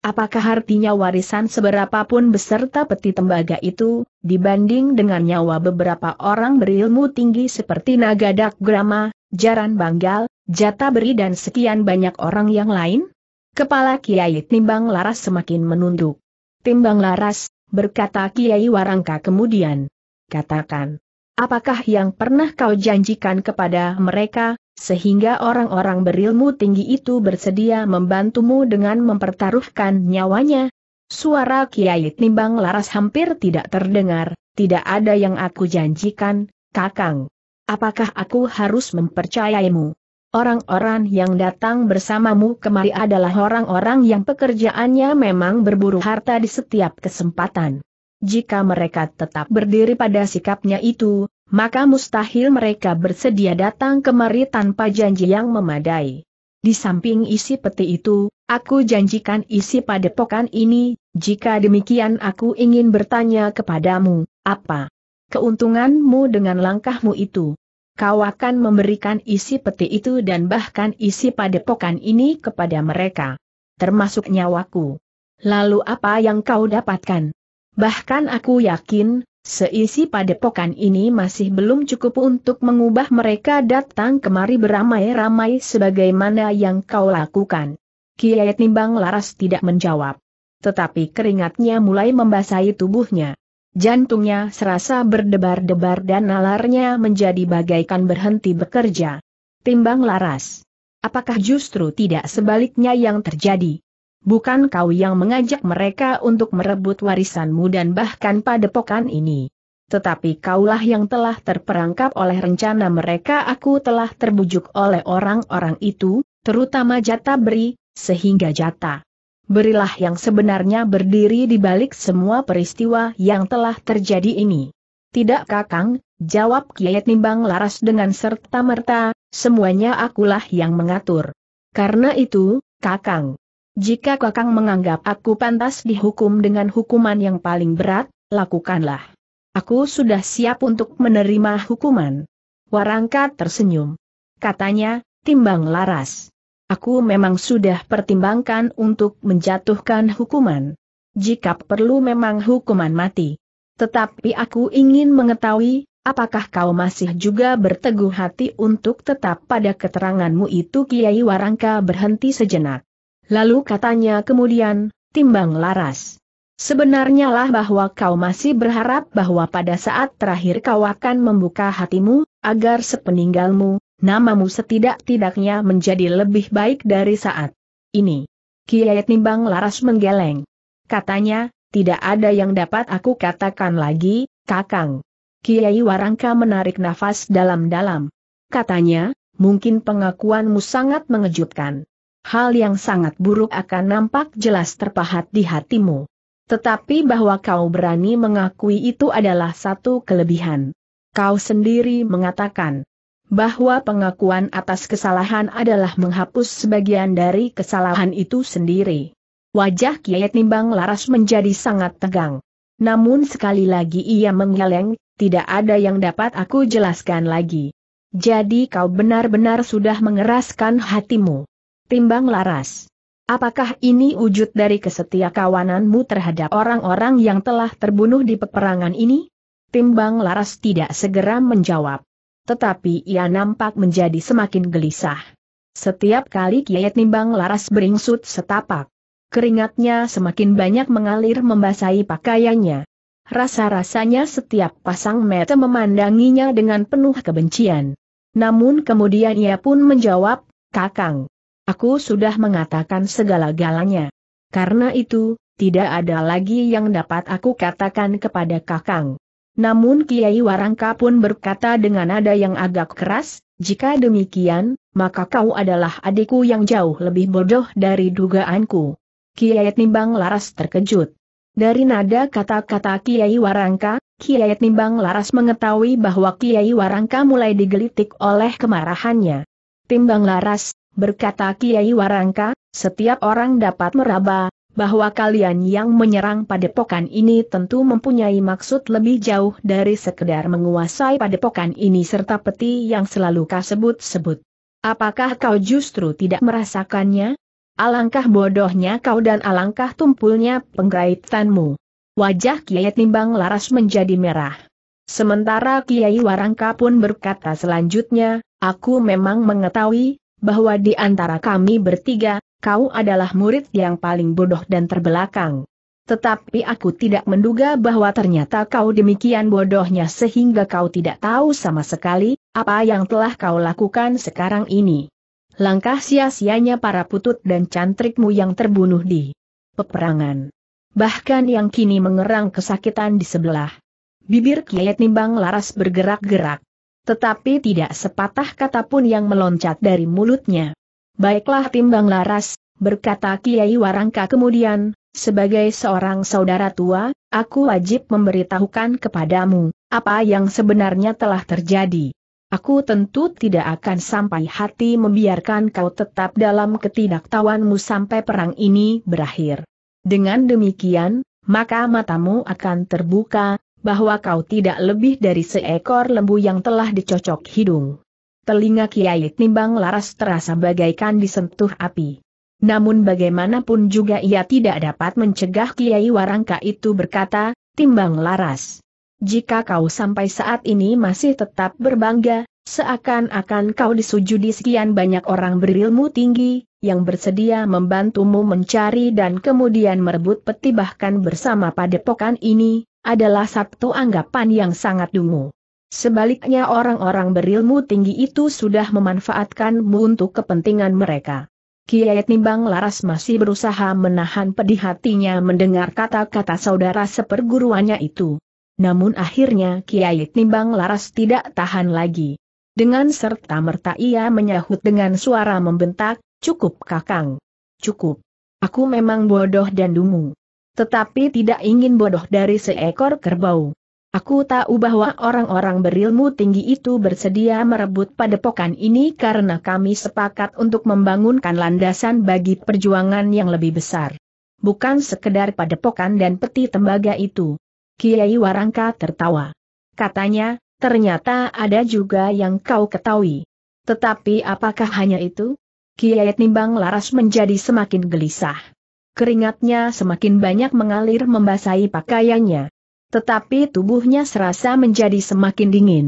Apakah artinya warisan seberapapun beserta peti tembaga itu, dibanding dengan nyawa beberapa orang berilmu tinggi seperti Nagadak Grama, Jaran Banggal, Jata Beri dan sekian banyak orang yang lain? Kepala Kiai Timbang Laras semakin menunduk. Timbang Laras, berkata Kiai Warangka kemudian. Katakan, apakah yang pernah kau janjikan kepada mereka, sehingga orang-orang berilmu tinggi itu bersedia membantumu dengan mempertaruhkan nyawanya? Suara Kiai Timbang Laras hampir tidak terdengar, tidak ada yang aku janjikan, Kakang. Apakah aku harus mempercayaimu? Orang-orang yang datang bersamamu kemari adalah orang-orang yang pekerjaannya memang berburu harta di setiap kesempatan. Jika mereka tetap berdiri pada sikapnya itu, maka mustahil mereka bersedia datang kemari tanpa janji yang memadai. Di samping isi peti itu, aku janjikan isi pada pokan ini, jika demikian aku ingin bertanya kepadamu, apa keuntunganmu dengan langkahmu itu? kau akan memberikan isi peti itu dan bahkan isi padepokan ini kepada mereka. Termasuk nyawaku. Lalu apa yang kau dapatkan? Bahkan aku yakin, seisi padepokan ini masih belum cukup untuk mengubah mereka datang kemari beramai-ramai sebagaimana yang kau lakukan. Kiai Nimbang Laras tidak menjawab. Tetapi keringatnya mulai membasahi tubuhnya. Jantungnya serasa berdebar-debar dan nalarnya menjadi bagaikan berhenti bekerja. Timbang laras. Apakah justru tidak sebaliknya yang terjadi? Bukan kau yang mengajak mereka untuk merebut warisanmu dan bahkan padepokan ini. Tetapi kaulah yang telah terperangkap oleh rencana mereka aku telah terbujuk oleh orang-orang itu, terutama Jata Beri, sehingga Jata berilah yang sebenarnya berdiri di balik semua peristiwa yang telah terjadi ini. Tidak kakang, jawab Kiai Nimbang Laras dengan serta-merta, semuanya akulah yang mengatur. Karena itu, kakang, jika kakang menganggap aku pantas dihukum dengan hukuman yang paling berat, lakukanlah. Aku sudah siap untuk menerima hukuman. Warangka tersenyum. Katanya, timbang laras. Aku memang sudah pertimbangkan untuk menjatuhkan hukuman. Jika perlu memang hukuman mati. Tetapi aku ingin mengetahui, apakah kau masih juga berteguh hati untuk tetap pada keteranganmu itu Kiai Warangka berhenti sejenak. Lalu katanya kemudian, timbang laras. Sebenarnya lah bahwa kau masih berharap bahwa pada saat terakhir kau akan membuka hatimu, agar sepeninggalmu, namamu setidak-tidaknya menjadi lebih baik dari saat ini. Kiai Nimbang Laras menggeleng. Katanya, tidak ada yang dapat aku katakan lagi, Kakang. Kiai Warangka menarik nafas dalam-dalam. Katanya, mungkin pengakuanmu sangat mengejutkan. Hal yang sangat buruk akan nampak jelas terpahat di hatimu. Tetapi bahwa kau berani mengakui itu adalah satu kelebihan. Kau sendiri mengatakan, bahwa pengakuan atas kesalahan adalah menghapus sebagian dari kesalahan itu sendiri. Wajah Kiai Nimbang Laras menjadi sangat tegang. Namun sekali lagi ia menggeleng, tidak ada yang dapat aku jelaskan lagi. Jadi kau benar-benar sudah mengeraskan hatimu. Timbang Laras. Apakah ini wujud dari kesetia kawananmu terhadap orang-orang yang telah terbunuh di peperangan ini? Timbang Laras tidak segera menjawab tetapi ia nampak menjadi semakin gelisah. Setiap kali Kiai Nimbang Laras beringsut setapak, keringatnya semakin banyak mengalir membasahi pakaiannya. Rasa-rasanya setiap pasang mata memandanginya dengan penuh kebencian. Namun kemudian ia pun menjawab, Kakang, aku sudah mengatakan segala-galanya. Karena itu, tidak ada lagi yang dapat aku katakan kepada Kakang. Namun Kiai Warangka pun berkata dengan nada yang agak keras, jika demikian, maka kau adalah adikku yang jauh lebih bodoh dari dugaanku. Kiai Timbang Laras terkejut. Dari nada kata-kata Kiai Warangka, Kiai Timbang Laras mengetahui bahwa Kiai Warangka mulai digelitik oleh kemarahannya. Timbang Laras, berkata Kiai Warangka, setiap orang dapat meraba, bahwa kalian yang menyerang padepokan ini tentu mempunyai maksud lebih jauh dari sekedar menguasai padepokan ini serta peti yang selalu kau sebut-sebut. Apakah kau justru tidak merasakannya? Alangkah bodohnya kau dan alangkah tumpulnya penggaitanmu. Wajah Kiai Timbang Laras menjadi merah. Sementara Kiai Warangka pun berkata selanjutnya, aku memang mengetahui, bahwa di antara kami bertiga, kau adalah murid yang paling bodoh dan terbelakang. Tetapi aku tidak menduga bahwa ternyata kau demikian bodohnya sehingga kau tidak tahu sama sekali, apa yang telah kau lakukan sekarang ini. Langkah sia-sianya para putut dan cantrikmu yang terbunuh di peperangan. Bahkan yang kini mengerang kesakitan di sebelah. Bibir Kiet Nimbang Laras bergerak-gerak. Tetapi tidak sepatah kata pun yang meloncat dari mulutnya. Baiklah timbang laras, berkata Kiai Warangka kemudian, sebagai seorang saudara tua, aku wajib memberitahukan kepadamu, apa yang sebenarnya telah terjadi. Aku tentu tidak akan sampai hati membiarkan kau tetap dalam ketidaktahuanmu sampai perang ini berakhir. Dengan demikian, maka matamu akan terbuka, bahwa kau tidak lebih dari seekor lembu yang telah dicocok hidung telinga Kiai Timbang Laras terasa bagaikan disentuh api. Namun bagaimanapun juga ia tidak dapat mencegah Kiai Warangka itu berkata, Timbang Laras. Jika kau sampai saat ini masih tetap berbangga, seakan-akan kau disujudi sekian banyak orang berilmu tinggi, yang bersedia membantumu mencari dan kemudian merebut peti bahkan bersama pada padepokan ini, adalah satu anggapan yang sangat dungu. Sebaliknya orang-orang berilmu tinggi itu sudah memanfaatkanmu untuk kepentingan mereka. Kiai Timbang Laras masih berusaha menahan pedih hatinya mendengar kata-kata saudara seperguruannya itu. Namun akhirnya Kiai Timbang Laras tidak tahan lagi. Dengan serta merta ia menyahut dengan suara membentak, cukup kakang. Cukup. Aku memang bodoh dan dungu. Tetapi tidak ingin bodoh dari seekor kerbau. Aku tahu bahwa orang-orang berilmu tinggi itu bersedia merebut padepokan ini karena kami sepakat untuk membangunkan landasan bagi perjuangan yang lebih besar. Bukan sekedar padepokan dan peti tembaga itu. Kiai Warangka tertawa. Katanya, ternyata ada juga yang kau ketahui. Tetapi apakah hanya itu? Kiai Timbang Laras menjadi semakin gelisah. Keringatnya semakin banyak mengalir membasahi pakaiannya. Tetapi tubuhnya serasa menjadi semakin dingin.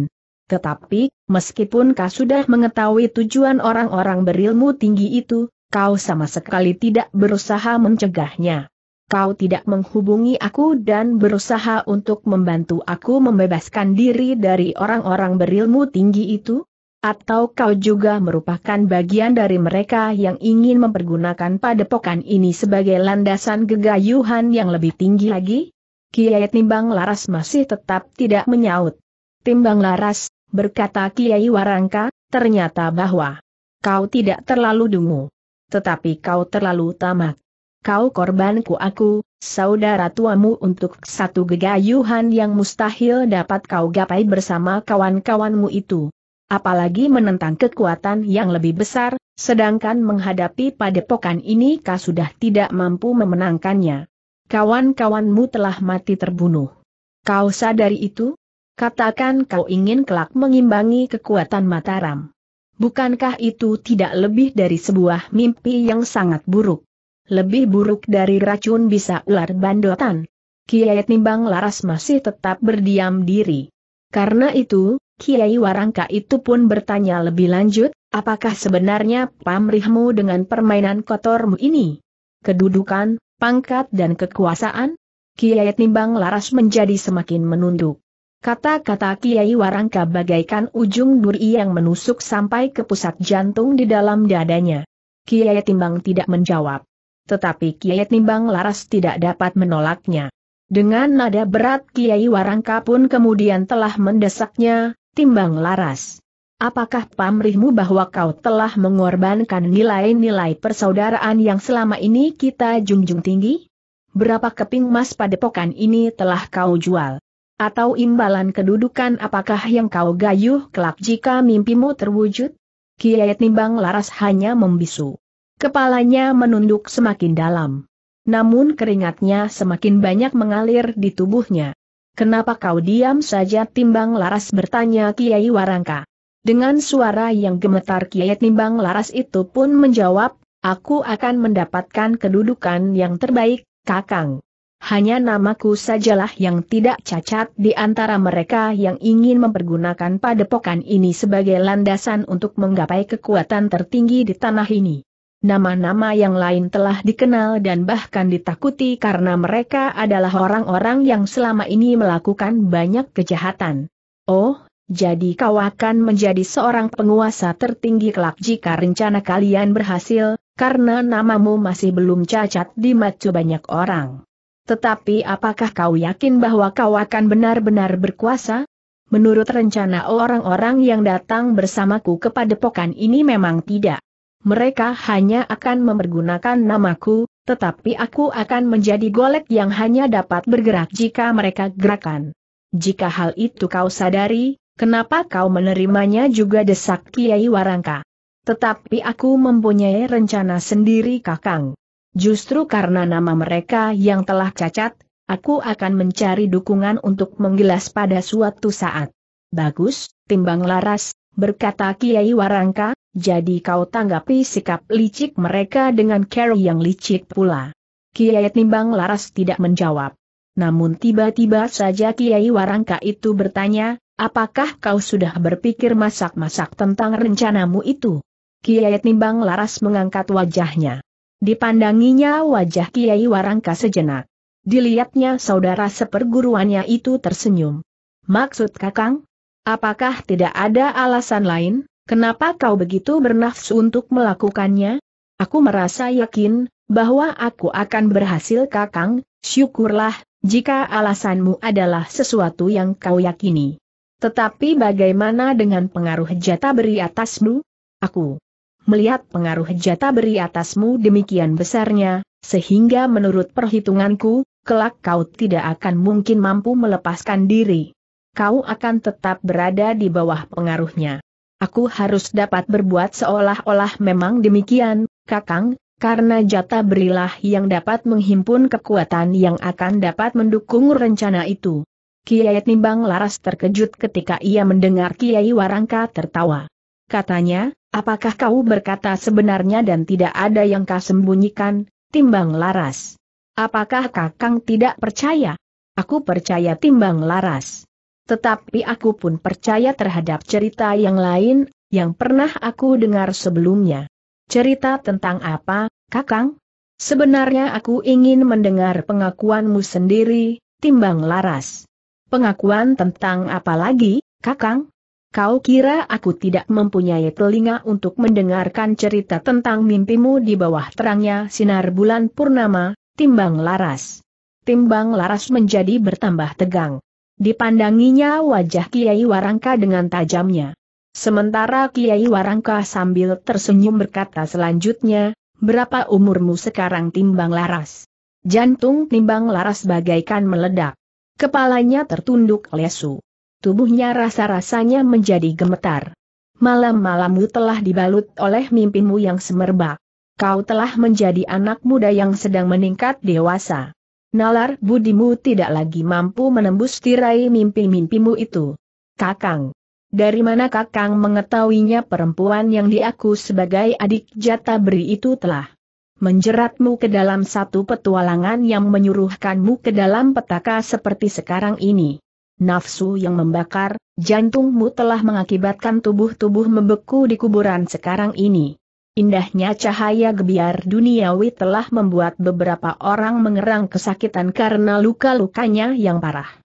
Tetapi, meskipun kau sudah mengetahui tujuan orang-orang berilmu tinggi itu, kau sama sekali tidak berusaha mencegahnya. Kau tidak menghubungi aku dan berusaha untuk membantu aku membebaskan diri dari orang-orang berilmu tinggi itu? Atau kau juga merupakan bagian dari mereka yang ingin mempergunakan padepokan ini sebagai landasan gegayuhan yang lebih tinggi lagi? Kiai Timbang Laras masih tetap tidak menyaut. Timbang Laras, berkata Kiai Warangka, ternyata bahwa kau tidak terlalu dungu. Tetapi kau terlalu tamak. Kau korbanku aku, saudara tuamu untuk satu gegayuhan yang mustahil dapat kau gapai bersama kawan-kawanmu itu. Apalagi menentang kekuatan yang lebih besar, sedangkan menghadapi padepokan ini kau sudah tidak mampu memenangkannya kawan-kawanmu telah mati terbunuh. Kau sadari itu? Katakan kau ingin kelak mengimbangi kekuatan Mataram. Bukankah itu tidak lebih dari sebuah mimpi yang sangat buruk? Lebih buruk dari racun bisa ular bandotan. Kiai Nimbang Laras masih tetap berdiam diri. Karena itu, Kiai Warangka itu pun bertanya lebih lanjut, apakah sebenarnya pamrihmu dengan permainan kotormu ini? Kedudukan, pangkat dan kekuasaan? Kiai Timbang Laras menjadi semakin menunduk. Kata-kata Kiai Warangka bagaikan ujung duri yang menusuk sampai ke pusat jantung di dalam dadanya. Kiai Timbang tidak menjawab. Tetapi Kiai Timbang Laras tidak dapat menolaknya. Dengan nada berat Kiai Warangka pun kemudian telah mendesaknya, Timbang Laras. Apakah pamrihmu bahwa kau telah mengorbankan nilai-nilai persaudaraan yang selama ini kita junjung tinggi? Berapa keping emas padepokan ini telah kau jual? Atau imbalan kedudukan apakah yang kau gayuh kelak jika mimpimu terwujud? Kiai Timbang Laras hanya membisu. Kepalanya menunduk semakin dalam. Namun keringatnya semakin banyak mengalir di tubuhnya. Kenapa kau diam saja Timbang Laras bertanya Kiai Warangka. Dengan suara yang gemetar Kiai Timbang Laras itu pun menjawab, aku akan mendapatkan kedudukan yang terbaik, Kakang. Hanya namaku sajalah yang tidak cacat di antara mereka yang ingin mempergunakan padepokan ini sebagai landasan untuk menggapai kekuatan tertinggi di tanah ini. Nama-nama yang lain telah dikenal dan bahkan ditakuti karena mereka adalah orang-orang yang selama ini melakukan banyak kejahatan. Oh, jadi kau akan menjadi seorang penguasa tertinggi kelak jika rencana kalian berhasil, karena namamu masih belum cacat di mata banyak orang. Tetapi apakah kau yakin bahwa kau akan benar-benar berkuasa? Menurut rencana orang-orang yang datang bersamaku kepada padepokan ini memang tidak. Mereka hanya akan mempergunakan namaku, tetapi aku akan menjadi golek yang hanya dapat bergerak jika mereka gerakan. Jika hal itu kau sadari, Kenapa kau menerimanya juga desak Kiai Warangka? Tetapi aku mempunyai rencana sendiri Kakang. Justru karena nama mereka yang telah cacat, aku akan mencari dukungan untuk menggelas pada suatu saat. Bagus, timbang laras, berkata Kiai Warangka, jadi kau tanggapi sikap licik mereka dengan care yang licik pula. Kiai Timbang Laras tidak menjawab. Namun tiba-tiba saja Kiai Warangka itu bertanya, Apakah kau sudah berpikir masak-masak tentang rencanamu itu? Kiai Timbang Laras mengangkat wajahnya. Dipandanginya wajah Kiai Warangka sejenak. Dilihatnya saudara seperguruannya itu tersenyum. Maksud kakang? Apakah tidak ada alasan lain, kenapa kau begitu bernafsu untuk melakukannya? Aku merasa yakin, bahwa aku akan berhasil kakang, syukurlah, jika alasanmu adalah sesuatu yang kau yakini. Tetapi bagaimana dengan pengaruh jata beri atasmu? Aku melihat pengaruh jata beri atasmu demikian besarnya, sehingga menurut perhitunganku, kelak kau tidak akan mungkin mampu melepaskan diri. Kau akan tetap berada di bawah pengaruhnya. Aku harus dapat berbuat seolah-olah memang demikian, Kakang, karena jata berilah yang dapat menghimpun kekuatan yang akan dapat mendukung rencana itu. Kiai Timbang Laras terkejut ketika ia mendengar Kiai Warangka tertawa. Katanya, apakah kau berkata sebenarnya dan tidak ada yang kau sembunyikan, Timbang Laras? Apakah Kakang tidak percaya? Aku percaya Timbang Laras. Tetapi aku pun percaya terhadap cerita yang lain, yang pernah aku dengar sebelumnya. Cerita tentang apa, Kakang? Sebenarnya aku ingin mendengar pengakuanmu sendiri, Timbang Laras. Pengakuan tentang apa lagi, Kakang? Kau kira aku tidak mempunyai telinga untuk mendengarkan cerita tentang mimpimu di bawah terangnya sinar bulan purnama, timbang laras. Timbang laras menjadi bertambah tegang. Dipandanginya wajah Kiai Warangka dengan tajamnya. Sementara Kiai Warangka sambil tersenyum berkata selanjutnya, berapa umurmu sekarang timbang laras? Jantung timbang laras bagaikan meledak. Kepalanya tertunduk lesu. Tubuhnya rasa-rasanya menjadi gemetar. Malam-malammu telah dibalut oleh mimpimu yang semerbak. Kau telah menjadi anak muda yang sedang meningkat dewasa. Nalar budimu tidak lagi mampu menembus tirai mimpi-mimpimu itu. Kakang. Dari mana kakang mengetahuinya perempuan yang diaku sebagai adik jata beri itu telah menjeratmu ke dalam satu petualangan yang menyuruhkanmu ke dalam petaka seperti sekarang ini. Nafsu yang membakar, jantungmu telah mengakibatkan tubuh-tubuh membeku di kuburan sekarang ini. Indahnya cahaya gebiar duniawi telah membuat beberapa orang mengerang kesakitan karena luka-lukanya yang parah.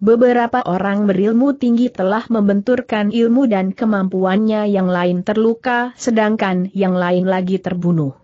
Beberapa orang berilmu tinggi telah membenturkan ilmu dan kemampuannya yang lain terluka sedangkan yang lain lagi terbunuh.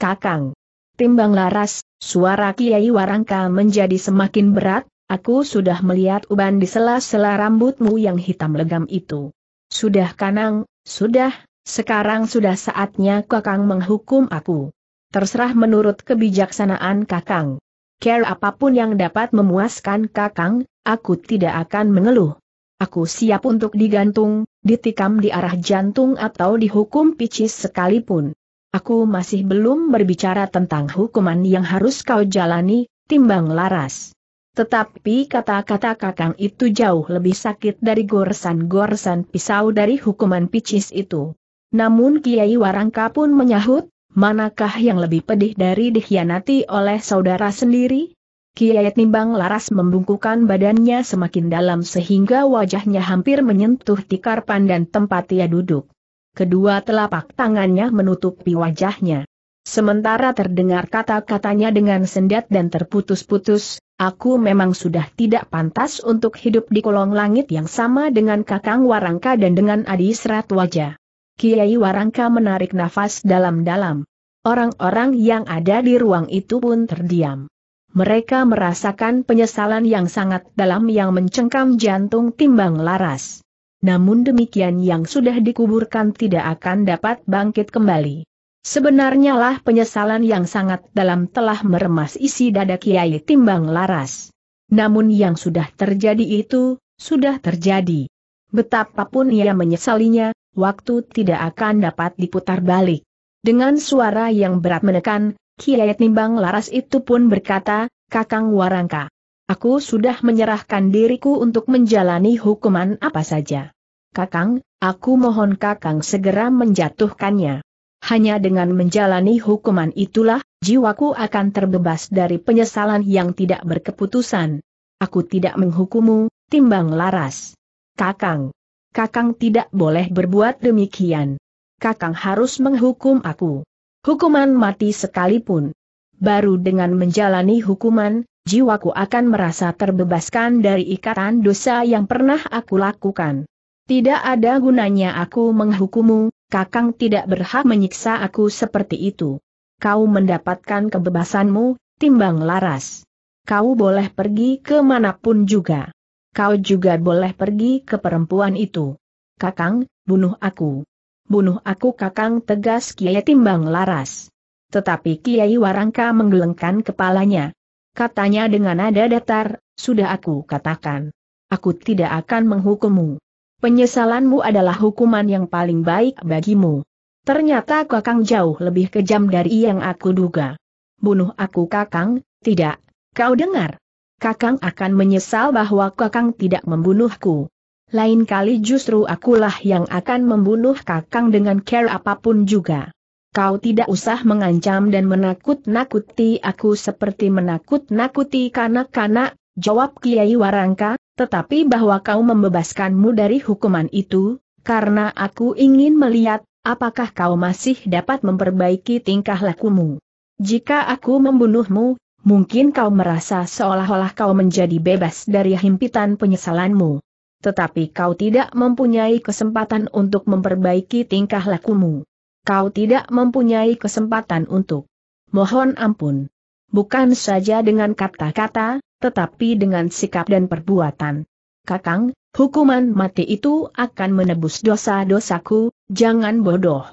Kakang. Timbang laras, suara Kiai Warangka menjadi semakin berat, aku sudah melihat uban di sela-sela rambutmu yang hitam legam itu. Sudah kanang, sudah, sekarang sudah saatnya kakang menghukum aku. Terserah menurut kebijaksanaan kakang. Care apapun yang dapat memuaskan kakang, aku tidak akan mengeluh. Aku siap untuk digantung, ditikam di arah jantung atau dihukum picis sekalipun. Aku masih belum berbicara tentang hukuman yang harus kau jalani, timbang laras. Tetapi kata-kata kakang itu jauh lebih sakit dari goresan-goresan pisau dari hukuman picis itu. Namun Kiai Warangka pun menyahut, manakah yang lebih pedih dari dikhianati oleh saudara sendiri? Kiai Timbang Laras membungkukan badannya semakin dalam sehingga wajahnya hampir menyentuh tikar pandan tempat ia duduk kedua telapak tangannya menutupi wajahnya. Sementara terdengar kata-katanya dengan sendat dan terputus-putus, aku memang sudah tidak pantas untuk hidup di kolong langit yang sama dengan Kakang Warangka dan dengan Adi Serat Wajah. Kiai Warangka menarik nafas dalam-dalam. Orang-orang yang ada di ruang itu pun terdiam. Mereka merasakan penyesalan yang sangat dalam yang mencengkam jantung timbang laras namun demikian yang sudah dikuburkan tidak akan dapat bangkit kembali. Sebenarnya lah penyesalan yang sangat dalam telah meremas isi dada Kiai Timbang Laras. Namun yang sudah terjadi itu, sudah terjadi. Betapapun ia menyesalinya, waktu tidak akan dapat diputar balik. Dengan suara yang berat menekan, Kiai Timbang Laras itu pun berkata, Kakang Warangka, Aku sudah menyerahkan diriku untuk menjalani hukuman apa saja. Kakang, aku mohon kakang segera menjatuhkannya. Hanya dengan menjalani hukuman itulah, jiwaku akan terbebas dari penyesalan yang tidak berkeputusan. Aku tidak menghukumu, timbang laras. Kakang. Kakang tidak boleh berbuat demikian. Kakang harus menghukum aku. Hukuman mati sekalipun. Baru dengan menjalani hukuman, jiwaku akan merasa terbebaskan dari ikatan dosa yang pernah aku lakukan. Tidak ada gunanya aku menghukummu, Kakang tidak berhak menyiksa aku seperti itu. Kau mendapatkan kebebasanmu, timbang laras. Kau boleh pergi ke manapun juga. Kau juga boleh pergi ke perempuan itu. Kakang, bunuh aku. Bunuh aku kakang tegas Kiai timbang laras. Tetapi Kiai Warangka menggelengkan kepalanya katanya dengan nada datar, sudah aku katakan. Aku tidak akan menghukummu. Penyesalanmu adalah hukuman yang paling baik bagimu. Ternyata Kakang jauh lebih kejam dari yang aku duga. Bunuh aku Kakang, tidak, kau dengar. Kakang akan menyesal bahwa Kakang tidak membunuhku. Lain kali justru akulah yang akan membunuh Kakang dengan care apapun juga. Kau tidak usah mengancam dan menakut-nakuti aku seperti menakut-nakuti kanak-kanak, jawab Kiai Warangka, tetapi bahwa kau membebaskanmu dari hukuman itu, karena aku ingin melihat, apakah kau masih dapat memperbaiki tingkah lakumu. Jika aku membunuhmu, mungkin kau merasa seolah-olah kau menjadi bebas dari himpitan penyesalanmu. Tetapi kau tidak mempunyai kesempatan untuk memperbaiki tingkah lakumu kau tidak mempunyai kesempatan untuk mohon ampun. Bukan saja dengan kata-kata, tetapi dengan sikap dan perbuatan. Kakang, hukuman mati itu akan menebus dosa-dosaku, jangan bodoh.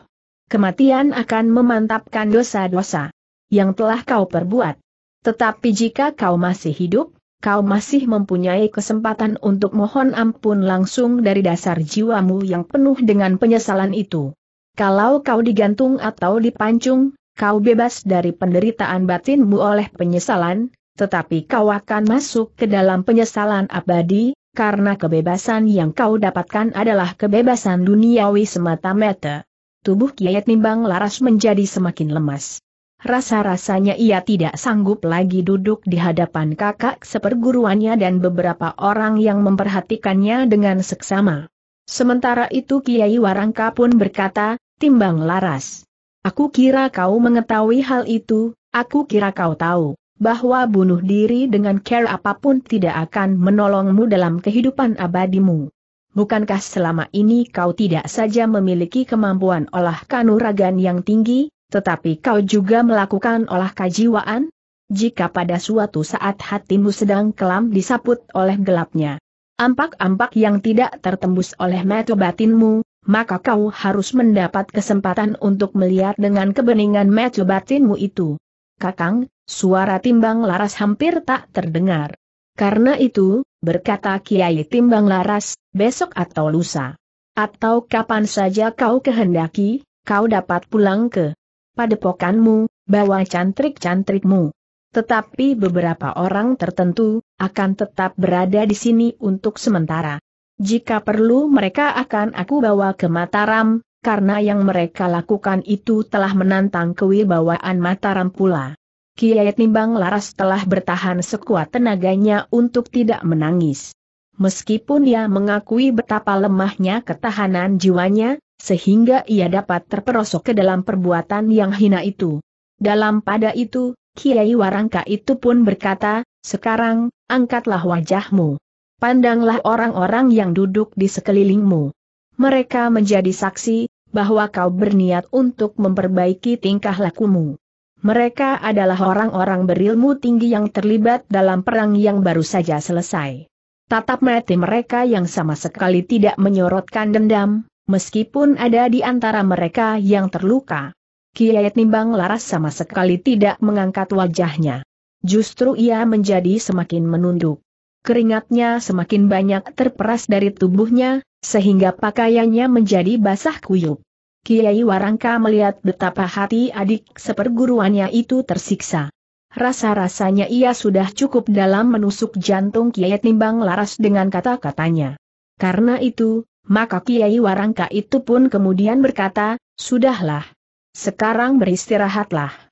Kematian akan memantapkan dosa-dosa yang telah kau perbuat. Tetapi jika kau masih hidup, kau masih mempunyai kesempatan untuk mohon ampun langsung dari dasar jiwamu yang penuh dengan penyesalan itu. Kalau kau digantung atau dipancung, kau bebas dari penderitaan batinmu oleh penyesalan, tetapi kau akan masuk ke dalam penyesalan abadi, karena kebebasan yang kau dapatkan adalah kebebasan duniawi semata-mata. Tubuh Kiai Nimbang Laras menjadi semakin lemas. Rasa-rasanya ia tidak sanggup lagi duduk di hadapan kakak seperguruannya dan beberapa orang yang memperhatikannya dengan seksama. Sementara itu Kiai Warangka pun berkata, Timbang Laras. Aku kira kau mengetahui hal itu, aku kira kau tahu, bahwa bunuh diri dengan care apapun tidak akan menolongmu dalam kehidupan abadimu. Bukankah selama ini kau tidak saja memiliki kemampuan olah kanuragan yang tinggi, tetapi kau juga melakukan olah kajiwaan? Jika pada suatu saat hatimu sedang kelam disaput oleh gelapnya, ampak-ampak yang tidak tertembus oleh mata batinmu, maka kau harus mendapat kesempatan untuk melihat dengan kebeningan mata batinmu itu. Kakang, suara timbang laras hampir tak terdengar. Karena itu, berkata Kiai Timbang Laras, besok atau lusa. Atau kapan saja kau kehendaki, kau dapat pulang ke padepokanmu, bawa cantrik-cantrikmu. Tetapi beberapa orang tertentu, akan tetap berada di sini untuk sementara. Jika perlu mereka akan aku bawa ke Mataram, karena yang mereka lakukan itu telah menantang kewibawaan Mataram pula. Kiai Nimbang Laras telah bertahan sekuat tenaganya untuk tidak menangis. Meskipun ia mengakui betapa lemahnya ketahanan jiwanya, sehingga ia dapat terperosok ke dalam perbuatan yang hina itu. Dalam pada itu, Kiai Warangka itu pun berkata, sekarang, angkatlah wajahmu. Pandanglah orang-orang yang duduk di sekelilingmu. Mereka menjadi saksi, bahwa kau berniat untuk memperbaiki tingkah lakumu. Mereka adalah orang-orang berilmu tinggi yang terlibat dalam perang yang baru saja selesai. Tatap mati mereka yang sama sekali tidak menyorotkan dendam, meskipun ada di antara mereka yang terluka. Kiai Nimbang Laras sama sekali tidak mengangkat wajahnya. Justru ia menjadi semakin menunduk. Keringatnya semakin banyak terperas dari tubuhnya, sehingga pakaiannya menjadi basah kuyup. Kiai Warangka melihat betapa hati adik seperguruannya itu tersiksa. Rasa-rasanya ia sudah cukup dalam menusuk jantung Kiai Timbang Laras dengan kata-katanya. Karena itu, maka Kiai Warangka itu pun kemudian berkata, Sudahlah. Sekarang beristirahatlah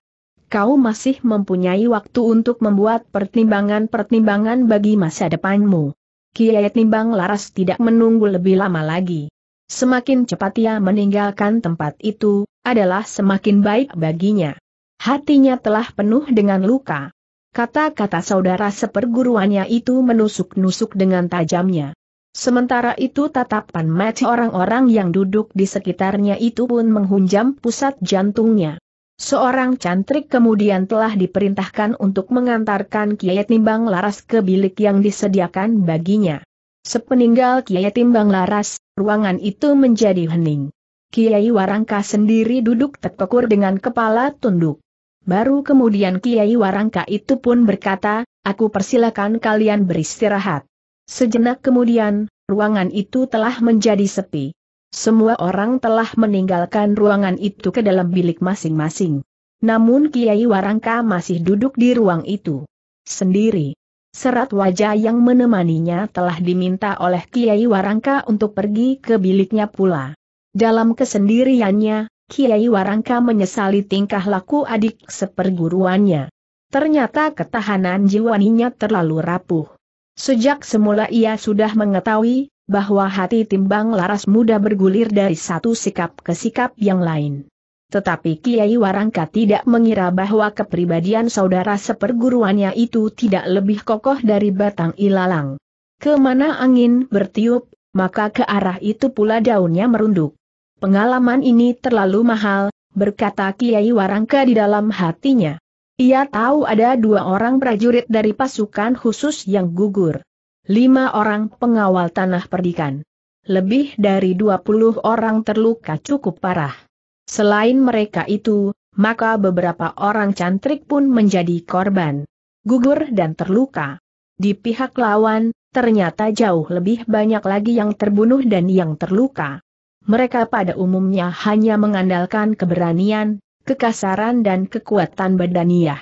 kau masih mempunyai waktu untuk membuat pertimbangan-pertimbangan bagi masa depanmu. Kiai Timbang Laras tidak menunggu lebih lama lagi. Semakin cepat ia meninggalkan tempat itu, adalah semakin baik baginya. Hatinya telah penuh dengan luka. Kata-kata saudara seperguruannya itu menusuk-nusuk dengan tajamnya. Sementara itu tatapan mati orang-orang yang duduk di sekitarnya itu pun menghunjam pusat jantungnya. Seorang cantrik kemudian telah diperintahkan untuk mengantarkan Kiai Timbang Laras ke bilik yang disediakan baginya. Sepeninggal Kiai Timbang Laras, ruangan itu menjadi hening. Kiai Warangka sendiri duduk terpekur dengan kepala tunduk. Baru kemudian Kiai Warangka itu pun berkata, aku persilakan kalian beristirahat. Sejenak kemudian, ruangan itu telah menjadi sepi. Semua orang telah meninggalkan ruangan itu ke dalam bilik masing-masing. Namun Kiai Warangka masih duduk di ruang itu. Sendiri. Serat wajah yang menemaninya telah diminta oleh Kiai Warangka untuk pergi ke biliknya pula. Dalam kesendiriannya, Kiai Warangka menyesali tingkah laku adik seperguruannya. Ternyata ketahanan jiwaninya terlalu rapuh. Sejak semula ia sudah mengetahui, bahwa hati timbang laras muda bergulir dari satu sikap ke sikap yang lain. Tetapi Kiai Warangka tidak mengira bahwa kepribadian saudara seperguruannya itu tidak lebih kokoh dari batang ilalang. Kemana angin bertiup, maka ke arah itu pula daunnya merunduk. Pengalaman ini terlalu mahal, berkata Kiai Warangka di dalam hatinya. Ia tahu ada dua orang prajurit dari pasukan khusus yang gugur lima orang pengawal tanah perdikan. Lebih dari 20 orang terluka cukup parah. Selain mereka itu, maka beberapa orang cantrik pun menjadi korban. Gugur dan terluka. Di pihak lawan, ternyata jauh lebih banyak lagi yang terbunuh dan yang terluka. Mereka pada umumnya hanya mengandalkan keberanian, kekasaran dan kekuatan badaniah.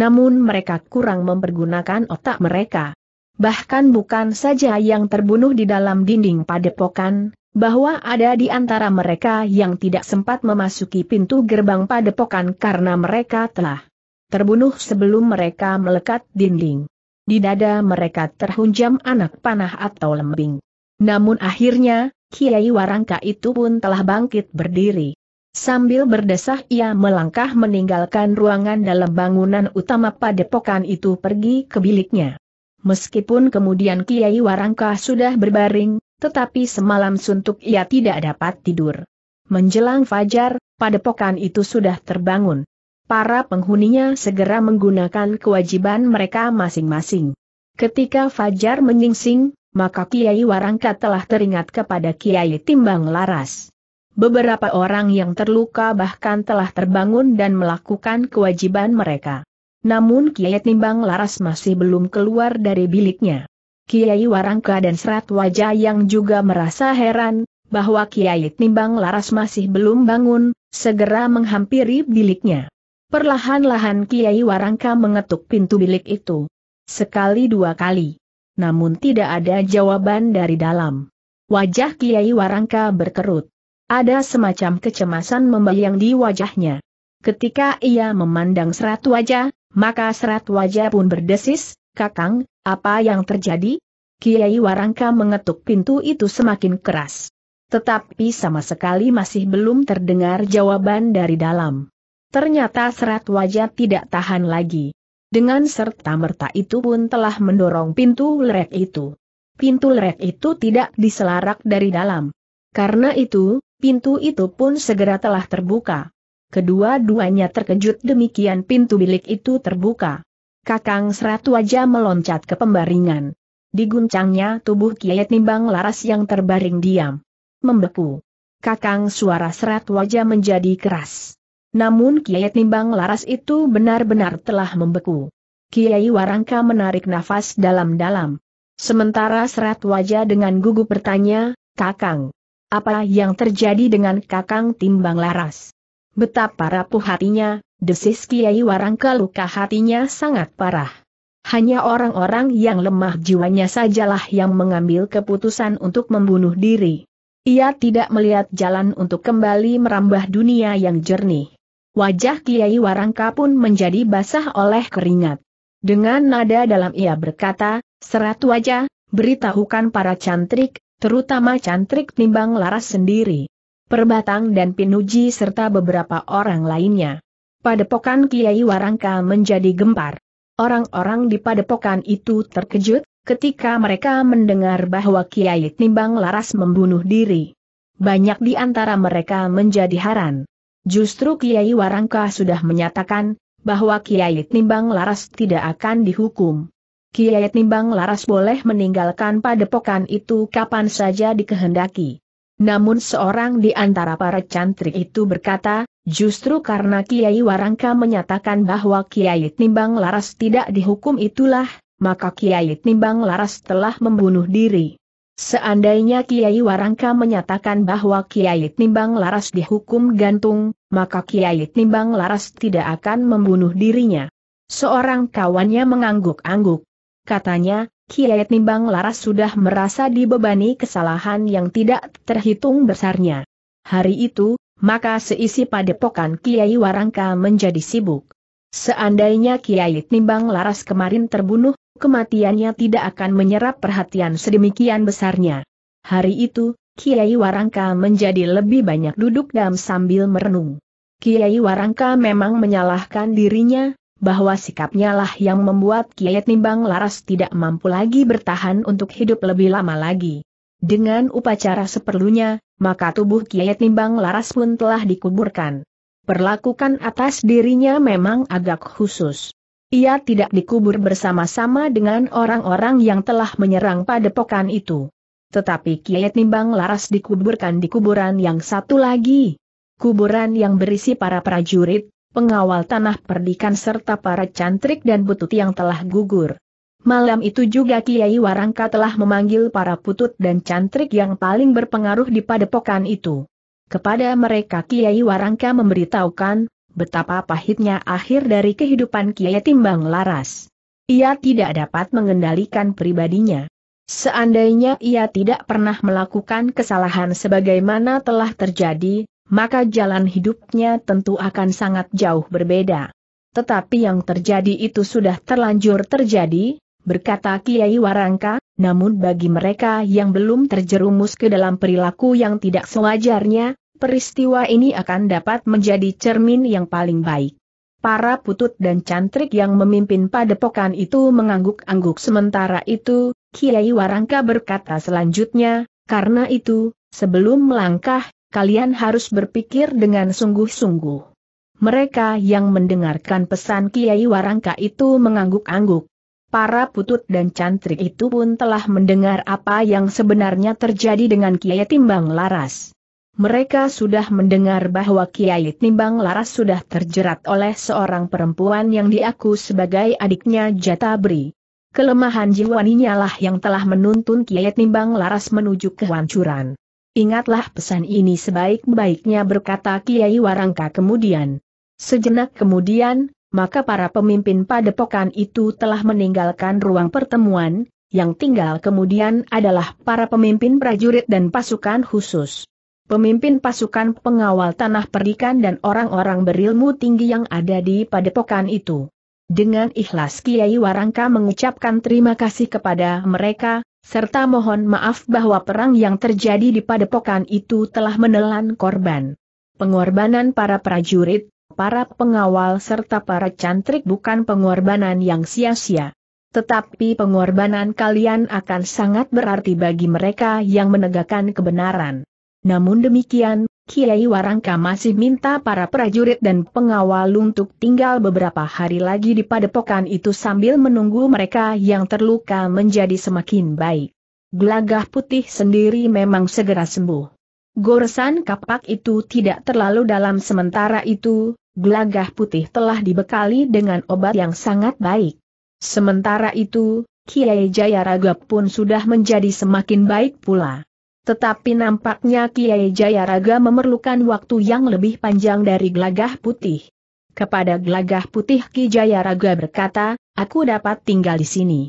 Namun mereka kurang mempergunakan otak mereka bahkan bukan saja yang terbunuh di dalam dinding padepokan, bahwa ada di antara mereka yang tidak sempat memasuki pintu gerbang padepokan karena mereka telah terbunuh sebelum mereka melekat dinding. Di dada mereka terhunjam anak panah atau lembing. Namun akhirnya, Kiai Warangka itu pun telah bangkit berdiri. Sambil berdesah ia melangkah meninggalkan ruangan dalam bangunan utama padepokan itu pergi ke biliknya. Meskipun kemudian Kiai Warangka sudah berbaring, tetapi semalam suntuk ia tidak dapat tidur. Menjelang fajar, padepokan itu sudah terbangun. Para penghuninya segera menggunakan kewajiban mereka masing-masing. Ketika fajar menyingsing, maka Kiai Warangka telah teringat kepada Kiai Timbang Laras. Beberapa orang yang terluka bahkan telah terbangun dan melakukan kewajiban mereka. Namun Kiai Timbang Laras masih belum keluar dari biliknya. Kiai Warangka dan Serat Wajah yang juga merasa heran, bahwa Kiai Timbang Laras masih belum bangun, segera menghampiri biliknya. Perlahan-lahan Kiai Warangka mengetuk pintu bilik itu. Sekali dua kali. Namun tidak ada jawaban dari dalam. Wajah Kiai Warangka berkerut. Ada semacam kecemasan membayang di wajahnya. Ketika ia memandang serat wajah, maka serat wajah pun berdesis, Kakang, apa yang terjadi? Kiai Warangka mengetuk pintu itu semakin keras. Tetapi sama sekali masih belum terdengar jawaban dari dalam. Ternyata serat wajah tidak tahan lagi. Dengan serta-merta itu pun telah mendorong pintu lerek itu. Pintu lerek itu tidak diselarak dari dalam. Karena itu, pintu itu pun segera telah terbuka. Kedua-duanya terkejut demikian pintu bilik itu terbuka. Kakang serat wajah meloncat ke pembaringan. Diguncangnya tubuh Kiai Nimbang Laras yang terbaring diam. Membeku. Kakang suara serat wajah menjadi keras. Namun Kiai Nimbang Laras itu benar-benar telah membeku. Kiai Warangka menarik nafas dalam-dalam. Sementara serat wajah dengan gugup bertanya, Kakang, apa yang terjadi dengan Kakang Timbang Laras? Betapa rapuh hatinya, desis Kiai Warangka luka hatinya sangat parah. Hanya orang-orang yang lemah jiwanya sajalah yang mengambil keputusan untuk membunuh diri. Ia tidak melihat jalan untuk kembali merambah dunia yang jernih. Wajah Kiai Warangka pun menjadi basah oleh keringat. Dengan nada dalam ia berkata, serat wajah, beritahukan para cantrik, terutama cantrik timbang laras sendiri. Perbatang dan Pinuji serta beberapa orang lainnya. Padepokan Kiai Warangka menjadi gempar. Orang-orang di padepokan itu terkejut, ketika mereka mendengar bahwa Kiai Timbang Laras membunuh diri. Banyak di antara mereka menjadi haran. Justru Kiai Warangka sudah menyatakan, bahwa Kiai Timbang Laras tidak akan dihukum. Kiai Timbang Laras boleh meninggalkan padepokan itu kapan saja dikehendaki. Namun seorang di antara para cantrik itu berkata, justru karena Kiai Warangka menyatakan bahwa Kiai Timbang Laras tidak dihukum itulah, maka Kiai Timbang Laras telah membunuh diri. Seandainya Kiai Warangka menyatakan bahwa Kiai Timbang Laras dihukum gantung, maka Kiai Timbang Laras tidak akan membunuh dirinya. Seorang kawannya mengangguk-angguk. Katanya, Kiai Timbang Laras sudah merasa dibebani kesalahan yang tidak terhitung besarnya. Hari itu, maka seisi padepokan Kiai Warangka menjadi sibuk. Seandainya Kiai Timbang Laras kemarin terbunuh, kematiannya tidak akan menyerap perhatian sedemikian besarnya. Hari itu, Kiai Warangka menjadi lebih banyak duduk dalam sambil merenung. Kiai Warangka memang menyalahkan dirinya, bahwa sikapnya lah yang membuat Kiai Nimbang Laras tidak mampu lagi bertahan untuk hidup lebih lama lagi. Dengan upacara seperlunya, maka tubuh Kiai Nimbang Laras pun telah dikuburkan. Perlakukan atas dirinya memang agak khusus. Ia tidak dikubur bersama-sama dengan orang-orang yang telah menyerang padepokan itu. Tetapi Kiai Nimbang Laras dikuburkan di kuburan yang satu lagi. Kuburan yang berisi para prajurit, pengawal tanah perdikan serta para cantrik dan butut yang telah gugur. Malam itu juga Kiai Warangka telah memanggil para putut dan cantrik yang paling berpengaruh di padepokan itu. Kepada mereka Kiai Warangka memberitahukan, betapa pahitnya akhir dari kehidupan Kiai Timbang Laras. Ia tidak dapat mengendalikan pribadinya. Seandainya ia tidak pernah melakukan kesalahan sebagaimana telah terjadi, maka jalan hidupnya tentu akan sangat jauh berbeda. Tetapi yang terjadi itu sudah terlanjur terjadi, berkata Kiai Warangka, namun bagi mereka yang belum terjerumus ke dalam perilaku yang tidak sewajarnya, peristiwa ini akan dapat menjadi cermin yang paling baik. Para putut dan cantrik yang memimpin padepokan itu mengangguk-angguk sementara itu, Kiai Warangka berkata selanjutnya, karena itu, sebelum melangkah, kalian harus berpikir dengan sungguh-sungguh. Mereka yang mendengarkan pesan Kiai Warangka itu mengangguk-angguk. Para putut dan cantrik itu pun telah mendengar apa yang sebenarnya terjadi dengan Kiai Timbang Laras. Mereka sudah mendengar bahwa Kiai Timbang Laras sudah terjerat oleh seorang perempuan yang diaku sebagai adiknya Jatabri. Kelemahan jiwaninya lah yang telah menuntun Kiai Timbang Laras menuju kehancuran. Ingatlah pesan ini sebaik-baiknya berkata Kiai Warangka kemudian. Sejenak kemudian, maka para pemimpin padepokan itu telah meninggalkan ruang pertemuan, yang tinggal kemudian adalah para pemimpin prajurit dan pasukan khusus. Pemimpin pasukan pengawal tanah perikan dan orang-orang berilmu tinggi yang ada di padepokan itu. Dengan ikhlas Kiai Warangka mengucapkan terima kasih kepada mereka, serta mohon maaf bahwa perang yang terjadi di padepokan itu telah menelan korban. Pengorbanan para prajurit, para pengawal serta para cantrik bukan pengorbanan yang sia-sia. Tetapi pengorbanan kalian akan sangat berarti bagi mereka yang menegakkan kebenaran. Namun demikian, Kiai Warangka masih minta para prajurit dan pengawal untuk tinggal beberapa hari lagi di padepokan itu sambil menunggu mereka yang terluka menjadi semakin baik. Gelagah putih sendiri memang segera sembuh. Goresan kapak itu tidak terlalu dalam sementara itu, gelagah putih telah dibekali dengan obat yang sangat baik. Sementara itu, Kiai Jayaraga pun sudah menjadi semakin baik pula. Tetapi nampaknya Kiai Jayaraga memerlukan waktu yang lebih panjang dari gelagah putih. Kepada gelagah putih Ki Jayaraga berkata, aku dapat tinggal di sini.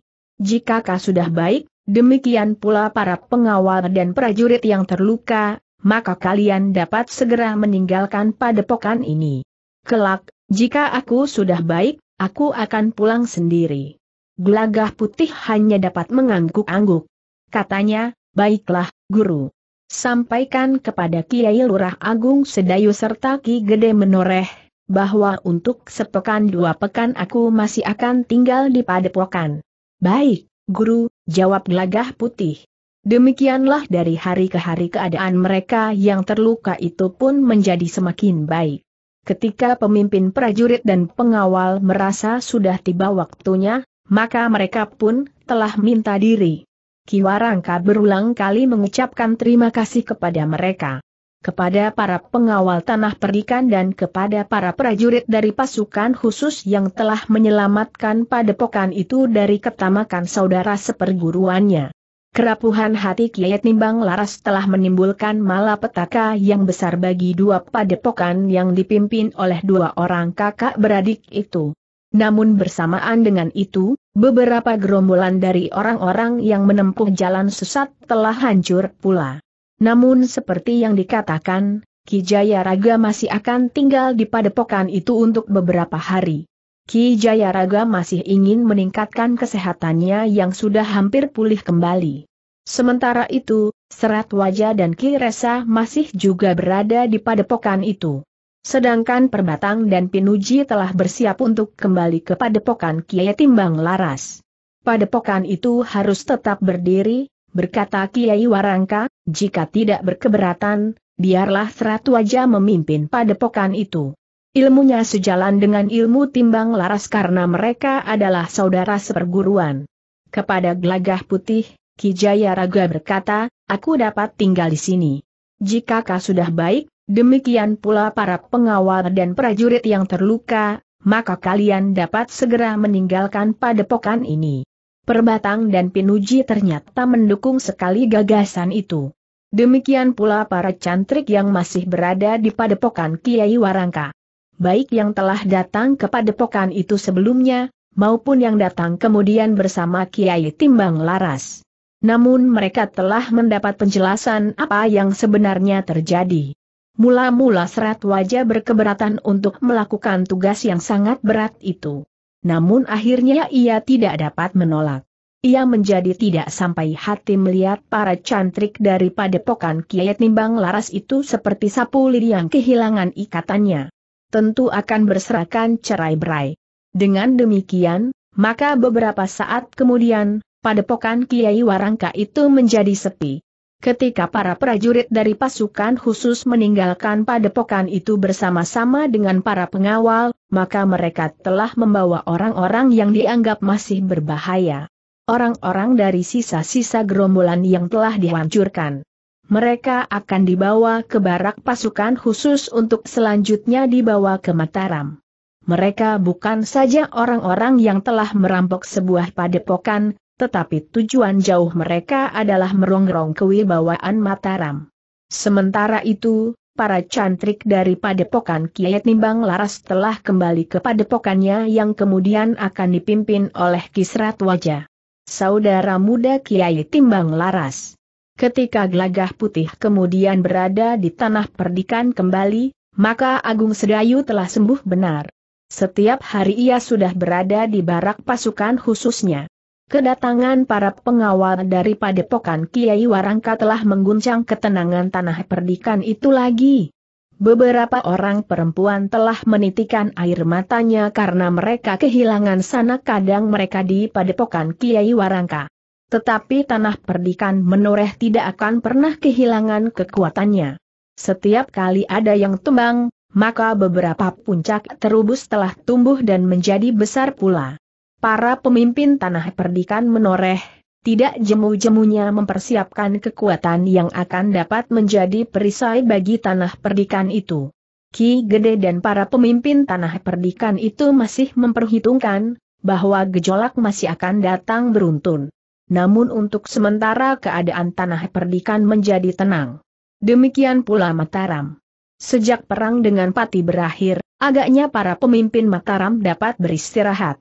Jika kau sudah baik, demikian pula para pengawal dan prajurit yang terluka, maka kalian dapat segera meninggalkan padepokan ini. Kelak, jika aku sudah baik, aku akan pulang sendiri. Gelagah putih hanya dapat mengangguk-angguk. Katanya, baiklah, Guru, sampaikan kepada Kiai Lurah Agung Sedayu serta Ki Gede Menoreh, bahwa untuk sepekan dua pekan aku masih akan tinggal di padepokan. Baik, Guru, jawab gelagah putih. Demikianlah dari hari ke hari keadaan mereka yang terluka itu pun menjadi semakin baik. Ketika pemimpin prajurit dan pengawal merasa sudah tiba waktunya, maka mereka pun telah minta diri. Kiwarangka berulang kali mengucapkan terima kasih kepada mereka. Kepada para pengawal tanah perdikan dan kepada para prajurit dari pasukan khusus yang telah menyelamatkan padepokan itu dari ketamakan saudara seperguruannya. Kerapuhan hati Kiai Nimbang Laras telah menimbulkan malapetaka yang besar bagi dua padepokan yang dipimpin oleh dua orang kakak beradik itu. Namun bersamaan dengan itu, beberapa gerombolan dari orang-orang yang menempuh jalan sesat telah hancur pula. Namun seperti yang dikatakan, Ki Jaya Raga masih akan tinggal di padepokan itu untuk beberapa hari. Ki Jaya Raga masih ingin meningkatkan kesehatannya yang sudah hampir pulih kembali. Sementara itu, Serat Wajah dan Ki Resa masih juga berada di padepokan itu. Sedangkan Perbatang dan Pinuji telah bersiap untuk kembali ke padepokan Kiai Timbang Laras. Padepokan itu harus tetap berdiri, berkata Kiai Warangka, jika tidak berkeberatan, biarlah Seratu wajah memimpin padepokan itu. Ilmunya sejalan dengan ilmu Timbang Laras karena mereka adalah saudara seperguruan. Kepada Glagah Putih, Kijaya Raga berkata, aku dapat tinggal di sini. Jika kau sudah baik, demikian pula para pengawal dan prajurit yang terluka, maka kalian dapat segera meninggalkan padepokan ini. Perbatang dan Pinuji ternyata mendukung sekali gagasan itu. Demikian pula para cantrik yang masih berada di padepokan Kiai Warangka. Baik yang telah datang ke padepokan itu sebelumnya, maupun yang datang kemudian bersama Kiai Timbang Laras. Namun mereka telah mendapat penjelasan apa yang sebenarnya terjadi. Mula-mula serat wajah berkeberatan untuk melakukan tugas yang sangat berat itu. Namun akhirnya ia tidak dapat menolak. Ia menjadi tidak sampai hati melihat para cantrik dari padepokan Kiai timbang Laras itu seperti sapu lidi yang kehilangan ikatannya. Tentu akan berserakan cerai-berai. Dengan demikian, maka beberapa saat kemudian, padepokan Kiai Warangka itu menjadi sepi. Ketika para prajurit dari pasukan khusus meninggalkan padepokan itu bersama-sama dengan para pengawal, maka mereka telah membawa orang-orang yang dianggap masih berbahaya. Orang-orang dari sisa-sisa gerombolan yang telah dihancurkan. Mereka akan dibawa ke barak pasukan khusus untuk selanjutnya dibawa ke Mataram. Mereka bukan saja orang-orang yang telah merampok sebuah padepokan, tetapi tujuan jauh mereka adalah merongrong kewibawaan Mataram. Sementara itu, para cantrik dari padepokan Kiai Nimbang Laras telah kembali ke padepokannya yang kemudian akan dipimpin oleh Kisrat Wajah. Saudara muda Kiai Timbang Laras. Ketika gelagah putih kemudian berada di tanah perdikan kembali, maka Agung Sedayu telah sembuh benar. Setiap hari ia sudah berada di barak pasukan khususnya. Kedatangan para pengawal dari padepokan Kiai Warangka telah mengguncang ketenangan tanah perdikan itu lagi. Beberapa orang perempuan telah menitikan air matanya karena mereka kehilangan sanak kadang mereka di padepokan Kiai Warangka. Tetapi tanah perdikan menoreh tidak akan pernah kehilangan kekuatannya. Setiap kali ada yang tumbang, maka beberapa puncak terubus telah tumbuh dan menjadi besar pula para pemimpin tanah perdikan menoreh, tidak jemu-jemunya mempersiapkan kekuatan yang akan dapat menjadi perisai bagi tanah perdikan itu. Ki Gede dan para pemimpin tanah perdikan itu masih memperhitungkan bahwa gejolak masih akan datang beruntun. Namun untuk sementara keadaan tanah perdikan menjadi tenang. Demikian pula Mataram. Sejak perang dengan Pati berakhir, agaknya para pemimpin Mataram dapat beristirahat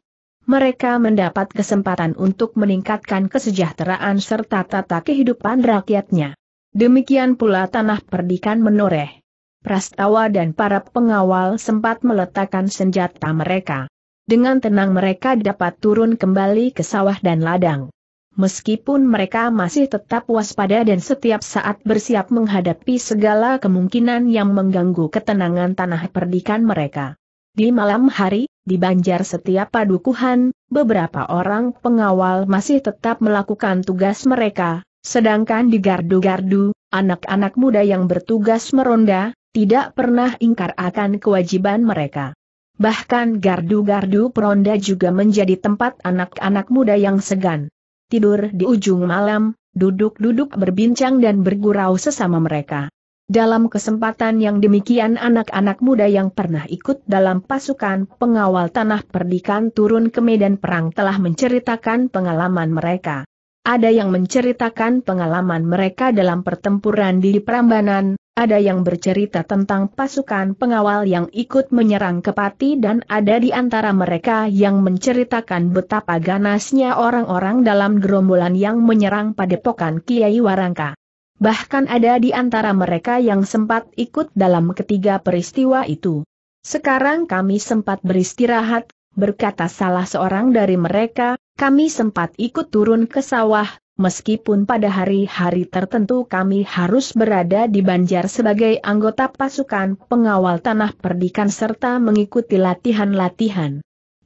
mereka mendapat kesempatan untuk meningkatkan kesejahteraan serta tata kehidupan rakyatnya. Demikian pula tanah perdikan menoreh. Prastawa dan para pengawal sempat meletakkan senjata mereka. Dengan tenang mereka dapat turun kembali ke sawah dan ladang. Meskipun mereka masih tetap waspada dan setiap saat bersiap menghadapi segala kemungkinan yang mengganggu ketenangan tanah perdikan mereka. Di malam hari, di banjar setiap padukuhan, beberapa orang pengawal masih tetap melakukan tugas mereka, sedangkan di gardu-gardu, anak-anak muda yang bertugas meronda, tidak pernah ingkar akan kewajiban mereka. Bahkan gardu-gardu peronda juga menjadi tempat anak-anak muda yang segan. Tidur di ujung malam, duduk-duduk berbincang dan bergurau sesama mereka. Dalam kesempatan yang demikian anak-anak muda yang pernah ikut dalam pasukan pengawal tanah perdikan turun ke medan perang telah menceritakan pengalaman mereka. Ada yang menceritakan pengalaman mereka dalam pertempuran di Prambanan, ada yang bercerita tentang pasukan pengawal yang ikut menyerang Kepati dan ada di antara mereka yang menceritakan betapa ganasnya orang-orang dalam gerombolan yang menyerang padepokan Kiai Warangka. Bahkan ada di antara mereka yang sempat ikut dalam ketiga peristiwa itu. Sekarang kami sempat beristirahat, berkata salah seorang dari mereka, kami sempat ikut turun ke sawah, meskipun pada hari-hari tertentu kami harus berada di Banjar sebagai anggota pasukan pengawal tanah perdikan serta mengikuti latihan-latihan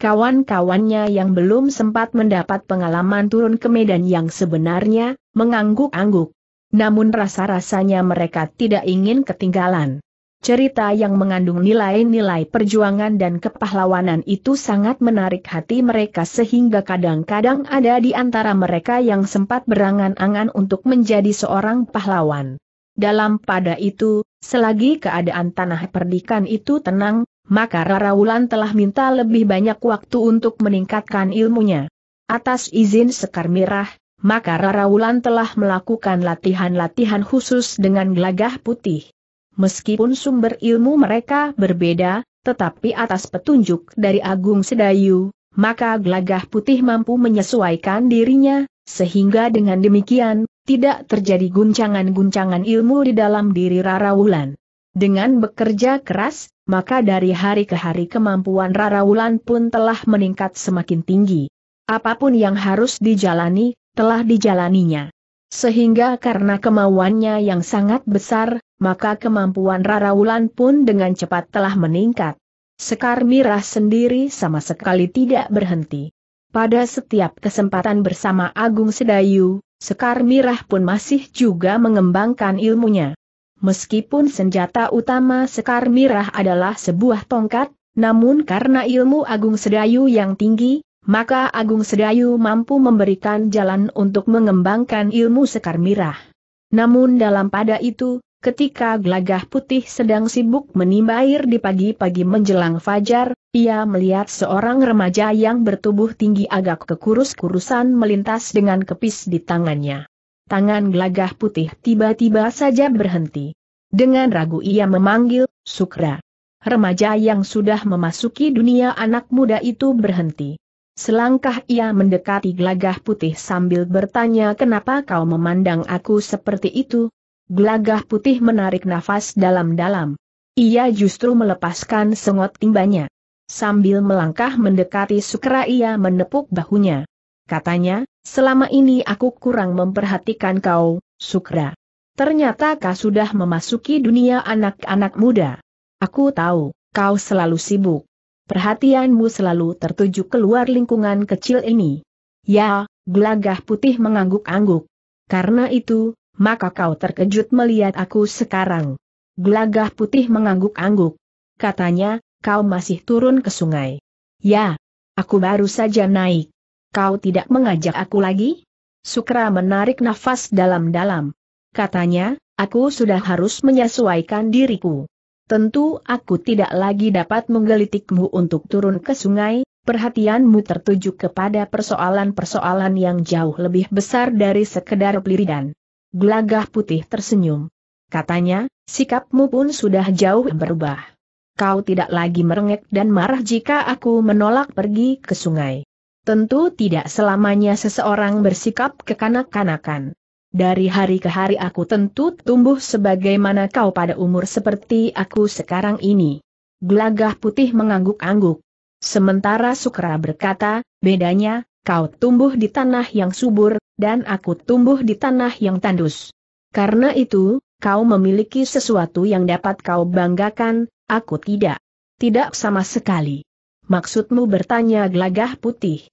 kawan-kawannya yang belum sempat mendapat pengalaman turun ke medan yang sebenarnya, mengangguk-angguk. Namun rasa-rasanya mereka tidak ingin ketinggalan. Cerita yang mengandung nilai-nilai perjuangan dan kepahlawanan itu sangat menarik hati mereka sehingga kadang-kadang ada di antara mereka yang sempat berangan-angan untuk menjadi seorang pahlawan. Dalam pada itu, selagi keadaan tanah perdikan itu tenang, maka Raraulan telah minta lebih banyak waktu untuk meningkatkan ilmunya. Atas izin Sekar Mirah, maka Rara Wulan telah melakukan latihan-latihan khusus dengan gelagah putih. Meskipun sumber ilmu mereka berbeda, tetapi atas petunjuk dari Agung Sedayu, maka gelagah putih mampu menyesuaikan dirinya, sehingga dengan demikian, tidak terjadi guncangan-guncangan ilmu di dalam diri Rara Wulan. Dengan bekerja keras, maka dari hari ke hari kemampuan Rara Wulan pun telah meningkat semakin tinggi. Apapun yang harus dijalani, telah dijalaninya. Sehingga karena kemauannya yang sangat besar, maka kemampuan Rara Wulan pun dengan cepat telah meningkat. Sekar Mirah sendiri sama sekali tidak berhenti. Pada setiap kesempatan bersama Agung Sedayu, Sekar Mirah pun masih juga mengembangkan ilmunya. Meskipun senjata utama Sekar Mirah adalah sebuah tongkat, namun karena ilmu Agung Sedayu yang tinggi, maka Agung Sedayu mampu memberikan jalan untuk mengembangkan ilmu sekar mirah. Namun dalam pada itu, ketika Glagah putih sedang sibuk menimba air di pagi-pagi menjelang fajar, ia melihat seorang remaja yang bertubuh tinggi agak kekurus-kurusan melintas dengan kepis di tangannya. Tangan Glagah putih tiba-tiba saja berhenti. Dengan ragu ia memanggil, Sukra. Remaja yang sudah memasuki dunia anak muda itu berhenti. Selangkah ia mendekati Glagah putih sambil bertanya kenapa kau memandang aku seperti itu? Glagah putih menarik nafas dalam-dalam. Ia justru melepaskan sengot timbanya. Sambil melangkah mendekati Sukra ia menepuk bahunya. Katanya, selama ini aku kurang memperhatikan kau, Sukra. Ternyata kau sudah memasuki dunia anak-anak muda. Aku tahu, kau selalu sibuk perhatianmu selalu tertuju keluar lingkungan kecil ini. Ya, gelagah putih mengangguk-angguk. Karena itu, maka kau terkejut melihat aku sekarang. Gelagah putih mengangguk-angguk. Katanya, kau masih turun ke sungai. Ya, aku baru saja naik. Kau tidak mengajak aku lagi? Sukra menarik nafas dalam-dalam. Katanya, aku sudah harus menyesuaikan diriku. Tentu aku tidak lagi dapat menggelitikmu untuk turun ke sungai, perhatianmu tertuju kepada persoalan-persoalan yang jauh lebih besar dari sekedar peliridan. Gelagah putih tersenyum. Katanya, sikapmu pun sudah jauh berubah. Kau tidak lagi merengek dan marah jika aku menolak pergi ke sungai. Tentu tidak selamanya seseorang bersikap kekanak-kanakan dari hari ke hari aku tentu tumbuh sebagaimana kau pada umur seperti aku sekarang ini. Gelagah putih mengangguk-angguk. Sementara Sukra berkata, bedanya, kau tumbuh di tanah yang subur, dan aku tumbuh di tanah yang tandus. Karena itu, kau memiliki sesuatu yang dapat kau banggakan, aku tidak. Tidak sama sekali. Maksudmu bertanya gelagah putih.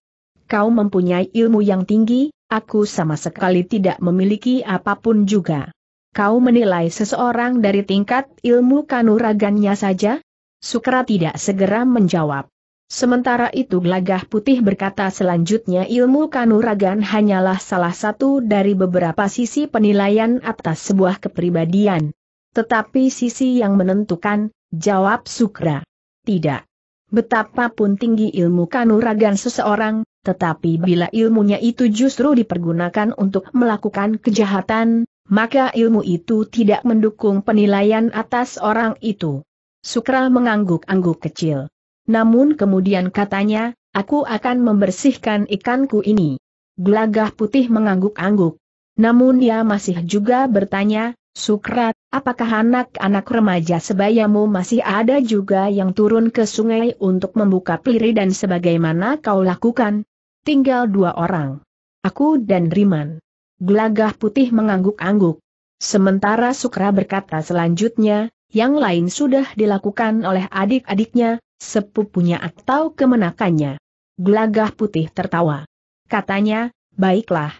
Kau mempunyai ilmu yang tinggi, Aku sama sekali tidak memiliki apapun juga. Kau menilai seseorang dari tingkat ilmu kanuragannya saja? Sukra tidak segera menjawab. Sementara itu Glagah Putih berkata selanjutnya ilmu kanuragan hanyalah salah satu dari beberapa sisi penilaian atas sebuah kepribadian. Tetapi sisi yang menentukan, jawab Sukra. Tidak. Betapapun tinggi ilmu kanuragan seseorang, tetapi bila ilmunya itu justru dipergunakan untuk melakukan kejahatan, maka ilmu itu tidak mendukung penilaian atas orang itu. Sukra mengangguk-angguk kecil. Namun kemudian katanya, aku akan membersihkan ikanku ini. Gelagah putih mengangguk-angguk. Namun ia masih juga bertanya, Sukrat, apakah anak-anak remaja sebayamu masih ada juga yang turun ke sungai untuk membuka piri dan sebagaimana kau lakukan? Tinggal dua orang. Aku dan Riman. Gelagah putih mengangguk-angguk. Sementara Sukra berkata selanjutnya, yang lain sudah dilakukan oleh adik-adiknya, sepupunya atau kemenakannya. Gelagah putih tertawa. Katanya, baiklah.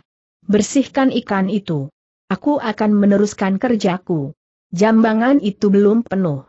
Bersihkan ikan itu. Aku akan meneruskan kerjaku. Jambangan itu belum penuh.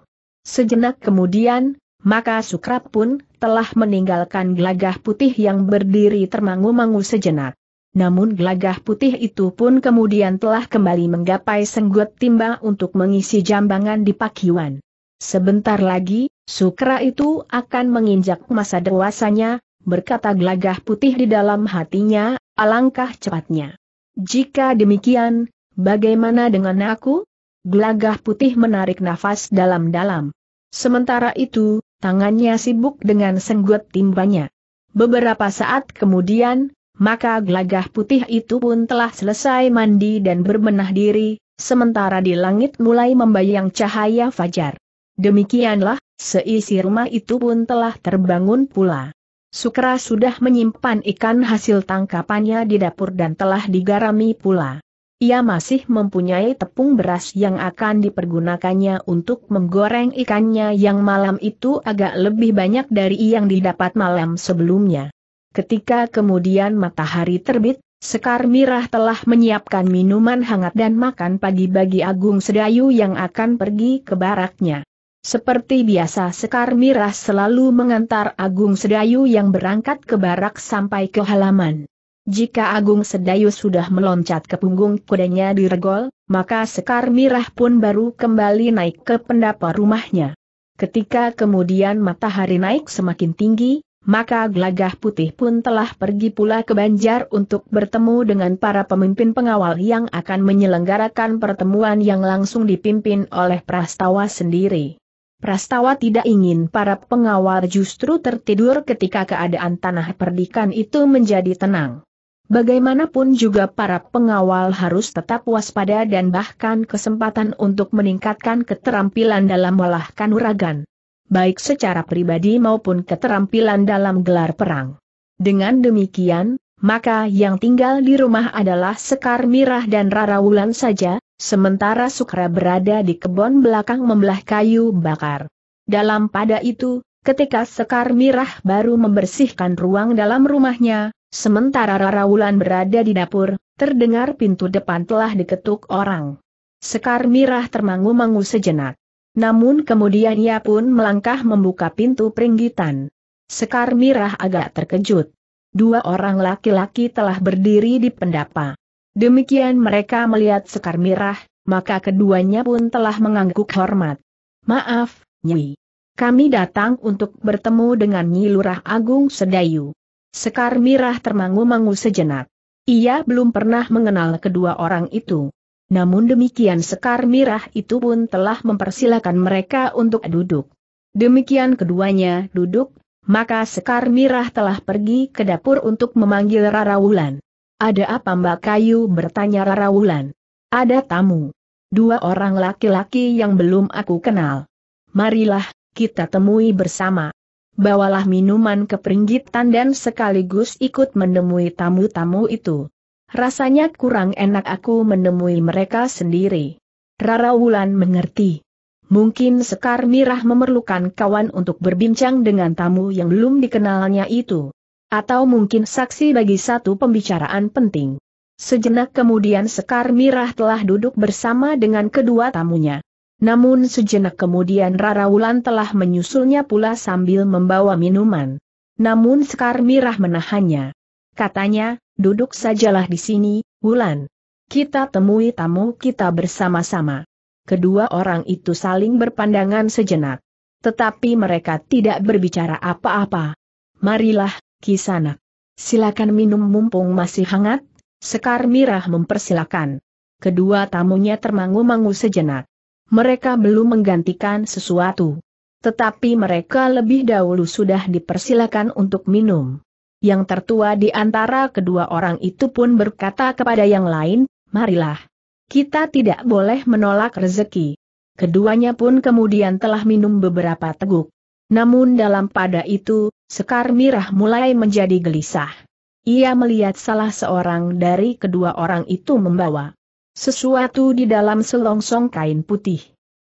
Sejenak kemudian, maka Sukrap pun telah meninggalkan gelagah putih yang berdiri termangu-mangu sejenak. Namun gelagah putih itu pun kemudian telah kembali menggapai senggut timba untuk mengisi jambangan di pakiwan. Sebentar lagi, Sukra itu akan menginjak masa dewasanya, berkata gelagah putih di dalam hatinya, alangkah cepatnya. Jika demikian, bagaimana dengan aku? Gelagah putih menarik nafas dalam-dalam. Sementara itu, tangannya sibuk dengan senggut timbanya. Beberapa saat kemudian, maka gelagah putih itu pun telah selesai mandi dan berbenah diri, sementara di langit mulai membayang cahaya fajar. Demikianlah, seisi rumah itu pun telah terbangun pula. Sukra sudah menyimpan ikan hasil tangkapannya di dapur dan telah digarami pula. Ia masih mempunyai tepung beras yang akan dipergunakannya untuk menggoreng ikannya yang malam itu agak lebih banyak dari yang didapat malam sebelumnya. Ketika kemudian matahari terbit, Sekar Mirah telah menyiapkan minuman hangat dan makan pagi bagi Agung Sedayu yang akan pergi ke baraknya. Seperti biasa Sekar Mirah selalu mengantar Agung Sedayu yang berangkat ke barak sampai ke halaman. Jika Agung Sedayu sudah meloncat ke punggung kudanya di regol, maka Sekar Mirah pun baru kembali naik ke pendapa rumahnya. Ketika kemudian matahari naik semakin tinggi, maka gelagah putih pun telah pergi pula ke Banjar untuk bertemu dengan para pemimpin pengawal yang akan menyelenggarakan pertemuan yang langsung dipimpin oleh Prastawa sendiri. Prastawa tidak ingin para pengawal justru tertidur ketika keadaan tanah perdikan itu menjadi tenang. Bagaimanapun juga para pengawal harus tetap waspada dan bahkan kesempatan untuk meningkatkan keterampilan dalam olah kanuragan. Baik secara pribadi maupun keterampilan dalam gelar perang. Dengan demikian, maka yang tinggal di rumah adalah Sekar Mirah dan Rara Wulan saja, sementara Sukra berada di kebun belakang membelah kayu bakar. Dalam pada itu, ketika Sekar Mirah baru membersihkan ruang dalam rumahnya, Sementara Rara Wulan berada di dapur, terdengar pintu depan telah diketuk orang. Sekar Mirah termangu-mangu sejenak. Namun kemudian ia pun melangkah membuka pintu peringgitan. Sekar Mirah agak terkejut. Dua orang laki-laki telah berdiri di pendapa. Demikian mereka melihat Sekar Mirah, maka keduanya pun telah mengangguk hormat. Maaf, Nyi. Kami datang untuk bertemu dengan Nyi Lurah Agung Sedayu. Sekar Mirah termangu-mangu sejenak. Ia belum pernah mengenal kedua orang itu. Namun demikian Sekar Mirah itu pun telah mempersilahkan mereka untuk duduk. Demikian keduanya duduk, maka Sekar Mirah telah pergi ke dapur untuk memanggil Rara Wulan. Ada apa Mbak Kayu bertanya Rara Wulan? Ada tamu. Dua orang laki-laki yang belum aku kenal. Marilah, kita temui bersama bawalah minuman ke peringgitan dan sekaligus ikut menemui tamu-tamu itu. Rasanya kurang enak aku menemui mereka sendiri. Rara Wulan mengerti. Mungkin Sekar Mirah memerlukan kawan untuk berbincang dengan tamu yang belum dikenalnya itu. Atau mungkin saksi bagi satu pembicaraan penting. Sejenak kemudian Sekar Mirah telah duduk bersama dengan kedua tamunya. Namun sejenak kemudian Rara Wulan telah menyusulnya pula sambil membawa minuman. Namun Sekar Mirah menahannya. Katanya, duduk sajalah di sini, Wulan. Kita temui tamu kita bersama-sama. Kedua orang itu saling berpandangan sejenak. Tetapi mereka tidak berbicara apa-apa. Marilah, Kisanak. Silakan minum mumpung masih hangat, Sekar Mirah mempersilakan. Kedua tamunya termangu-mangu sejenak mereka belum menggantikan sesuatu. Tetapi mereka lebih dahulu sudah dipersilakan untuk minum. Yang tertua di antara kedua orang itu pun berkata kepada yang lain, marilah. Kita tidak boleh menolak rezeki. Keduanya pun kemudian telah minum beberapa teguk. Namun dalam pada itu, Sekar Mirah mulai menjadi gelisah. Ia melihat salah seorang dari kedua orang itu membawa sesuatu di dalam selongsong kain putih.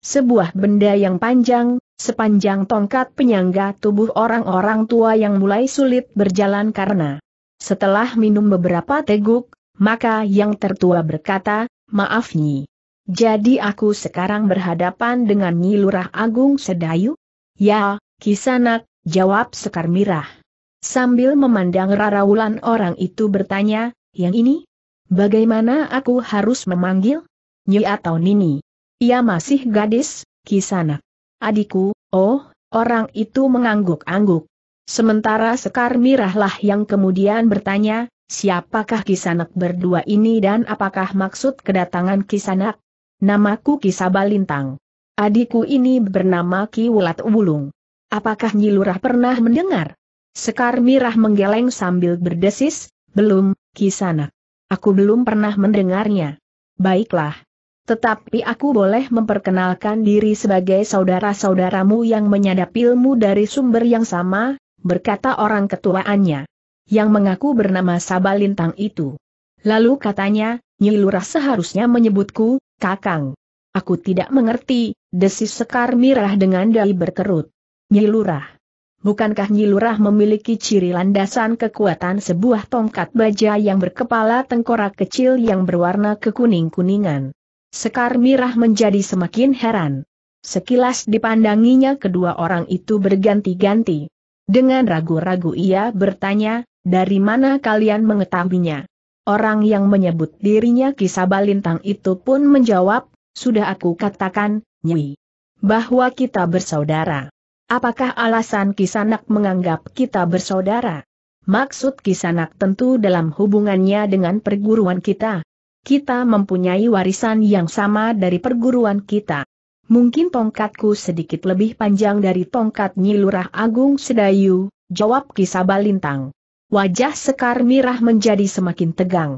Sebuah benda yang panjang, sepanjang tongkat penyangga tubuh orang-orang tua yang mulai sulit berjalan karena setelah minum beberapa teguk, maka yang tertua berkata, maaf Nyi. Jadi aku sekarang berhadapan dengan Nyi Lurah Agung Sedayu? Ya, Kisanak, jawab Sekar Mirah. Sambil memandang Rara Wulan orang itu bertanya, yang ini? Bagaimana aku harus memanggil? Nyi atau Nini? Ia masih gadis, Kisana. Adikku, oh, orang itu mengangguk-angguk. Sementara Sekar Mirahlah yang kemudian bertanya, siapakah kisanak berdua ini dan apakah maksud kedatangan kisanak? Namaku Kisabalintang. Adikku ini bernama Ki Wulat Wulung. Apakah Nyi pernah mendengar? Sekar Mirah menggeleng sambil berdesis, belum, kisanak. Aku belum pernah mendengarnya. Baiklah. Tetapi aku boleh memperkenalkan diri sebagai saudara-saudaramu yang menyadap ilmu dari sumber yang sama, berkata orang ketuaannya. Yang mengaku bernama Sabalintang itu. Lalu katanya, Nyilurah seharusnya menyebutku, Kakang. Aku tidak mengerti, desis Sekar Mirah dengan dai berkerut. Nyilurah bukankah Nyilurah memiliki ciri landasan kekuatan sebuah tongkat baja yang berkepala tengkorak kecil yang berwarna kekuning-kuningan? Sekar Mirah menjadi semakin heran. Sekilas dipandanginya kedua orang itu berganti-ganti. Dengan ragu-ragu ia bertanya, dari mana kalian mengetahuinya? Orang yang menyebut dirinya Kisabalintang itu pun menjawab, sudah aku katakan, Nyi, bahwa kita bersaudara. Apakah alasan Kisanak menganggap kita bersaudara? Maksud Kisanak tentu dalam hubungannya dengan perguruan kita. Kita mempunyai warisan yang sama dari perguruan kita. Mungkin tongkatku sedikit lebih panjang dari tongkat lurah Agung Sedayu, jawab Kisabalintang. Wajah Sekar Mirah menjadi semakin tegang.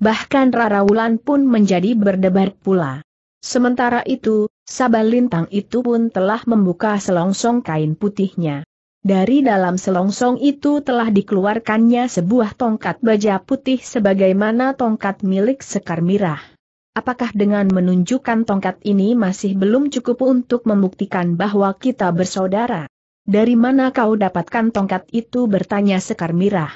Bahkan Rara Wulan pun menjadi berdebar pula. Sementara itu, Sabalintang itu pun telah membuka selongsong kain putihnya. Dari dalam selongsong itu telah dikeluarkannya sebuah tongkat baja putih sebagaimana tongkat milik Sekar Mirah. Apakah dengan menunjukkan tongkat ini masih belum cukup untuk membuktikan bahwa kita bersaudara? Dari mana kau dapatkan tongkat itu bertanya Sekar Mirah.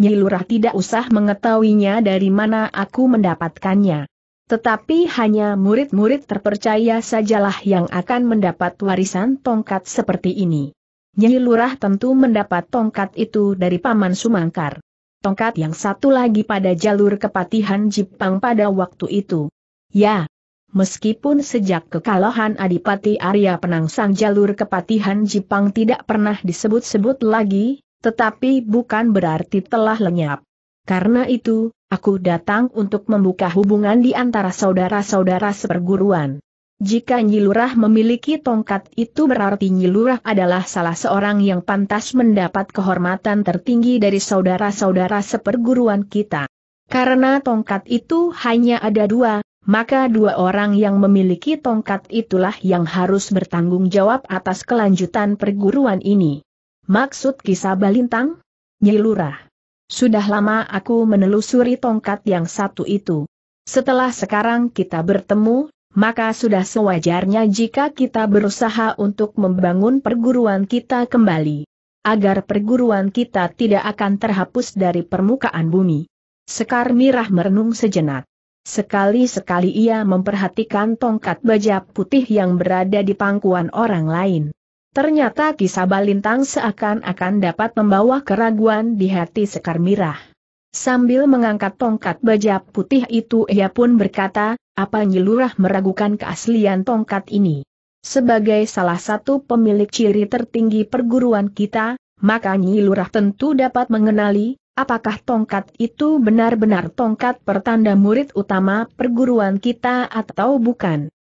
Nyilurah tidak usah mengetahuinya dari mana aku mendapatkannya. Tetapi hanya murid-murid terpercaya sajalah yang akan mendapat warisan tongkat seperti ini. Nyi Lurah tentu mendapat tongkat itu dari Paman Sumangkar. Tongkat yang satu lagi pada jalur kepatihan Jipang pada waktu itu. Ya, meskipun sejak kekalahan Adipati Arya Penangsang jalur kepatihan Jipang tidak pernah disebut-sebut lagi, tetapi bukan berarti telah lenyap. Karena itu, Aku datang untuk membuka hubungan di antara saudara-saudara seperguruan. Jika Nyilurah memiliki tongkat itu berarti Nyilurah adalah salah seorang yang pantas mendapat kehormatan tertinggi dari saudara-saudara seperguruan kita. Karena tongkat itu hanya ada dua, maka dua orang yang memiliki tongkat itulah yang harus bertanggung jawab atas kelanjutan perguruan ini. Maksud kisah Balintang? Nyilurah sudah lama aku menelusuri tongkat yang satu itu. Setelah sekarang kita bertemu, maka sudah sewajarnya jika kita berusaha untuk membangun perguruan kita kembali. Agar perguruan kita tidak akan terhapus dari permukaan bumi. Sekar Mirah merenung sejenak. Sekali-sekali ia memperhatikan tongkat baja putih yang berada di pangkuan orang lain. Ternyata kisah balintang seakan-akan dapat membawa keraguan di hati Sekar Mirah. Sambil mengangkat tongkat baja putih itu ia pun berkata, apa nyilurah meragukan keaslian tongkat ini. Sebagai salah satu pemilik ciri tertinggi perguruan kita, maka nyilurah tentu dapat mengenali, apakah tongkat itu benar-benar tongkat pertanda murid utama perguruan kita atau bukan.